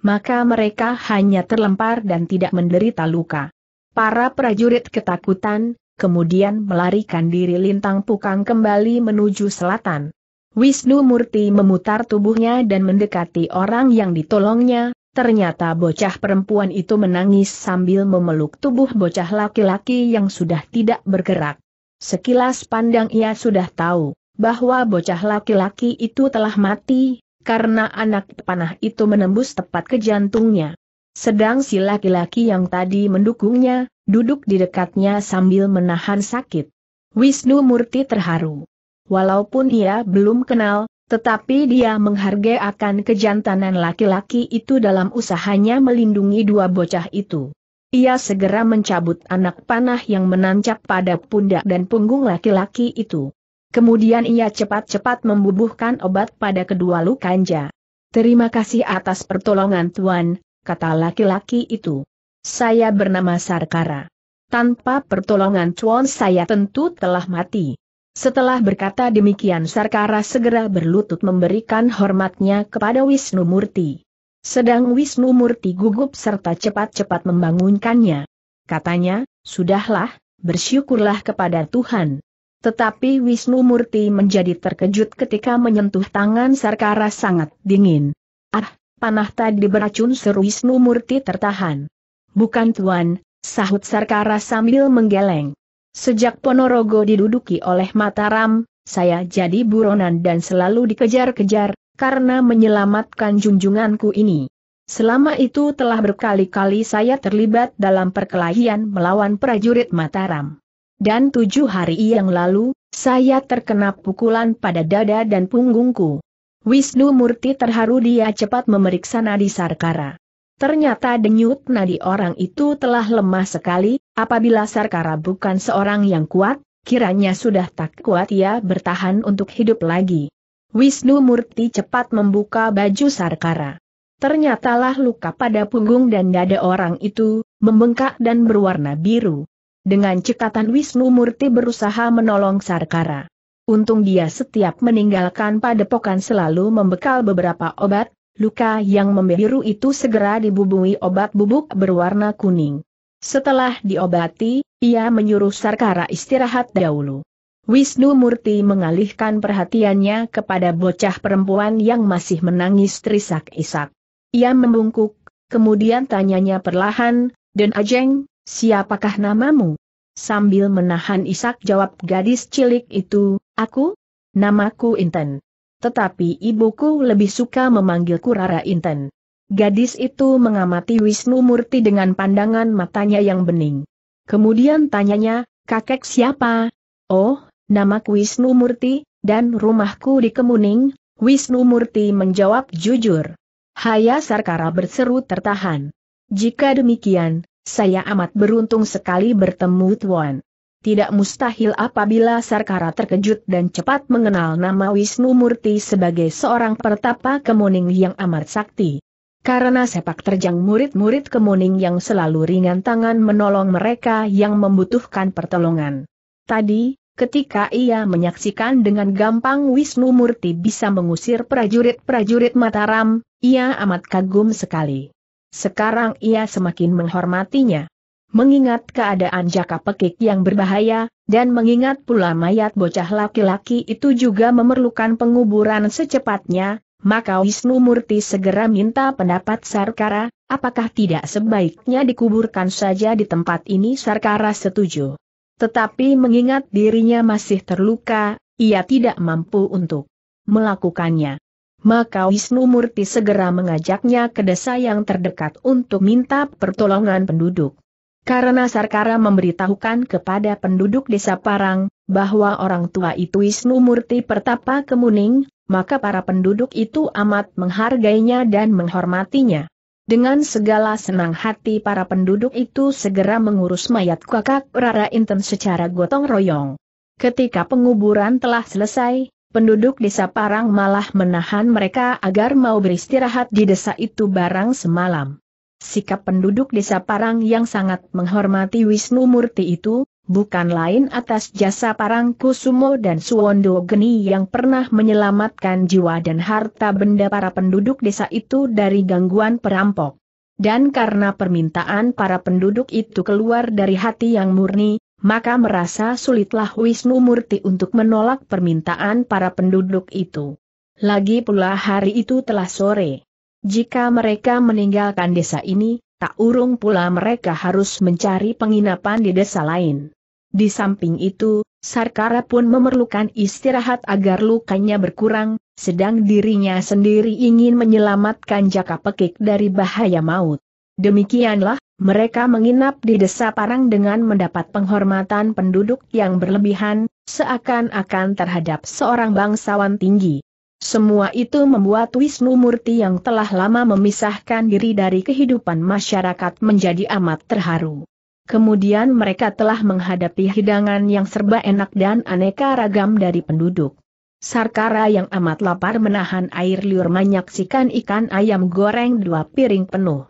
Maka mereka hanya terlempar dan tidak menderita luka. Para prajurit ketakutan, kemudian melarikan diri lintang pukang kembali menuju selatan. Wisnu Murti memutar tubuhnya dan mendekati orang yang ditolongnya, ternyata bocah perempuan itu menangis sambil memeluk tubuh bocah laki-laki yang sudah tidak bergerak. Sekilas pandang ia sudah tahu, bahwa bocah laki-laki itu telah mati, karena anak panah itu menembus tepat ke jantungnya. Sedang si laki-laki yang tadi mendukungnya, duduk di dekatnya sambil menahan sakit. Wisnu Murti terharu. Walaupun ia belum kenal, tetapi dia menghargai akan kejantanan laki-laki itu dalam usahanya melindungi dua bocah itu. Ia segera mencabut anak panah yang menancap pada pundak dan punggung laki-laki itu. Kemudian ia cepat-cepat membubuhkan obat pada kedua lukanja. Terima kasih atas pertolongan Tuan, kata laki-laki itu. Saya bernama Sarkara. Tanpa pertolongan Chuan saya tentu telah mati. Setelah berkata demikian Sarkara segera berlutut memberikan hormatnya kepada Wisnu Murti. Sedang Wisnu Murti gugup serta cepat-cepat membangunkannya. Katanya, sudahlah, bersyukurlah kepada Tuhan. Tetapi Wisnu Murti menjadi terkejut ketika menyentuh tangan Sarkara sangat dingin. Ah, panah tadi beracun seru Wisnu Murti tertahan. Bukan tuan, sahut Sarkara sambil menggeleng. Sejak Ponorogo diduduki oleh Mataram, saya jadi buronan dan selalu dikejar-kejar, karena menyelamatkan junjunganku ini. Selama itu telah berkali-kali saya terlibat dalam perkelahian melawan prajurit Mataram. Dan tujuh hari yang lalu, saya terkena pukulan pada dada dan punggungku. Wisnu Murti terharu dia cepat memeriksa nadi Sarkara. Ternyata denyut nadi orang itu telah lemah sekali, apabila Sarkara bukan seorang yang kuat, kiranya sudah tak kuat ia bertahan untuk hidup lagi. Wisnu Murti cepat membuka baju Sarkara. Ternyatalah luka pada punggung dan dada orang itu, membengkak dan berwarna biru. Dengan cekatan Wisnu Murti berusaha menolong Sarkara. Untung dia setiap meninggalkan padepokan selalu membekal beberapa obat, luka yang membiru itu segera dibubui obat bubuk berwarna kuning. Setelah diobati, ia menyuruh Sarkara istirahat dahulu. Wisnu Murti mengalihkan perhatiannya kepada bocah perempuan yang masih menangis terisak-isak. Ia membungkuk, kemudian tanyanya perlahan, Den Ajeng, siapakah namamu? Sambil menahan isak jawab gadis cilik itu, aku? Namaku Inten. Tetapi ibuku lebih suka memanggilku Rara Inten. Gadis itu mengamati Wisnu Murti dengan pandangan matanya yang bening. Kemudian tanyanya, kakek siapa? Oh, namaku Wisnu Murti, dan rumahku di Kemuning, Wisnu Murti menjawab jujur. Hayasarkara berseru tertahan. Jika demikian, saya amat beruntung sekali bertemu Tuan. Tidak mustahil apabila Sarkara terkejut dan cepat mengenal nama Wisnu Murti sebagai seorang pertapa kemuning yang amat sakti. Karena sepak terjang murid-murid kemuning yang selalu ringan tangan menolong mereka yang membutuhkan pertolongan. Tadi, ketika ia menyaksikan dengan gampang Wisnu Murti bisa mengusir prajurit-prajurit Mataram, ia amat kagum sekali. Sekarang ia semakin menghormatinya. Mengingat keadaan jaka pekik yang berbahaya, dan mengingat pula mayat bocah laki-laki itu juga memerlukan penguburan secepatnya, maka Wisnu Murti segera minta pendapat Sarkara, apakah tidak sebaiknya dikuburkan saja di tempat ini Sarkara setuju. Tetapi mengingat dirinya masih terluka, ia tidak mampu untuk melakukannya maka Wisnu Murti segera mengajaknya ke desa yang terdekat untuk minta pertolongan penduduk. Karena Sarkara memberitahukan kepada penduduk desa Parang, bahwa orang tua itu Wisnu Murti Pertapa Kemuning, maka para penduduk itu amat menghargainya dan menghormatinya. Dengan segala senang hati para penduduk itu segera mengurus mayat kakak Rara Inten secara gotong royong. Ketika penguburan telah selesai, Penduduk desa Parang malah menahan mereka agar mau beristirahat di desa itu barang semalam. Sikap penduduk desa Parang yang sangat menghormati Wisnu Murti itu, bukan lain atas jasa Parang Kusumo dan Suwondo Geni yang pernah menyelamatkan jiwa dan harta benda para penduduk desa itu dari gangguan perampok. Dan karena permintaan para penduduk itu keluar dari hati yang murni, maka merasa sulitlah Wisnu Murti untuk menolak permintaan para penduduk itu. Lagi pula hari itu telah sore. Jika mereka meninggalkan desa ini, tak urung pula mereka harus mencari penginapan di desa lain. Di samping itu, Sarkara pun memerlukan istirahat agar lukanya berkurang, sedang dirinya sendiri ingin menyelamatkan Jaka Pekik dari bahaya maut. Demikianlah, mereka menginap di desa Parang dengan mendapat penghormatan penduduk yang berlebihan, seakan-akan terhadap seorang bangsawan tinggi. Semua itu membuat Wisnu Murti yang telah lama memisahkan diri dari kehidupan masyarakat menjadi amat terharu. Kemudian mereka telah menghadapi hidangan yang serba enak dan aneka ragam dari penduduk. Sarkara yang amat lapar menahan air liur menyaksikan ikan ayam goreng dua piring penuh.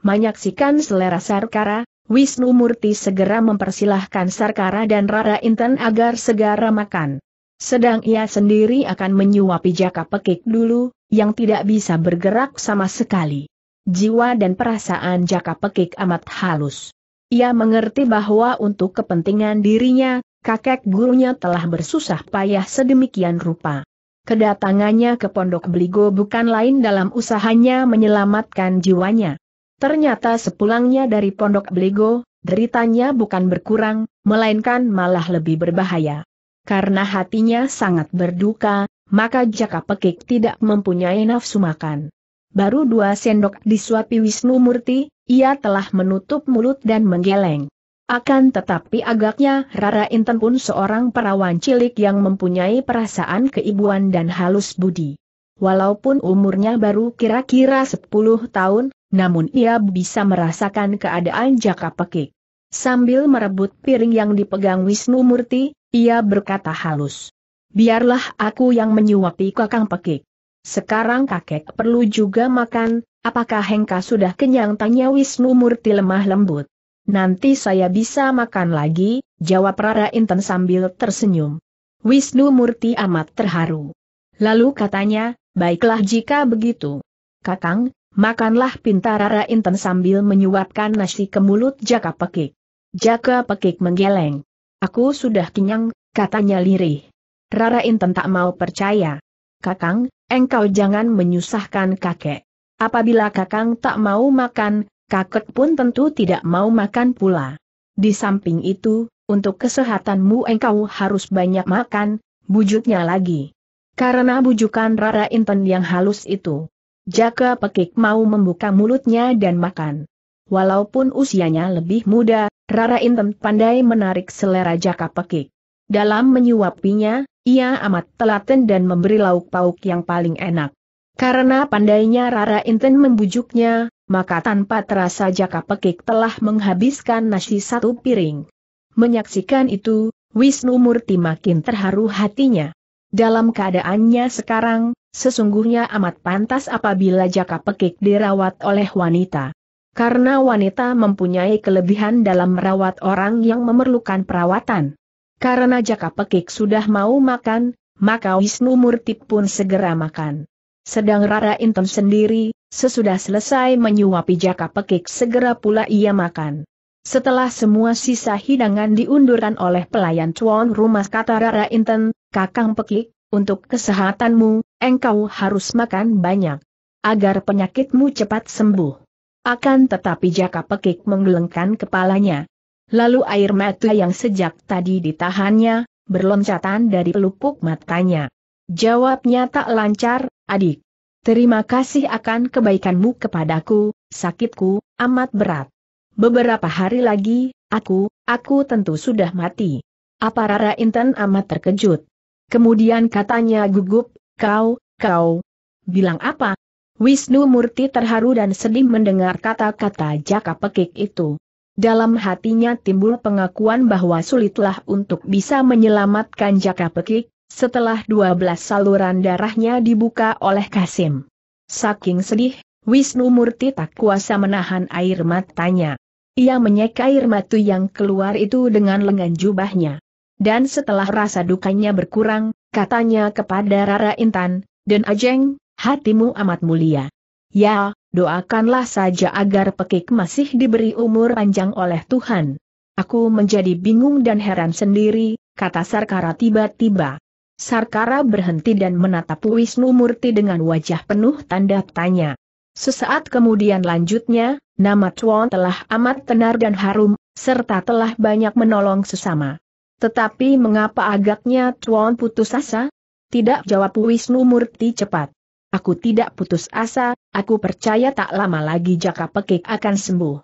Menyaksikan selera Sarkara, Wisnu Murti segera mempersilahkan Sarkara dan Rara Inten agar segera makan. Sedang ia sendiri akan menyuapi jaka pekik dulu, yang tidak bisa bergerak sama sekali. Jiwa dan perasaan jaka pekik amat halus. Ia mengerti bahwa untuk kepentingan dirinya, kakek gurunya telah bersusah payah sedemikian rupa. Kedatangannya ke Pondok Beligo bukan lain dalam usahanya menyelamatkan jiwanya. Ternyata sepulangnya dari Pondok Bligo, deritanya bukan berkurang, melainkan malah lebih berbahaya. Karena hatinya sangat berduka, maka Jaka Pekik tidak mempunyai nafsu makan. Baru dua sendok disuapi Wisnu Murti, ia telah menutup mulut dan menggeleng. Akan tetapi agaknya Rara Inten pun seorang perawan cilik yang mempunyai perasaan keibuan dan halus budi. Walaupun umurnya baru kira-kira 10 tahun, namun ia bisa merasakan keadaan jaka pekik. Sambil merebut piring yang dipegang Wisnu Murti, ia berkata halus. Biarlah aku yang menyuapi kakang pekik. Sekarang kakek perlu juga makan, apakah Hengka sudah kenyang tanya Wisnu Murti lemah lembut. Nanti saya bisa makan lagi, jawab Rara Inten sambil tersenyum. Wisnu Murti amat terharu. Lalu katanya, baiklah jika begitu. Kakang, Makanlah pintar Rara Inten sambil menyuapkan nasi ke mulut Jaka Pekik. Jaka Pekik menggeleng. Aku sudah kenyang, katanya lirih. Rara Inten tak mau percaya. Kakang, engkau jangan menyusahkan kakek. Apabila kakang tak mau makan, kakek pun tentu tidak mau makan pula. Di samping itu, untuk kesehatanmu engkau harus banyak makan, bujuknya lagi. Karena bujukan Rara Inten yang halus itu, Jaka Pekik mau membuka mulutnya dan makan. Walaupun usianya lebih muda, Rara Inten pandai menarik selera Jaka Pekik. Dalam menyuapinya, ia amat telaten dan memberi lauk pauk yang paling enak. Karena pandainya Rara Inten membujuknya, maka tanpa terasa Jaka Pekik telah menghabiskan nasi satu piring. Menyaksikan itu, Wisnu Murti makin terharu hatinya. Dalam keadaannya sekarang, sesungguhnya amat pantas apabila jaka pekik dirawat oleh wanita. Karena wanita mempunyai kelebihan dalam merawat orang yang memerlukan perawatan. Karena jaka pekik sudah mau makan, maka Wisnu Murti pun segera makan. Sedang Rara Inton sendiri, sesudah selesai menyuapi jaka pekik segera pula ia makan. Setelah semua sisa hidangan diundurkan oleh pelayan tuan rumah kata Rara Inten, Kakang Pekik, untuk kesehatanmu, engkau harus makan banyak. Agar penyakitmu cepat sembuh. Akan tetapi jaka pekik menggelengkan kepalanya. Lalu air mata yang sejak tadi ditahannya, berloncatan dari pelupuk matanya. Jawabnya tak lancar, adik. Terima kasih akan kebaikanmu kepadaku, sakitku, amat berat. Beberapa hari lagi, aku, aku tentu sudah mati. Apa Rara Intan amat terkejut. Kemudian katanya gugup, kau, kau. Bilang apa? Wisnu Murti terharu dan sedih mendengar kata-kata jaka pekik itu. Dalam hatinya timbul pengakuan bahwa sulitlah untuk bisa menyelamatkan jaka pekik, setelah 12 saluran darahnya dibuka oleh Kasim. Saking sedih, Wisnu Murti tak kuasa menahan air matanya. Ia menyeka air matu yang keluar itu dengan lengan jubahnya. Dan setelah rasa dukanya berkurang, katanya kepada Rara Intan, Den Ajeng, hatimu amat mulia. Ya, doakanlah saja agar pekik masih diberi umur panjang oleh Tuhan. Aku menjadi bingung dan heran sendiri, kata Sarkara tiba-tiba. Sarkara berhenti dan menatap Wisnu Murti dengan wajah penuh tanda tanya. Sesaat kemudian lanjutnya, nama Chuan telah amat tenar dan harum, serta telah banyak menolong sesama. Tetapi mengapa agaknya Tuan putus asa? Tidak jawab Wisnu Murti cepat. Aku tidak putus asa, aku percaya tak lama lagi Jaka Pekik akan sembuh.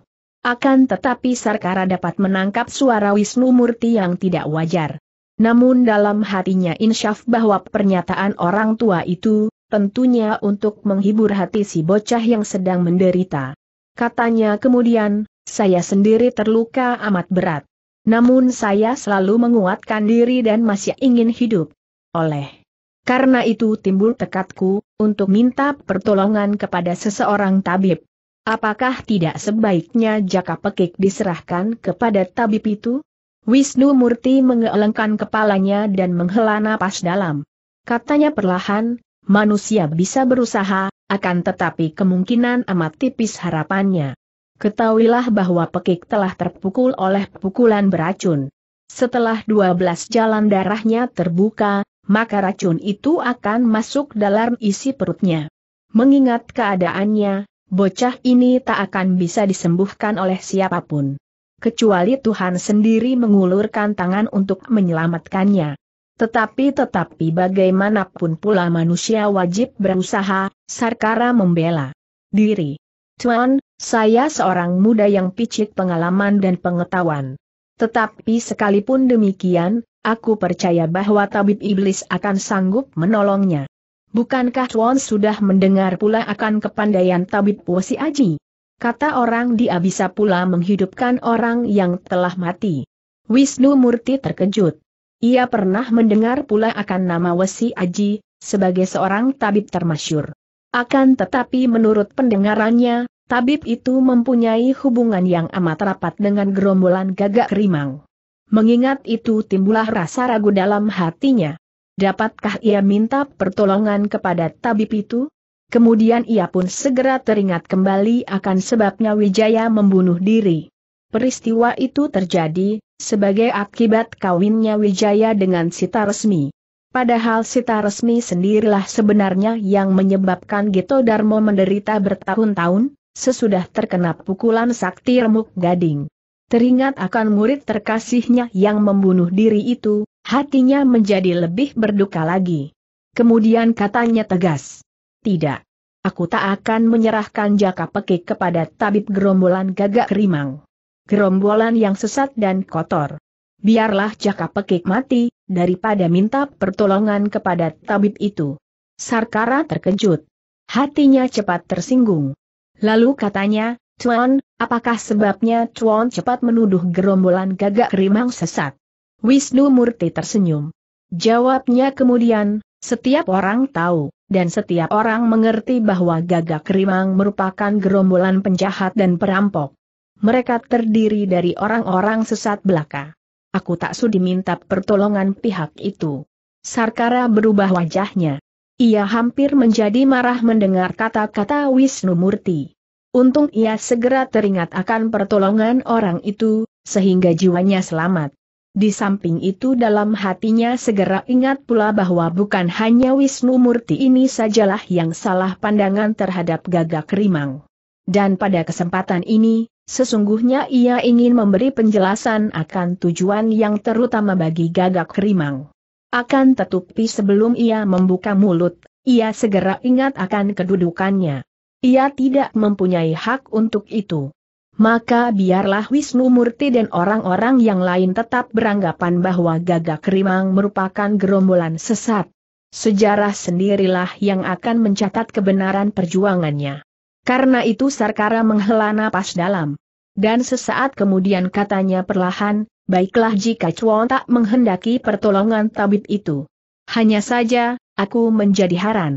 Akan tetapi Sarkara dapat menangkap suara Wisnu Murti yang tidak wajar. Namun dalam hatinya insyaf bahwa pernyataan orang tua itu, tentunya untuk menghibur hati si bocah yang sedang menderita. Katanya kemudian, saya sendiri terluka amat berat. Namun saya selalu menguatkan diri dan masih ingin hidup. Oleh karena itu timbul tekadku, untuk minta pertolongan kepada seseorang tabib. Apakah tidak sebaiknya jaka pekik diserahkan kepada tabib itu? Wisnu Murti mengelengkan kepalanya dan menghela napas dalam. Katanya perlahan, manusia bisa berusaha, akan tetapi kemungkinan amat tipis harapannya. Ketahuilah bahwa pekik telah terpukul oleh pukulan beracun. Setelah 12 jalan darahnya terbuka, maka racun itu akan masuk dalam isi perutnya. Mengingat keadaannya, bocah ini tak akan bisa disembuhkan oleh siapapun. Kecuali Tuhan sendiri mengulurkan tangan untuk menyelamatkannya. Tetapi-tetapi bagaimanapun pula manusia wajib berusaha, Sarkara membela diri. Tuan, saya seorang muda yang picik pengalaman dan pengetahuan. Tetapi sekalipun demikian, aku percaya bahwa tabib iblis akan sanggup menolongnya. Bukankah Chuan sudah mendengar pula akan kepandaian tabib Wosi Aji? Kata orang dia bisa pula menghidupkan orang yang telah mati. Wisnu Murti terkejut. Ia pernah mendengar pula akan nama Wesi Aji, sebagai seorang tabib termasyur. Akan tetapi menurut pendengarannya, tabib itu mempunyai hubungan yang amat rapat dengan gerombolan gagak rimang. Mengingat itu timbulah rasa ragu dalam hatinya. Dapatkah ia minta pertolongan kepada tabib itu? Kemudian ia pun segera teringat kembali akan sebabnya Wijaya membunuh diri. Peristiwa itu terjadi, sebagai akibat kawinnya Wijaya dengan Sita Resmi. Padahal Sita Resmi sendirilah sebenarnya yang menyebabkan Gito Darmo menderita bertahun-tahun, sesudah terkena pukulan sakti remuk gading. Teringat akan murid terkasihnya yang membunuh diri itu, hatinya menjadi lebih berduka lagi. Kemudian katanya tegas, Tidak. Aku tak akan menyerahkan jaka pekik kepada tabib gerombolan gagak rimang. Gerombolan yang sesat dan kotor. Biarlah jaka pekik mati, daripada minta pertolongan kepada tabib itu. Sarkara terkejut. Hatinya cepat tersinggung. Lalu katanya, Tuan, apakah sebabnya Tuan cepat menuduh gerombolan gagak rimang sesat? Wisnu Murti tersenyum. Jawabnya kemudian, setiap orang tahu, dan setiap orang mengerti bahwa gagak rimang merupakan gerombolan penjahat dan perampok. Mereka terdiri dari orang-orang sesat belaka. Aku tak sudi minta pertolongan pihak itu. Sarkara berubah wajahnya. Ia hampir menjadi marah mendengar kata-kata Wisnu Murti. Untung ia segera teringat akan pertolongan orang itu, sehingga jiwanya selamat. Di samping itu dalam hatinya segera ingat pula bahwa bukan hanya Wisnu Murti ini sajalah yang salah pandangan terhadap gagak rimang. Dan pada kesempatan ini, sesungguhnya ia ingin memberi penjelasan akan tujuan yang terutama bagi gagak rimang. Akan tetupi sebelum ia membuka mulut, ia segera ingat akan kedudukannya. Ia tidak mempunyai hak untuk itu. Maka biarlah Wisnu Murti dan orang-orang yang lain tetap beranggapan bahwa Gagak Rimang merupakan gerombolan sesat. Sejarah sendirilah yang akan mencatat kebenaran perjuangannya. Karena itu Sarkara menghela napas dalam. Dan sesaat kemudian katanya perlahan, baiklah jika Chuan tak menghendaki pertolongan tabib itu. Hanya saja, aku menjadi haran.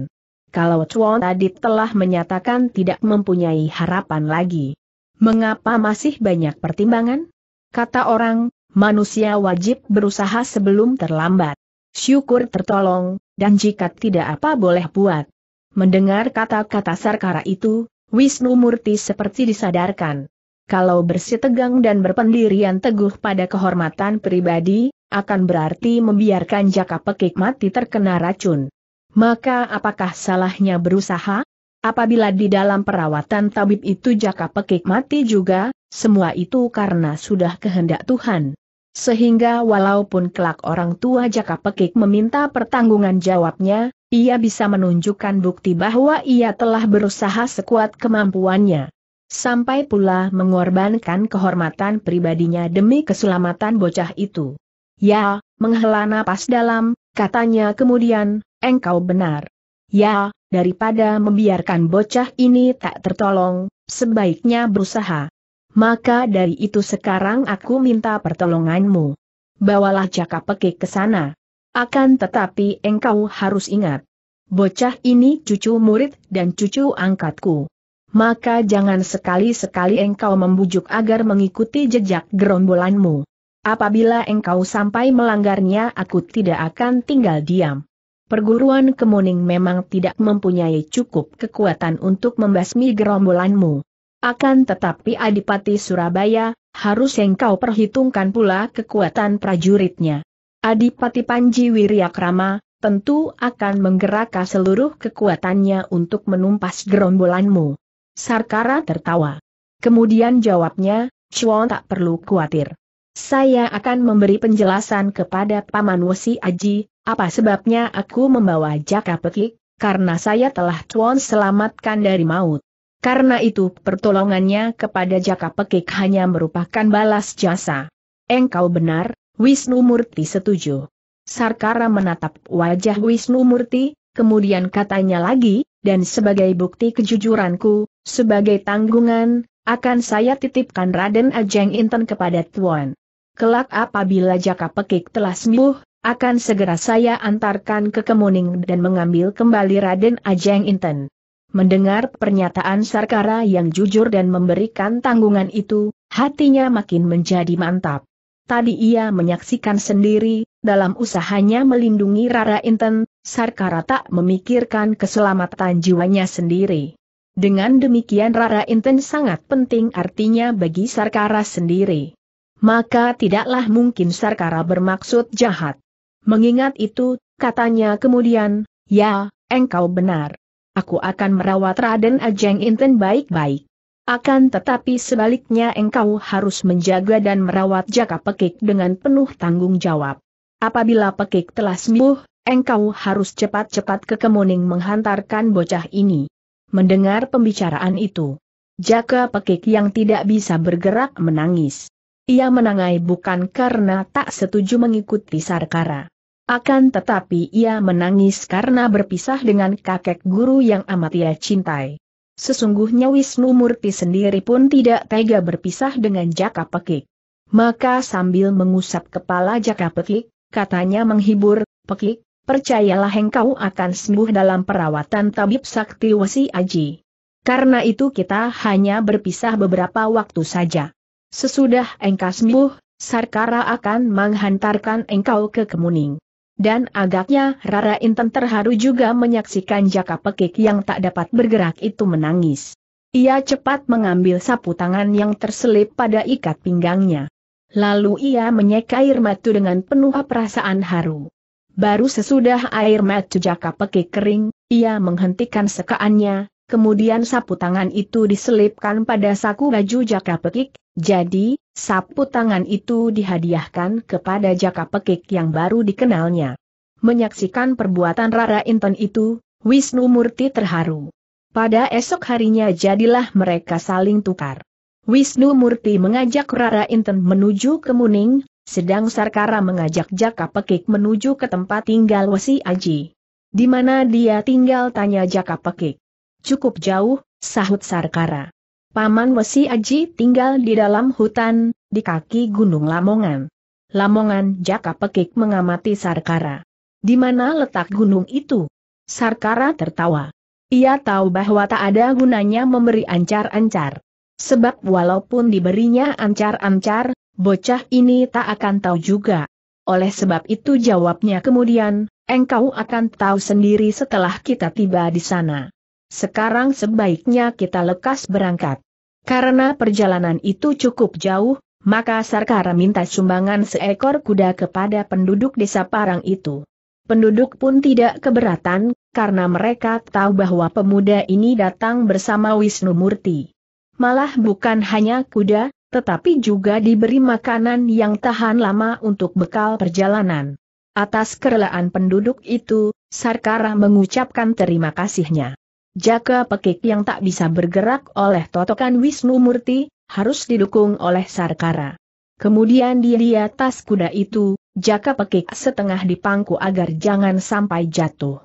Kalau Chuan tadi telah menyatakan tidak mempunyai harapan lagi. Mengapa masih banyak pertimbangan? Kata orang, manusia wajib berusaha sebelum terlambat. Syukur tertolong, dan jika tidak apa boleh buat. Mendengar kata-kata Sarkara itu, Wisnu Murti seperti disadarkan. Kalau bersitegang dan berpendirian teguh pada kehormatan pribadi, akan berarti membiarkan jaka pekik mati terkena racun. Maka apakah salahnya berusaha? Apabila di dalam perawatan tabib itu jaka pekik mati juga, semua itu karena sudah kehendak Tuhan. Sehingga walaupun kelak orang tua jaka pekik meminta pertanggungan jawabnya, ia bisa menunjukkan bukti bahwa ia telah berusaha sekuat kemampuannya sampai pula mengorbankan kehormatan pribadinya demi keselamatan bocah itu. Ya, menghela napas dalam, katanya kemudian, engkau benar. Ya, daripada membiarkan bocah ini tak tertolong, sebaiknya berusaha. Maka dari itu sekarang aku minta pertolonganmu. Bawalah jaka pekik ke sana. Akan tetapi engkau harus ingat. Bocah ini cucu murid dan cucu angkatku maka jangan sekali-sekali engkau membujuk agar mengikuti jejak gerombolanmu. Apabila engkau sampai melanggarnya aku tidak akan tinggal diam. Perguruan Kemuning memang tidak mempunyai cukup kekuatan untuk membasmi gerombolanmu. Akan tetapi Adipati Surabaya, harus engkau perhitungkan pula kekuatan prajuritnya. Adipati Panji Wiryakrama tentu akan menggerakkan seluruh kekuatannya untuk menumpas gerombolanmu. Sarkara tertawa. Kemudian jawabnya, Chuan tak perlu khawatir. Saya akan memberi penjelasan kepada Paman Wosi Aji, apa sebabnya aku membawa jaka pekik, karena saya telah Chuan selamatkan dari maut. Karena itu pertolongannya kepada jaka pekik hanya merupakan balas jasa. Engkau benar, Wisnu Murti setuju. Sarkara menatap wajah Wisnu Murti, kemudian katanya lagi, dan sebagai bukti kejujuranku, sebagai tanggungan, akan saya titipkan Raden Ajeng Inten kepada Tuan. Kelak apabila Jaka Pekik telah sembuh, akan segera saya antarkan ke Kemuning dan mengambil kembali Raden Ajeng Inten. Mendengar pernyataan Sarkara yang jujur dan memberikan tanggungan itu, hatinya makin menjadi mantap. Tadi ia menyaksikan sendiri, dalam usahanya melindungi Rara Inten, Sarkara tak memikirkan keselamatan jiwanya sendiri. Dengan demikian Rara Inten sangat penting artinya bagi Sarkara sendiri. Maka tidaklah mungkin Sarkara bermaksud jahat. Mengingat itu, katanya kemudian, ya, engkau benar. Aku akan merawat Raden Ajeng Inten baik-baik. Akan tetapi sebaliknya engkau harus menjaga dan merawat jaka pekik dengan penuh tanggung jawab. Apabila pekik telah sembuh, engkau harus cepat-cepat ke Kemuning menghantarkan bocah ini. Mendengar pembicaraan itu, jaka pekik yang tidak bisa bergerak menangis. Ia menangai bukan karena tak setuju mengikuti Sarkara. Akan tetapi ia menangis karena berpisah dengan kakek guru yang amat ia cintai. Sesungguhnya Wisnu Murti sendiri pun tidak tega berpisah dengan Jaka Pekik. Maka sambil mengusap kepala Jaka Pekik, katanya menghibur, Pekik, percayalah engkau akan sembuh dalam perawatan tabib sakti wasi aji. Karena itu kita hanya berpisah beberapa waktu saja. Sesudah engkau sembuh, Sarkara akan menghantarkan engkau ke Kemuning. Dan agaknya Rara Inten terharu juga menyaksikan jaka pekik yang tak dapat bergerak itu menangis. Ia cepat mengambil sapu tangan yang terselip pada ikat pinggangnya. Lalu ia menyeka air matu dengan penuh perasaan haru. Baru sesudah air matu jaka pekik kering, ia menghentikan sekaannya, kemudian sapu tangan itu diselipkan pada saku baju Jaka Pekik, jadi, sapu tangan itu dihadiahkan kepada Jaka Pekik yang baru dikenalnya. Menyaksikan perbuatan Rara Inton itu, Wisnu Murti terharu. Pada esok harinya jadilah mereka saling tukar. Wisnu Murti mengajak Rara Inten menuju ke Muning, sedang Sarkara mengajak Jaka Pekik menuju ke tempat tinggal Wasi Aji. Di mana dia tinggal tanya Jaka Pekik. Cukup jauh, sahut Sarkara. Paman Wesi Aji tinggal di dalam hutan, di kaki Gunung Lamongan. Lamongan Jaka Pekik mengamati Sarkara. Di mana letak gunung itu? Sarkara tertawa. Ia tahu bahwa tak ada gunanya memberi ancar-ancar. Sebab walaupun diberinya ancar-ancar, bocah ini tak akan tahu juga. Oleh sebab itu jawabnya kemudian, engkau akan tahu sendiri setelah kita tiba di sana. Sekarang sebaiknya kita lekas berangkat. Karena perjalanan itu cukup jauh, maka Sarkara minta sumbangan seekor kuda kepada penduduk desa Parang itu. Penduduk pun tidak keberatan, karena mereka tahu bahwa pemuda ini datang bersama Wisnu Murti. Malah bukan hanya kuda, tetapi juga diberi makanan yang tahan lama untuk bekal perjalanan. Atas kerelaan penduduk itu, Sarkara mengucapkan terima kasihnya. Jaka pekik yang tak bisa bergerak oleh totokan Wisnu Murti, harus didukung oleh Sarkara. Kemudian dia di atas kuda itu, jaka pekik setengah dipangku agar jangan sampai jatuh.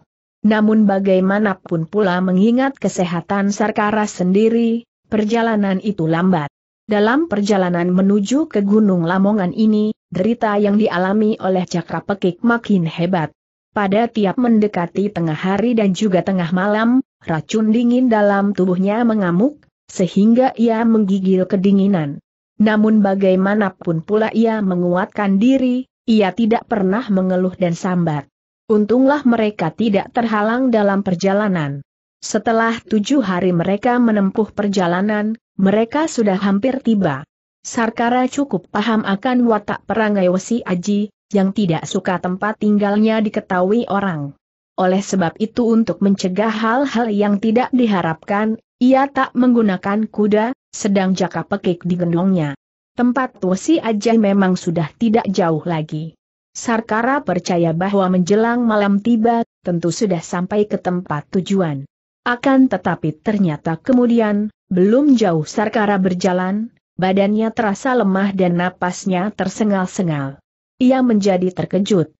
Namun bagaimanapun pula mengingat kesehatan Sarkara sendiri, perjalanan itu lambat. Dalam perjalanan menuju ke Gunung Lamongan ini, derita yang dialami oleh Jaka Pekik makin hebat. Pada tiap mendekati tengah hari dan juga tengah malam, racun dingin dalam tubuhnya mengamuk, sehingga ia menggigil kedinginan. Namun bagaimanapun pula ia menguatkan diri, ia tidak pernah mengeluh dan sambat. Untunglah mereka tidak terhalang dalam perjalanan. Setelah tujuh hari mereka menempuh perjalanan, mereka sudah hampir tiba. Sarkara cukup paham akan watak perangai Wesi Aji, yang tidak suka tempat tinggalnya diketahui orang. Oleh sebab itu untuk mencegah hal-hal yang tidak diharapkan, ia tak menggunakan kuda, sedang jaka pekik digendongnya. Tempat Wosi aja memang sudah tidak jauh lagi. Sarkara percaya bahwa menjelang malam tiba, tentu sudah sampai ke tempat tujuan. Akan tetapi ternyata kemudian, belum jauh Sarkara berjalan, badannya terasa lemah dan napasnya tersengal-sengal. Ia menjadi terkejut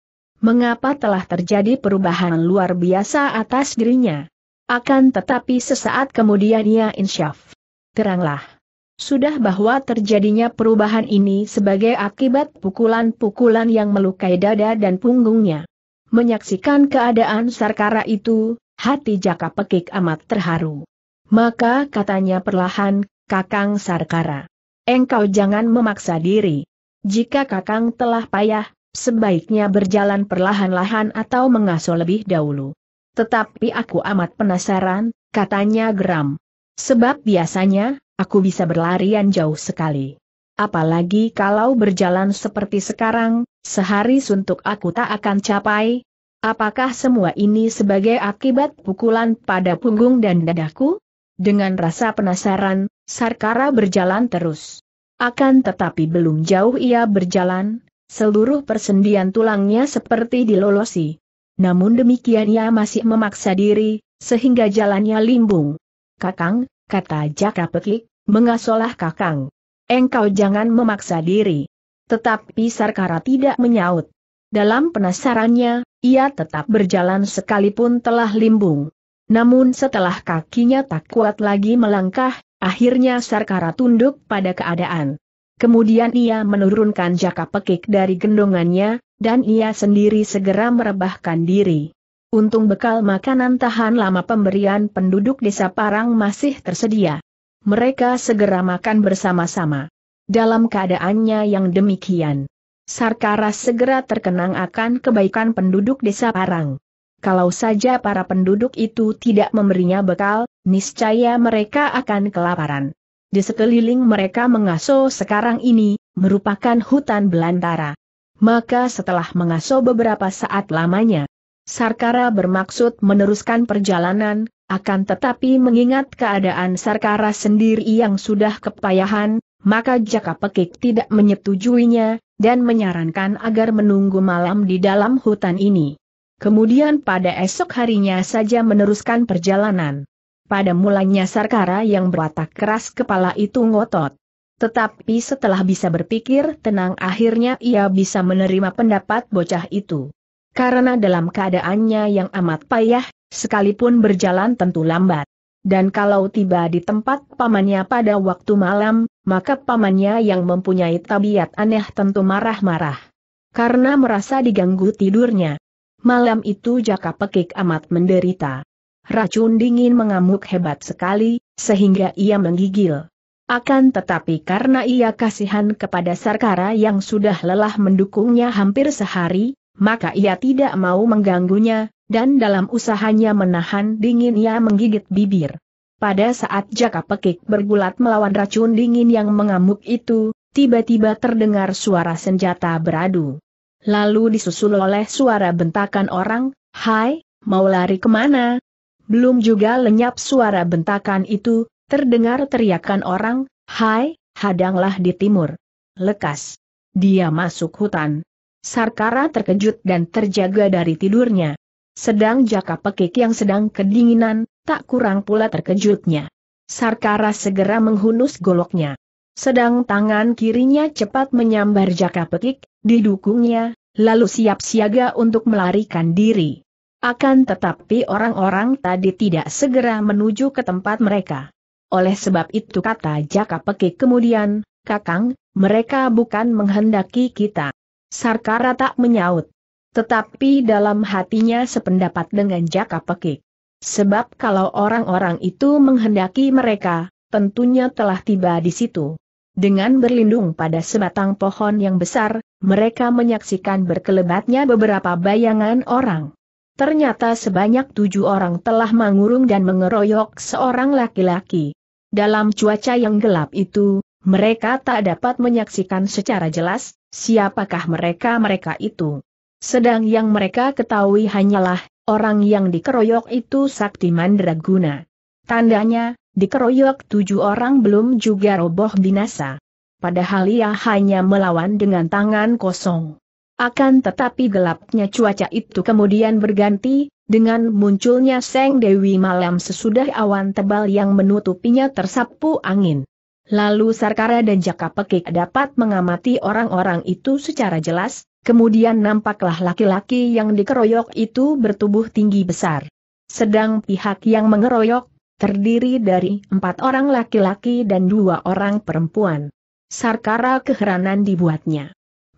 mengapa telah terjadi perubahan luar biasa atas dirinya. Akan tetapi sesaat kemudian ia insyaf. Teranglah. Sudah bahwa terjadinya perubahan ini sebagai akibat pukulan-pukulan yang melukai dada dan punggungnya. Menyaksikan keadaan Sarkara itu, hati Jaka Pekik amat terharu. Maka katanya perlahan, Kakang Sarkara. Engkau jangan memaksa diri. Jika Kakang telah payah, Sebaiknya berjalan perlahan-lahan atau mengasuh lebih dahulu. Tetapi aku amat penasaran, katanya geram. Sebab biasanya, aku bisa berlarian jauh sekali. Apalagi kalau berjalan seperti sekarang, sehari suntuk aku tak akan capai. Apakah semua ini sebagai akibat pukulan pada punggung dan dadaku? Dengan rasa penasaran, Sarkara berjalan terus. Akan tetapi belum jauh ia berjalan, seluruh persendian tulangnya seperti dilolosi. Namun demikian ia masih memaksa diri, sehingga jalannya limbung. Kakang, kata Jaka Pekik, mengasolah Kakang. Engkau jangan memaksa diri. Tetapi Sarkara tidak menyaut. Dalam penasarannya, ia tetap berjalan sekalipun telah limbung. Namun setelah kakinya tak kuat lagi melangkah, akhirnya Sarkara tunduk pada keadaan. Kemudian ia menurunkan jaka pekik dari gendongannya, dan ia sendiri segera merebahkan diri. Untung bekal makanan tahan lama pemberian penduduk desa Parang masih tersedia. Mereka segera makan bersama-sama. Dalam keadaannya yang demikian, Sarkara segera terkenang akan kebaikan penduduk desa Parang. Kalau saja para penduduk itu tidak memberinya bekal, niscaya mereka akan kelaparan di sekeliling mereka mengaso sekarang ini, merupakan hutan belantara. Maka setelah mengaso beberapa saat lamanya, Sarkara bermaksud meneruskan perjalanan, akan tetapi mengingat keadaan Sarkara sendiri yang sudah kepayahan, maka Jaka Pekik tidak menyetujuinya, dan menyarankan agar menunggu malam di dalam hutan ini. Kemudian pada esok harinya saja meneruskan perjalanan. Pada mulanya Sarkara yang berwatak keras kepala itu ngotot. Tetapi setelah bisa berpikir tenang akhirnya ia bisa menerima pendapat bocah itu. Karena dalam keadaannya yang amat payah, sekalipun berjalan tentu lambat. Dan kalau tiba di tempat pamannya pada waktu malam, maka pamannya yang mempunyai tabiat aneh tentu marah-marah. Karena merasa diganggu tidurnya. Malam itu Jaka Pekik amat menderita. Racun dingin mengamuk hebat sekali, sehingga ia menggigil. Akan tetapi karena ia kasihan kepada Sarkara yang sudah lelah mendukungnya hampir sehari, maka ia tidak mau mengganggunya, dan dalam usahanya menahan dingin ia menggigit bibir. Pada saat jaka pekik bergulat melawan racun dingin yang mengamuk itu, tiba-tiba terdengar suara senjata beradu. Lalu disusul oleh suara bentakan orang, Hai, mau lari kemana, belum juga lenyap suara bentakan itu, terdengar teriakan orang, Hai, hadanglah di timur. Lekas. Dia masuk hutan. Sarkara terkejut dan terjaga dari tidurnya. Sedang jaka pekik yang sedang kedinginan, tak kurang pula terkejutnya. Sarkara segera menghunus goloknya. Sedang tangan kirinya cepat menyambar jaka pekik, didukungnya, lalu siap siaga untuk melarikan diri. Akan tetapi orang-orang tadi tidak segera menuju ke tempat mereka. Oleh sebab itu kata Jaka Peki kemudian, Kakang, mereka bukan menghendaki kita. Sarkara tak menyaut. Tetapi dalam hatinya sependapat dengan Jaka Peki. Sebab kalau orang-orang itu menghendaki mereka, tentunya telah tiba di situ. Dengan berlindung pada sebatang pohon yang besar, mereka menyaksikan berkelebatnya beberapa bayangan orang. Ternyata sebanyak tujuh orang telah mengurung dan mengeroyok seorang laki-laki. Dalam cuaca yang gelap itu, mereka tak dapat menyaksikan secara jelas siapakah mereka-mereka itu. Sedang yang mereka ketahui hanyalah orang yang dikeroyok itu sakti mandraguna. Tandanya, dikeroyok tujuh orang belum juga roboh binasa. Padahal ia hanya melawan dengan tangan kosong. Akan tetapi gelapnya cuaca itu kemudian berganti, dengan munculnya Seng Dewi malam sesudah awan tebal yang menutupinya tersapu angin. Lalu Sarkara dan Jaka Pekik dapat mengamati orang-orang itu secara jelas, kemudian nampaklah laki-laki yang dikeroyok itu bertubuh tinggi besar. Sedang pihak yang mengeroyok, terdiri dari empat orang laki-laki dan dua orang perempuan. Sarkara keheranan dibuatnya.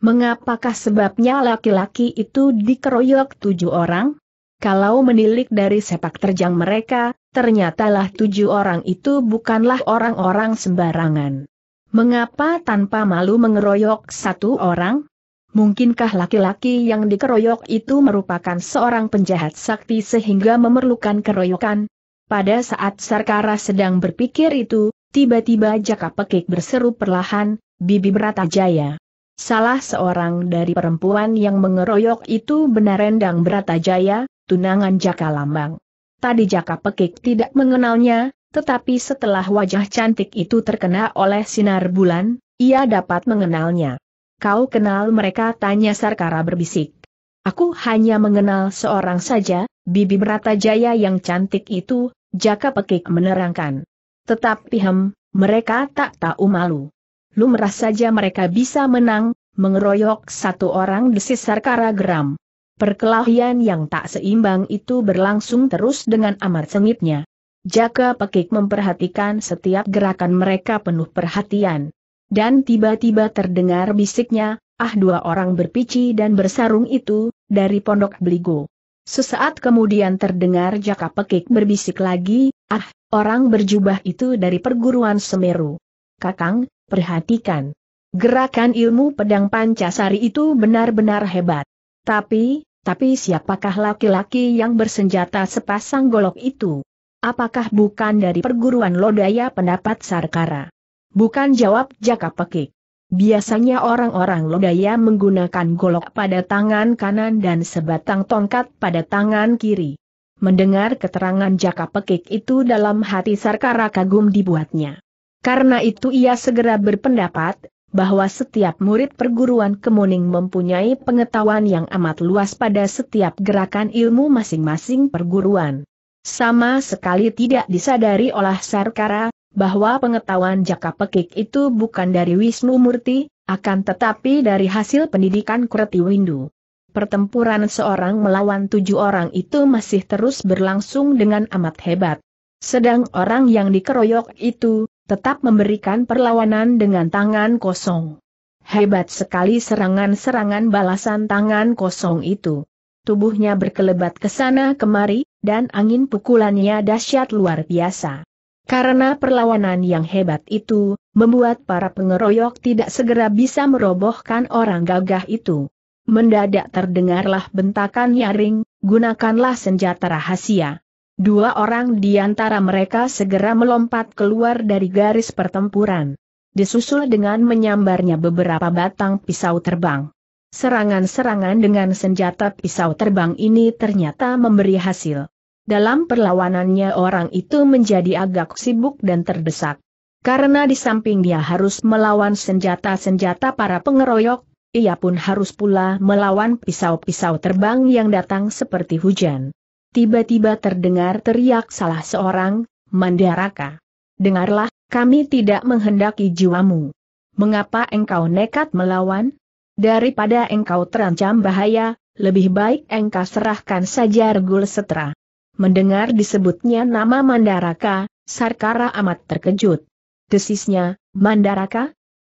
Mengapakah sebabnya laki-laki itu dikeroyok tujuh orang? Kalau menilik dari sepak terjang mereka, ternyatalah tujuh orang itu bukanlah orang-orang sembarangan. Mengapa tanpa malu mengeroyok satu orang? Mungkinkah laki-laki yang dikeroyok itu merupakan seorang penjahat sakti sehingga memerlukan keroyokan? Pada saat Sarkara sedang berpikir itu, tiba-tiba Jaka Pekik berseru perlahan, Bibi Brata Jaya. Salah seorang dari perempuan yang mengeroyok itu benar Rendang Bratajaya, tunangan Jaka Lambang. Tadi Jaka Pekik tidak mengenalnya, tetapi setelah wajah cantik itu terkena oleh sinar bulan, ia dapat mengenalnya. Kau kenal mereka tanya Sarkara berbisik. Aku hanya mengenal seorang saja, Bibi Bratajaya yang cantik itu, Jaka Pekik menerangkan. Tetapi hem, mereka tak tahu malu. Lu lumrah saja mereka bisa menang, mengeroyok satu orang desisar karagram. Perkelahian yang tak seimbang itu berlangsung terus dengan amat sengitnya. Jaka Pekik memperhatikan setiap gerakan mereka penuh perhatian. Dan tiba-tiba terdengar bisiknya, ah dua orang berpici dan bersarung itu, dari pondok beligo. Sesaat kemudian terdengar Jaka Pekik berbisik lagi, ah, orang berjubah itu dari perguruan Semeru. Kakang, perhatikan. Gerakan ilmu pedang Pancasari itu benar-benar hebat. Tapi, tapi siapakah laki-laki yang bersenjata sepasang golok itu? Apakah bukan dari perguruan lodaya pendapat Sarkara? Bukan jawab Jaka Pekik. Biasanya orang-orang lodaya menggunakan golok pada tangan kanan dan sebatang tongkat pada tangan kiri. Mendengar keterangan Jaka Pekik itu dalam hati Sarkara kagum dibuatnya. Karena itu ia segera berpendapat, bahwa setiap murid perguruan kemuning mempunyai pengetahuan yang amat luas pada setiap gerakan ilmu masing-masing perguruan. Sama sekali tidak disadari oleh Sarkara, bahwa pengetahuan jaka pekik itu bukan dari Wisnu Murti, akan tetapi dari hasil pendidikan Kreti Windu. Pertempuran seorang melawan tujuh orang itu masih terus berlangsung dengan amat hebat. Sedang orang yang dikeroyok itu, tetap memberikan perlawanan dengan tangan kosong. Hebat sekali serangan-serangan balasan tangan kosong itu. Tubuhnya berkelebat ke sana kemari, dan angin pukulannya dahsyat luar biasa. Karena perlawanan yang hebat itu, membuat para pengeroyok tidak segera bisa merobohkan orang gagah itu. Mendadak terdengarlah bentakan nyaring, gunakanlah senjata rahasia. Dua orang di antara mereka segera melompat keluar dari garis pertempuran. Disusul dengan menyambarnya beberapa batang pisau terbang. Serangan-serangan dengan senjata pisau terbang ini ternyata memberi hasil. Dalam perlawanannya orang itu menjadi agak sibuk dan terdesak. Karena di samping dia harus melawan senjata-senjata para pengeroyok, ia pun harus pula melawan pisau-pisau terbang yang datang seperti hujan tiba-tiba terdengar teriak salah seorang, Mandaraka. Dengarlah, kami tidak menghendaki jiwamu. Mengapa engkau nekat melawan? Daripada engkau terancam bahaya, lebih baik engkau serahkan saja regul setra. Mendengar disebutnya nama Mandaraka, Sarkara amat terkejut. Desisnya, Mandaraka,